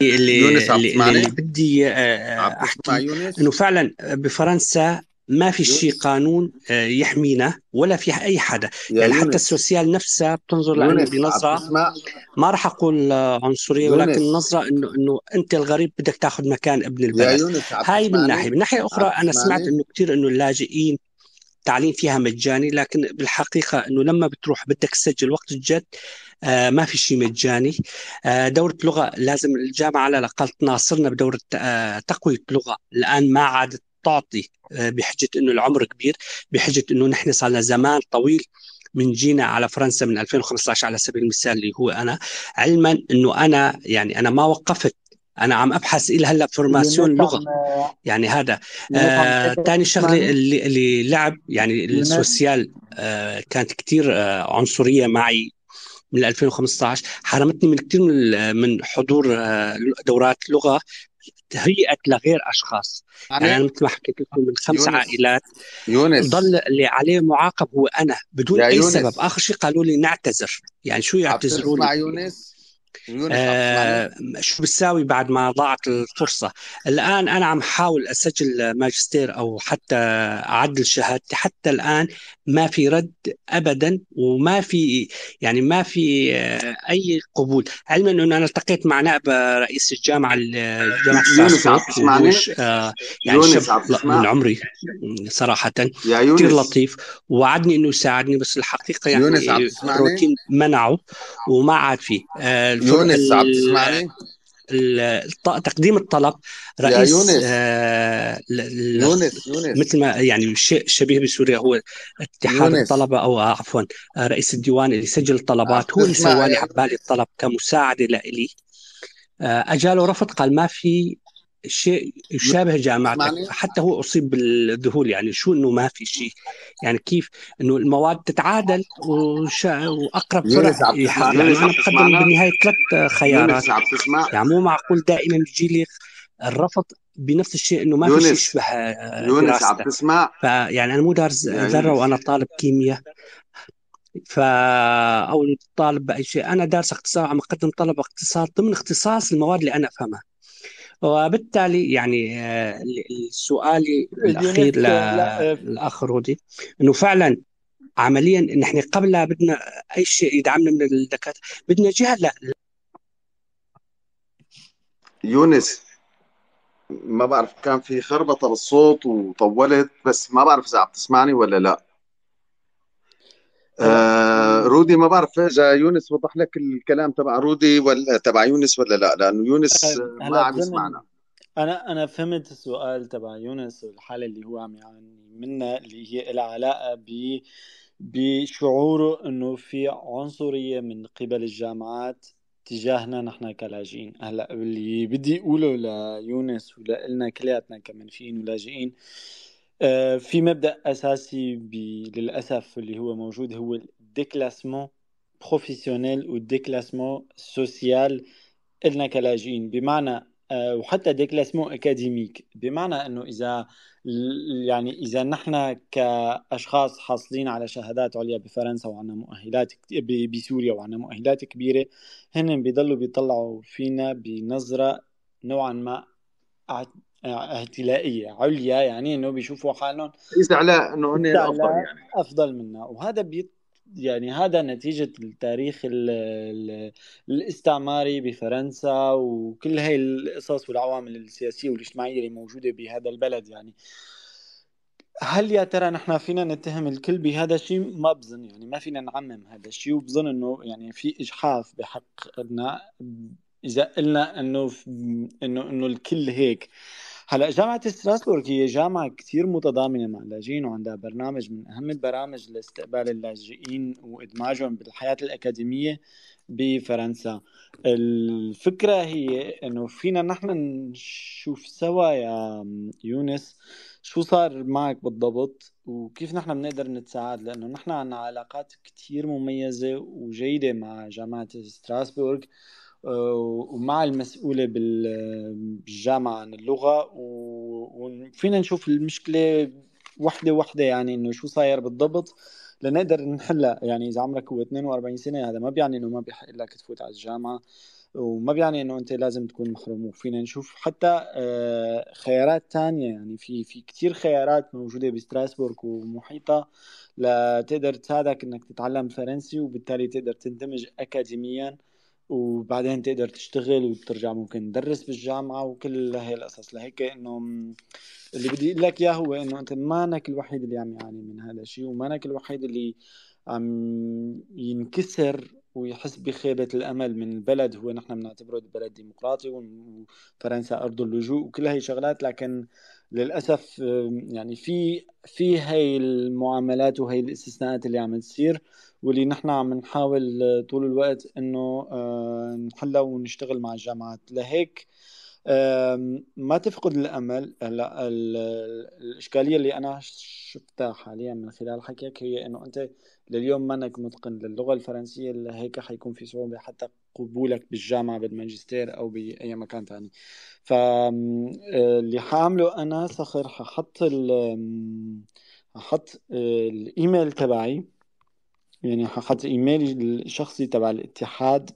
اللي اللي, اللي بدي آه، احكي انه فعلا بفرنسا ما في شيء قانون آه، يحمينا ولا في اي حدا يعني يونس. حتى السوسيال نفسها بتنظر لنا بنظره ما راح اقول آه، عنصريه ولكن نظره انه انه انت الغريب بدك تاخذ مكان ابن البلد هاي من ناحيه من ناحيه اخرى انا سمعت انه كثير انه اللاجئين التعليم فيها مجاني لكن بالحقيقه انه لما بتروح بدك تسجل وقت الجد آه ما في شيء مجاني آه دورة لغة لازم الجامعة على الأقل تناصرنا بدورة آه تقوية لغة الآن ما عادت تعطي آه، بحجه انه العمر كبير بحجه انه نحن صار لنا زمان طويل من جينا على فرنسا من 2015 على سبيل المثال اللي هو انا علما انه انا يعني انا ما وقفت انا عم ابحث الى هلا فورماسيون لغه يعني هذا ثاني آه شغله اللي, اللي لعب يعني السوسيال آه كانت كثير آه عنصريه معي من 2015 حرمتني من كثير من من حضور آه، دورات لغه تهيئت لغير اشخاص يعني, انا مثل ما حكيت لكم من خمس يونس. عائلات يونس ضل اللي عليه معاقب هو انا بدون اي يونس. سبب اخر شيء قالوا لي نعتذر يعني شو يعتذروا لي يونس آه شو بتساوي بعد ما ضاعت الفرصة الآن أنا عم حاول أسجل ماجستير أو حتى أعدل شهادتي حتى الآن ما في رد أبدا وما في يعني ما في آه، أي قبول علما أنه أنا التقيت مع نائب رئيس الجامعة الجامعة يونس آه يعني شاب من عمري صراحة كثير لطيف وعدني أنه يساعدني بس الحقيقة يعني روتين منعه وما عاد فيه آه يونس عم تسمعني؟ تقديم الطلب رئيس يا يونس. آه يونس يونس مثل ما يعني شيء شبيه بسوريا هو اتحاد يونس. الطلبه او آه، عفوا آه، رئيس الديوان اللي سجل الطلبات هو اللي سوالي عبالي الطلب كمساعده لإلي آه اجاله رفض قال ما في شيء يشابه جامعتك حتى هو اصيب بالذهول يعني شو انه ما في شيء يعني كيف انه المواد تتعادل وشا... واقرب فرع يعني انا بقدم بالنهايه ثلاث خيارات يعني مو معقول دائما يجي لي الرفض بنفس الشيء انه ما في شيء يشبه آه، يونس عم تسمع فيعني انا مو دارس ذره وانا طالب كيمياء فا او طالب باي شيء انا دارس اقتصاد عم اقدم طلب اقتصاد ضمن اختصاص المواد اللي انا افهمها وبالتالي يعني آه، السؤال الاخير للاخ آه، رودي انه فعلا عمليا نحن قبل بدنا اي شيء يدعمنا من الدكاتره بدنا جهه لا يونس ما بعرف كان في خربطه بالصوت وطولت بس ما بعرف اذا عم تسمعني ولا لا آه، رودي ما بعرف اذا يونس وضح لك الكلام تبع رودي ولا تبع يونس ولا لا لانه يونس آه، ما عم يسمعنا انا انا فهمت السؤال تبع يونس والحالة اللي هو عم يعاني منها اللي هي لها علاقه ب بشعوره انه في عنصريه من قبل الجامعات تجاهنا نحن كلاجئين هلا اللي بدي اقوله ليونس ولنا كلياتنا كمان فيين ولاجئين آه، في مبدا اساسي للاسف اللي هو موجود هو الديكلاسمون بروفيسيونيل والديكلاسمون سوسيال النا كلاجئين بمعنى آه، وحتى ديكلاسمون اكاديميك بمعنى انه اذا يعني اذا نحن كاشخاص حاصلين على شهادات عليا بفرنسا وعنا مؤهلات بسوريا وعنا مؤهلات كبيره هن بيضلوا بيطلعوا فينا بنظره نوعا ما اهتلائيه عليا يعني انه بيشوفوا حالهم على انه هن افضل يعني افضل منا وهذا بي يعني هذا نتيجة التاريخ الـ الـ الاستعماري بفرنسا وكل هاي القصص والعوامل السياسية والاجتماعية اللي موجودة بهذا البلد يعني هل يا ترى نحن فينا نتهم الكل بهذا الشيء؟ ما بظن يعني ما فينا نعمم هذا الشيء وبظن انه يعني في اجحاف بحقنا اذا قلنا انه انه انه الكل هيك هلا جامعه ستراسبورغ هي جامعه كثير متضامنه مع اللاجئين وعندها برنامج من اهم البرامج لاستقبال اللاجئين وادماجهم بالحياه الاكاديميه بفرنسا الفكره هي انه فينا نحن نشوف سوا يا يونس شو صار معك بالضبط وكيف نحن بنقدر نتساعد لانه نحن عندنا علاقات كثير مميزه وجيده مع جامعه ستراسبورغ ومع المسؤوله بالجامعه عن اللغه وفينا نشوف المشكله وحده وحده يعني انه شو صاير بالضبط لنقدر نحلها يعني اذا عمرك هو 42 سنه هذا ما بيعني انه ما بيحق لك تفوت على الجامعه وما بيعني انه انت لازم تكون محروم وفينا نشوف حتى آه، خيارات تانية يعني في في كثير خيارات موجوده بستراسبورغ ومحيطه لتقدر تساعدك انك تتعلم فرنسي وبالتالي تقدر تندمج اكاديميا وبعدين تقدر تشتغل وترجع ممكن تدرس بالجامعه وكل هاي القصص لهيك انه اللي بدي اقول لك اياه هو انه انت مانك الوحيد اللي عم يعاني من هذا الشيء ومانك الوحيد اللي عم ينكسر ويحس بخيبة الأمل من البلد هو نحن بنعتبره بلد ديمقراطي وفرنسا أرض اللجوء وكل هاي شغلات لكن للأسف يعني في في هاي المعاملات وهي الاستثناءات اللي عم تصير واللي نحن عم نحاول آه، طول الوقت انه آه، نحلها ونشتغل مع الجامعات لهيك ما تفقد الامل هلا الاشكاليه اللي انا شفتها حاليا من خلال حكيك هي انه انت لليوم مانك متقن للغه الفرنسيه لهيك حيكون في صعوبه حتى قبولك بالجامعه بالماجستير او باي مكان ثاني فاللي آه، حاعمله انا صخر ححط ال ححط الايميل تبعي يعني حط ايميلي الشخصي تبع الاتحاد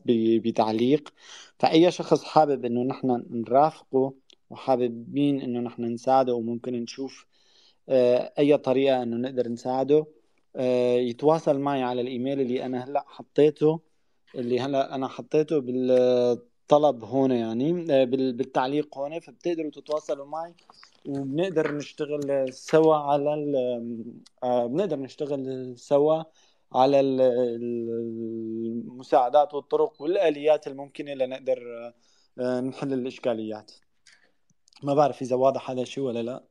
بتعليق فاي شخص حابب انه نحن نرافقه وحاببين انه نحن نساعده وممكن نشوف آه، اي طريقه انه نقدر نساعده آه، يتواصل معي على الايميل اللي انا هلا حطيته اللي هلا انا حطيته بالطلب هون يعني آه، بالتعليق هون فبتقدروا تتواصلوا معي وبنقدر نشتغل سوا على بنقدر نشتغل سوا على المساعدات والطرق والاليات الممكنه لنقدر آه، نحل الاشكاليات ما بعرف اذا واضح هذا الشيء ولا لا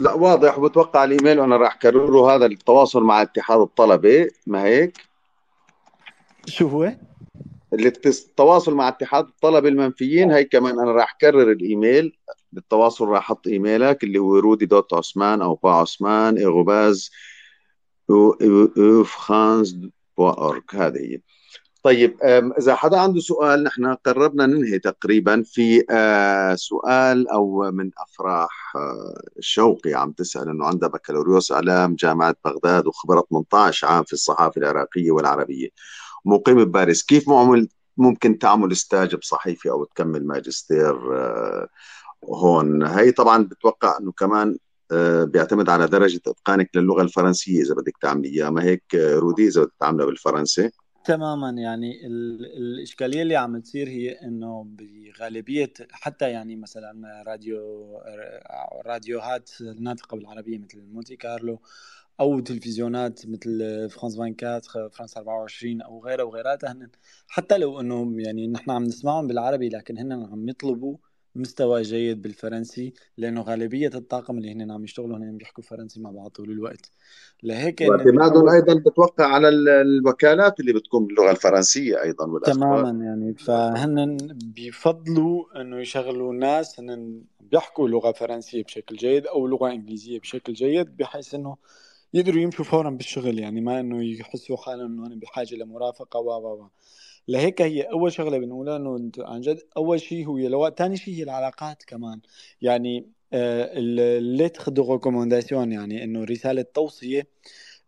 لا واضح وبتوقع الايميل وانا راح اكرره هذا التواصل مع اتحاد الطلبه ما هيك شو هو التواصل مع اتحاد الطلبه المنفيين هي كمان انا راح اكرر الايميل للتواصل راح احط ايميلك اللي هو رودي دوت عثمان او با عثمان اغوباز eufrance.org هذه هي طيب اذا حدا عنده سؤال نحن قربنا ننهي تقريبا في آه، سؤال او من افراح آه، شوقي عم تسال انه عندها بكالوريوس اعلام جامعه بغداد وخبره 18 عام في الصحافه العراقيه والعربيه مقيم بباريس كيف معمل ممكن تعمل استاج بصحيفه او تكمل ماجستير آه، هون هي طبعا بتوقع انه كمان آه، بيعتمد على درجه اتقانك للغه الفرنسيه اذا بدك تعملي اياها ما هيك آه، رودي اذا بدك تعملها بالفرنسي تماما يعني الاشكاليه اللي عم تصير هي انه بغالبيه حتى يعني مثلا راديو آه، راديوهات الناطقه بالعربيه مثل مونتي كارلو او تلفزيونات مثل فرانس 24 فرانس 24 او غيرها وغيراتها هن حتى لو انه يعني نحن عم نسمعهم بالعربي لكن هن عم يطلبوا مستوى جيد بالفرنسي لانه غالبيه الطاقم اللي هنا نعم عم يشتغلوا هنا بيحكوا فرنسي مع بعض طول الوقت لهيك واعتمادهم ايضا بتوقع على الوكالات اللي بتكون باللغه الفرنسيه ايضا والاخبار تماما يعني فهن بيفضلوا انه يشغلوا ناس هن بيحكوا لغه فرنسيه بشكل جيد او لغه انجليزيه بشكل جيد بحيث انه يقدروا يمشوا فورا بالشغل يعني ما انه يحسوا حالهم انه بحاجه لمرافقه و و و لهيك هي اول شغله بنقولها انه عن جد اول شيء هو الوقت ثاني شيء هي العلاقات كمان يعني الليتر دو ريكومنداسيون يعني انه رساله توصيه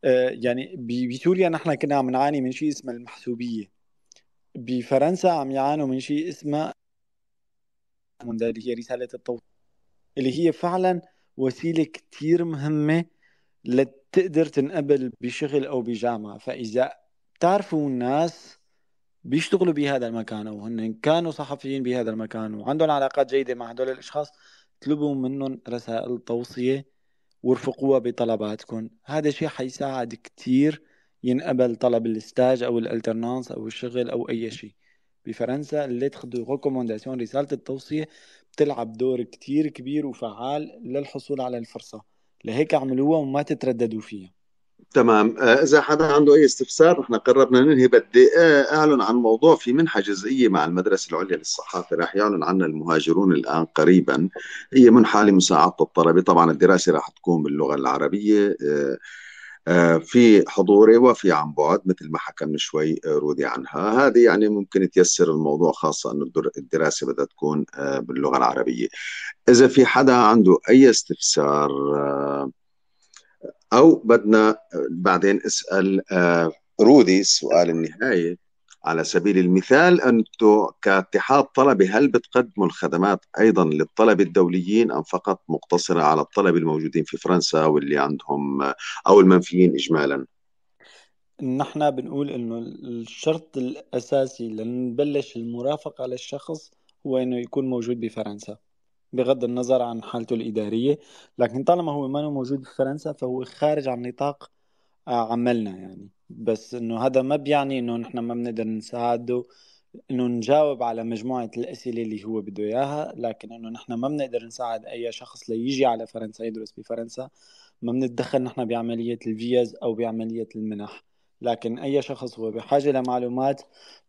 آه، يعني بسوريا نحن كنا عم نعاني من شيء اسمه المحسوبيه بفرنسا عم يعانوا من شيء اسمه اللي هي رساله التوصيه اللي هي فعلا وسيله كثير مهمه لتقدر تنقبل بشغل او بجامعه فاذا بتعرفوا الناس بيشتغلوا بهذا المكان او هن كانوا صحفيين بهذا المكان وعندهم علاقات جيده مع هدول الاشخاص اطلبوا منهم رسائل توصيه وارفقوها بطلباتكم هذا الشيء حيساعد كثير ينقبل طلب الاستاج او الالترنانس او الشغل او اي شيء بفرنسا اللي تخدو ريكومونداسيون رساله التوصيه بتلعب دور كتير كبير وفعال للحصول على الفرصه لهيك اعملوها وما تترددوا فيها تمام آه، اذا حدا عنده اي استفسار نحن قربنا ننهي بدي آه، اعلن عن موضوع في منحه جزئيه مع المدرسه العليا للصحافه راح يعلن عنها المهاجرون الان قريبا هي منحه لمساعده الطلبه طبعا الدراسه راح تكون باللغه العربيه آه، في حضوري وفي عن بعد مثل ما حكى من شوي رودي عنها هذه يعني ممكن تيسر الموضوع خاصة أن الدراسة بدها تكون باللغة العربية إذا في حدا عنده أي استفسار او بدنا بعدين اسال آه، رودي السؤال النهاية على سبيل المثال انتم كاتحاد طلبه هل بتقدموا الخدمات ايضا للطلبه الدوليين ام فقط مقتصره على الطلبه الموجودين في فرنسا واللي عندهم آه، او المنفيين اجمالا؟ نحن بنقول انه الشرط الاساسي لنبلش المرافقه للشخص هو انه يكون موجود بفرنسا بغض النظر عن حالته الإدارية لكن طالما هو ما موجود في فرنسا فهو خارج عن نطاق آه، عملنا يعني بس انه هذا ما بيعني انه نحن ما بنقدر نساعده انه نجاوب على مجموعة الأسئلة اللي هو بده إياها لكن انه نحن ما بنقدر نساعد أي شخص ليجي على فرنسا يدرس بفرنسا ما بنتدخل نحن بعملية الفيز أو بعملية المنح لكن اي شخص هو بحاجه لمعلومات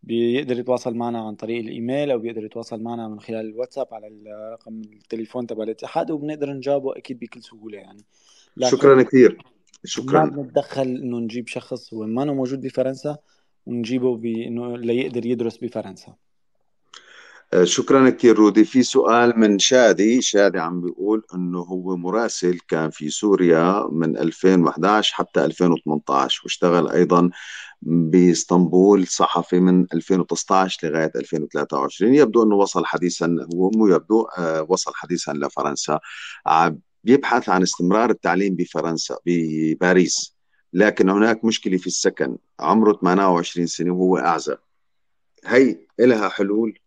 بيقدر يتواصل معنا عن طريق الايميل او بيقدر يتواصل معنا من خلال الواتساب على رقم التليفون تبع الاتحاد وبنقدر نجاوبه اكيد بكل سهوله يعني شكرا كثير شكرا ما بنتدخل انه نجيب شخص هو ما موجود بفرنسا ونجيبه بانه ليقدر يدرس بفرنسا آه، شكرا كثير رودي في سؤال من شادي شادي عم بيقول انه هو مراسل كان في سوريا من 2011 حتى 2018 واشتغل ايضا باسطنبول صحفي من 2019 لغايه 2023 يبدو انه وصل حديثا هو مو يبدو آه، وصل حديثا لفرنسا بيبحث عن استمرار التعليم بفرنسا بباريس لكن هناك مشكله في السكن عمره 28 سنه وهو اعزب هي لها حلول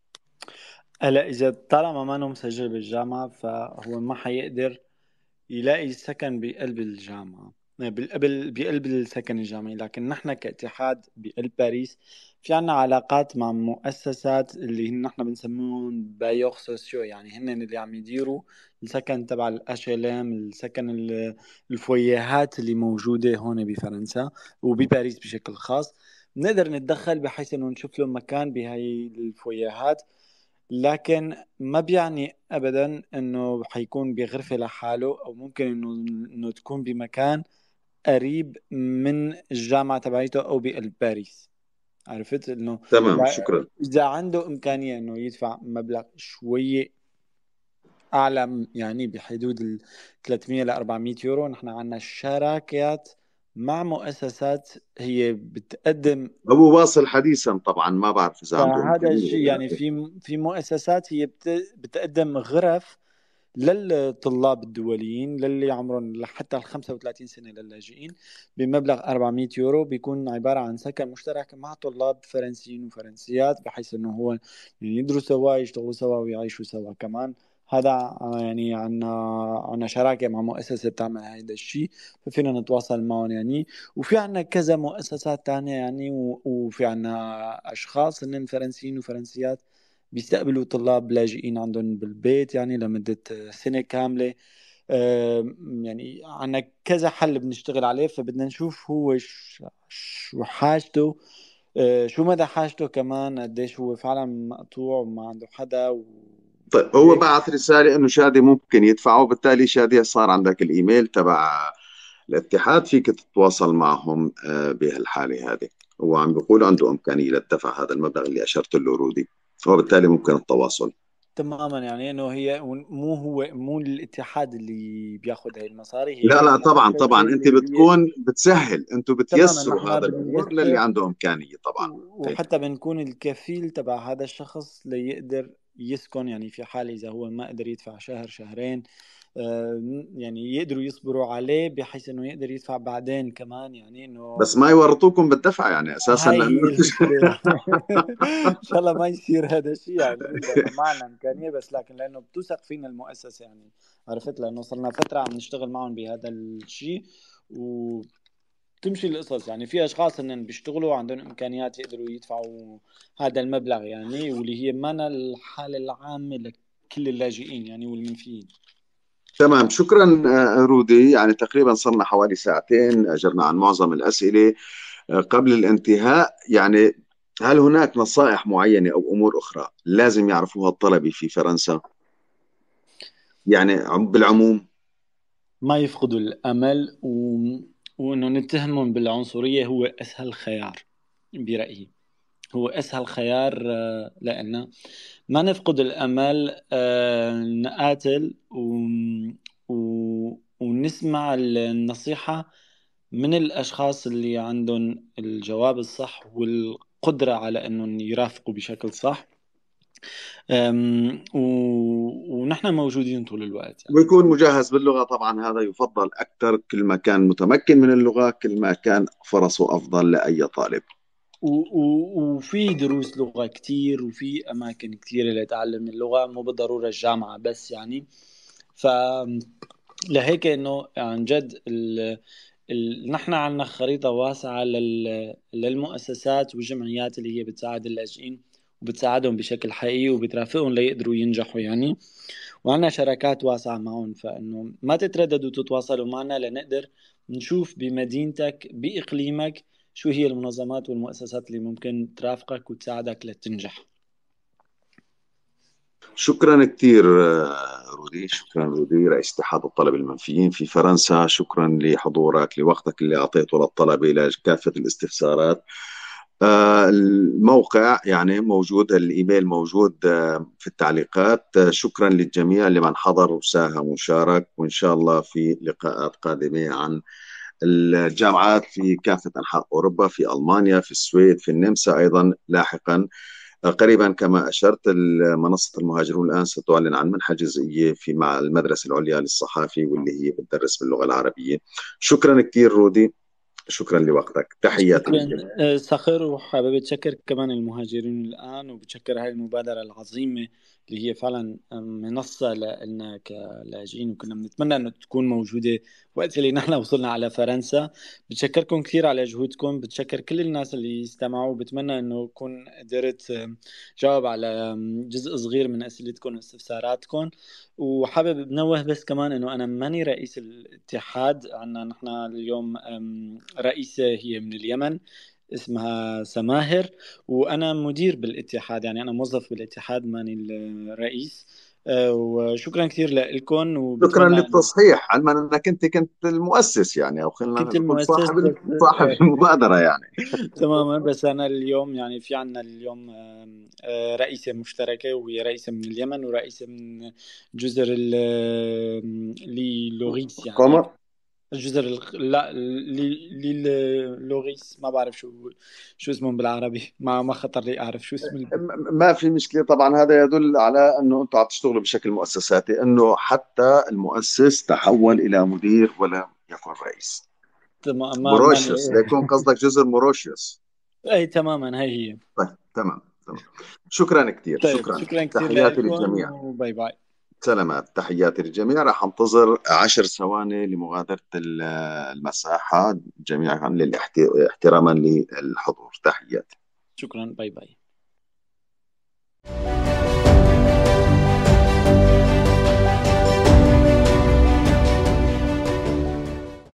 هلا اذا طالما ما انه مسجل بالجامعه فهو ما حيقدر يلاقي سكن بقلب الجامعه بالقبل بقلب السكن الجامعي لكن نحن كاتحاد بقلب باريس في عنا علاقات مع مؤسسات اللي نحن بنسميهم بايوغ سوسيو يعني هن اللي عم يديروا السكن تبع الاش ال ام السكن الفويهات اللي موجوده هون بفرنسا وبباريس بشكل خاص بنقدر نتدخل بحيث انه نشوف لهم مكان بهاي الفويهات لكن ما بيعني ابدا انه حيكون بغرفه لحاله او ممكن انه انه تكون بمكان قريب من الجامعه تبعيته او بقلب باريس عرفت انه تمام شكرا اذا عنده امكانيه انه يدفع مبلغ شوي اعلى يعني بحدود ال 300 ل 400 يورو نحن عندنا شراكات مع مؤسسات هي بتقدم ابو واصل حديثا طبعا ما بعرف اذا هذا الشيء يعني في في مؤسسات هي بتقدم غرف للطلاب الدوليين للي عمرهم لحتى ال 35 سنه للاجئين بمبلغ 400 يورو بيكون عباره عن سكن مشترك مع طلاب فرنسيين وفرنسيات بحيث انه هو يعني يدرسوا سوا يشتغلوا سوا ويعيشوا سوا كمان هذا آه، يعني عنا آه، عنا شراكه مع مؤسسه بتعمل هيدا الشيء ففينا نتواصل معهم يعني وفي عنا كذا مؤسسات تانية يعني وفي عنا اشخاص هن فرنسيين وفرنسيات بيستقبلوا طلاب لاجئين عندهم بالبيت يعني لمده آه، سنه كامله يعني عنا كذا حل بنشتغل عليه فبدنا نشوف هو شو حاجته شو مدى حاجته كمان قديش هو فعلا مقطوع وما عنده حدا و طيب هو إيه. بعث رساله انه شادي ممكن يدفعه وبالتالي شادي صار عندك الايميل تبع الاتحاد فيك تتواصل معهم آه، بهالحاله هذه هو عم بيقول عنده امكانيه للدفع هذا المبلغ اللي اشرت له رودي وبالتالي ممكن التواصل تماما يعني انه هي مو هو مو الاتحاد اللي بياخذ هاي المصاري هي لا لا طبعا طبعا انت بتكون بتسهل انتم بتيسروا هذا الامور للي عنده امكانيه طبعا وحتى بنكون الكفيل تبع هذا الشخص ليقدر يسكن يعني في حال اذا هو ما قدر يدفع شهر شهرين آه، يعني يقدروا يصبروا عليه بحيث انه يقدر يدفع بعدين كمان يعني انه بس ما يورطوكم بالدفع يعني اساسا ان شاء الله ما يصير هذا الشيء يعني معنا امكانيه بس لكن لانه بتوثق فينا المؤسسه يعني عرفت لانه صرنا فتره عم نشتغل معهم بهذا الشيء و تمشي القصص يعني في اشخاص انهم بيشتغلوا عندهم امكانيات يقدروا يدفعوا هذا المبلغ يعني واللي هي مانا الحاله العامه لكل اللاجئين يعني والمنفيين تمام شكرا آه، رودي يعني تقريبا صرنا حوالي ساعتين اجرنا عن معظم الاسئله آه، قبل الانتهاء يعني هل هناك نصائح معينه او امور اخرى لازم يعرفوها الطلبه في فرنسا يعني بالعموم ما يفقدوا الامل و وانه نتهمهم بالعنصريه هو اسهل خيار برايي هو اسهل خيار آه، لان ما نفقد الامل آه، نقاتل و... و... ونسمع النصيحه من الاشخاص اللي عندهم الجواب الصح والقدره على انهم يرافقوا بشكل صح ونحن موجودين طول الوقت يعني. ويكون مجهز باللغه طبعا هذا يفضل اكثر كل ما كان متمكن من اللغه كل ما كان فرصه افضل لاي طالب وفي دروس لغه كثير وفي اماكن كثيره لتعلم اللغه مو بالضروره الجامعه بس يعني ف لهيك انه عن جد ال... ال... نحن عندنا خريطه واسعه لل... للمؤسسات والجمعيات اللي هي بتساعد اللاجئين وبتساعدهم بشكل حقيقي وبترافقهم ليقدروا ينجحوا يعني وعنا شراكات واسعة معهم فإنه ما تترددوا تتواصلوا معنا لنقدر نشوف بمدينتك بإقليمك شو هي المنظمات والمؤسسات اللي ممكن ترافقك وتساعدك لتنجح شكرا كثير آه، رودي شكرا رودي رئيس اتحاد الطلبة المنفيين في فرنسا شكرا لحضورك لوقتك اللي أعطيته للطلبة لكافة الاستفسارات آه، الموقع يعني موجود الايميل موجود آه، في التعليقات آه، شكرا للجميع لمن حضر وساهم وشارك وان شاء الله في لقاءات قادمه عن الجامعات في كافه انحاء اوروبا في المانيا في السويد في النمسا ايضا لاحقا قريبا كما اشرت منصه المهاجرون الان ستعلن عن منحه جزئيه في مع المدرسه العليا للصحافي واللي هي بتدرس باللغه العربيه شكرا كثير رودي شكرا لوقتك تحياتي سخر وحابب اتشكر كمان المهاجرين الان وبتشكر هاي المبادره العظيمه اللي هي فعلا منصه لنا كلاجئين وكنا بنتمنى انه تكون موجوده وقت اللي نحن وصلنا على فرنسا بتشكركم كثير على جهودكم بتشكر كل الناس اللي استمعوا بتمنى انه اكون قدرت جاوب على جزء صغير من اسئلتكم واستفساراتكم وحابب بنوه بس كمان انه انا ماني رئيس الاتحاد عندنا نحن اليوم رئيسه هي من اليمن اسمها سماهر وانا مدير بالاتحاد يعني انا موظف بالاتحاد ماني الرئيس آه، وشكرا كثير لكم شكرا للتصحيح علما انك انت كنت المؤسس يعني او خلينا كنت المؤسس صاحب صاحب إيه. المبادره يعني تماما بس انا اليوم يعني في عندنا اليوم آه، رئيسه مشتركه وهي رئيسه من اليمن ورئيسه من جزر لوريس يعني قمر الجزر لا ليل لوريس ما بعرف شو شو اسمهم بالعربي ما ما خطر لي اعرف شو اسم ما في مشكله طبعا هذا يدل على انه انتم عم تشتغلوا بشكل مؤسساتي انه حتى المؤسس تحول الى مدير ولم يكن رئيس تمام موروشيوس إيه. ليكون قصدك جزر موروشيوس اي تماما هي هي طيب تمام تمام شكرا كثير طيب. شكرا شكرا كثير تحياتي للجميع باي باي سلامات تحياتي للجميع راح انتظر عشر ثواني لمغادرة المساحة جميعا احتراما للحضور تحياتي شكرا باي باي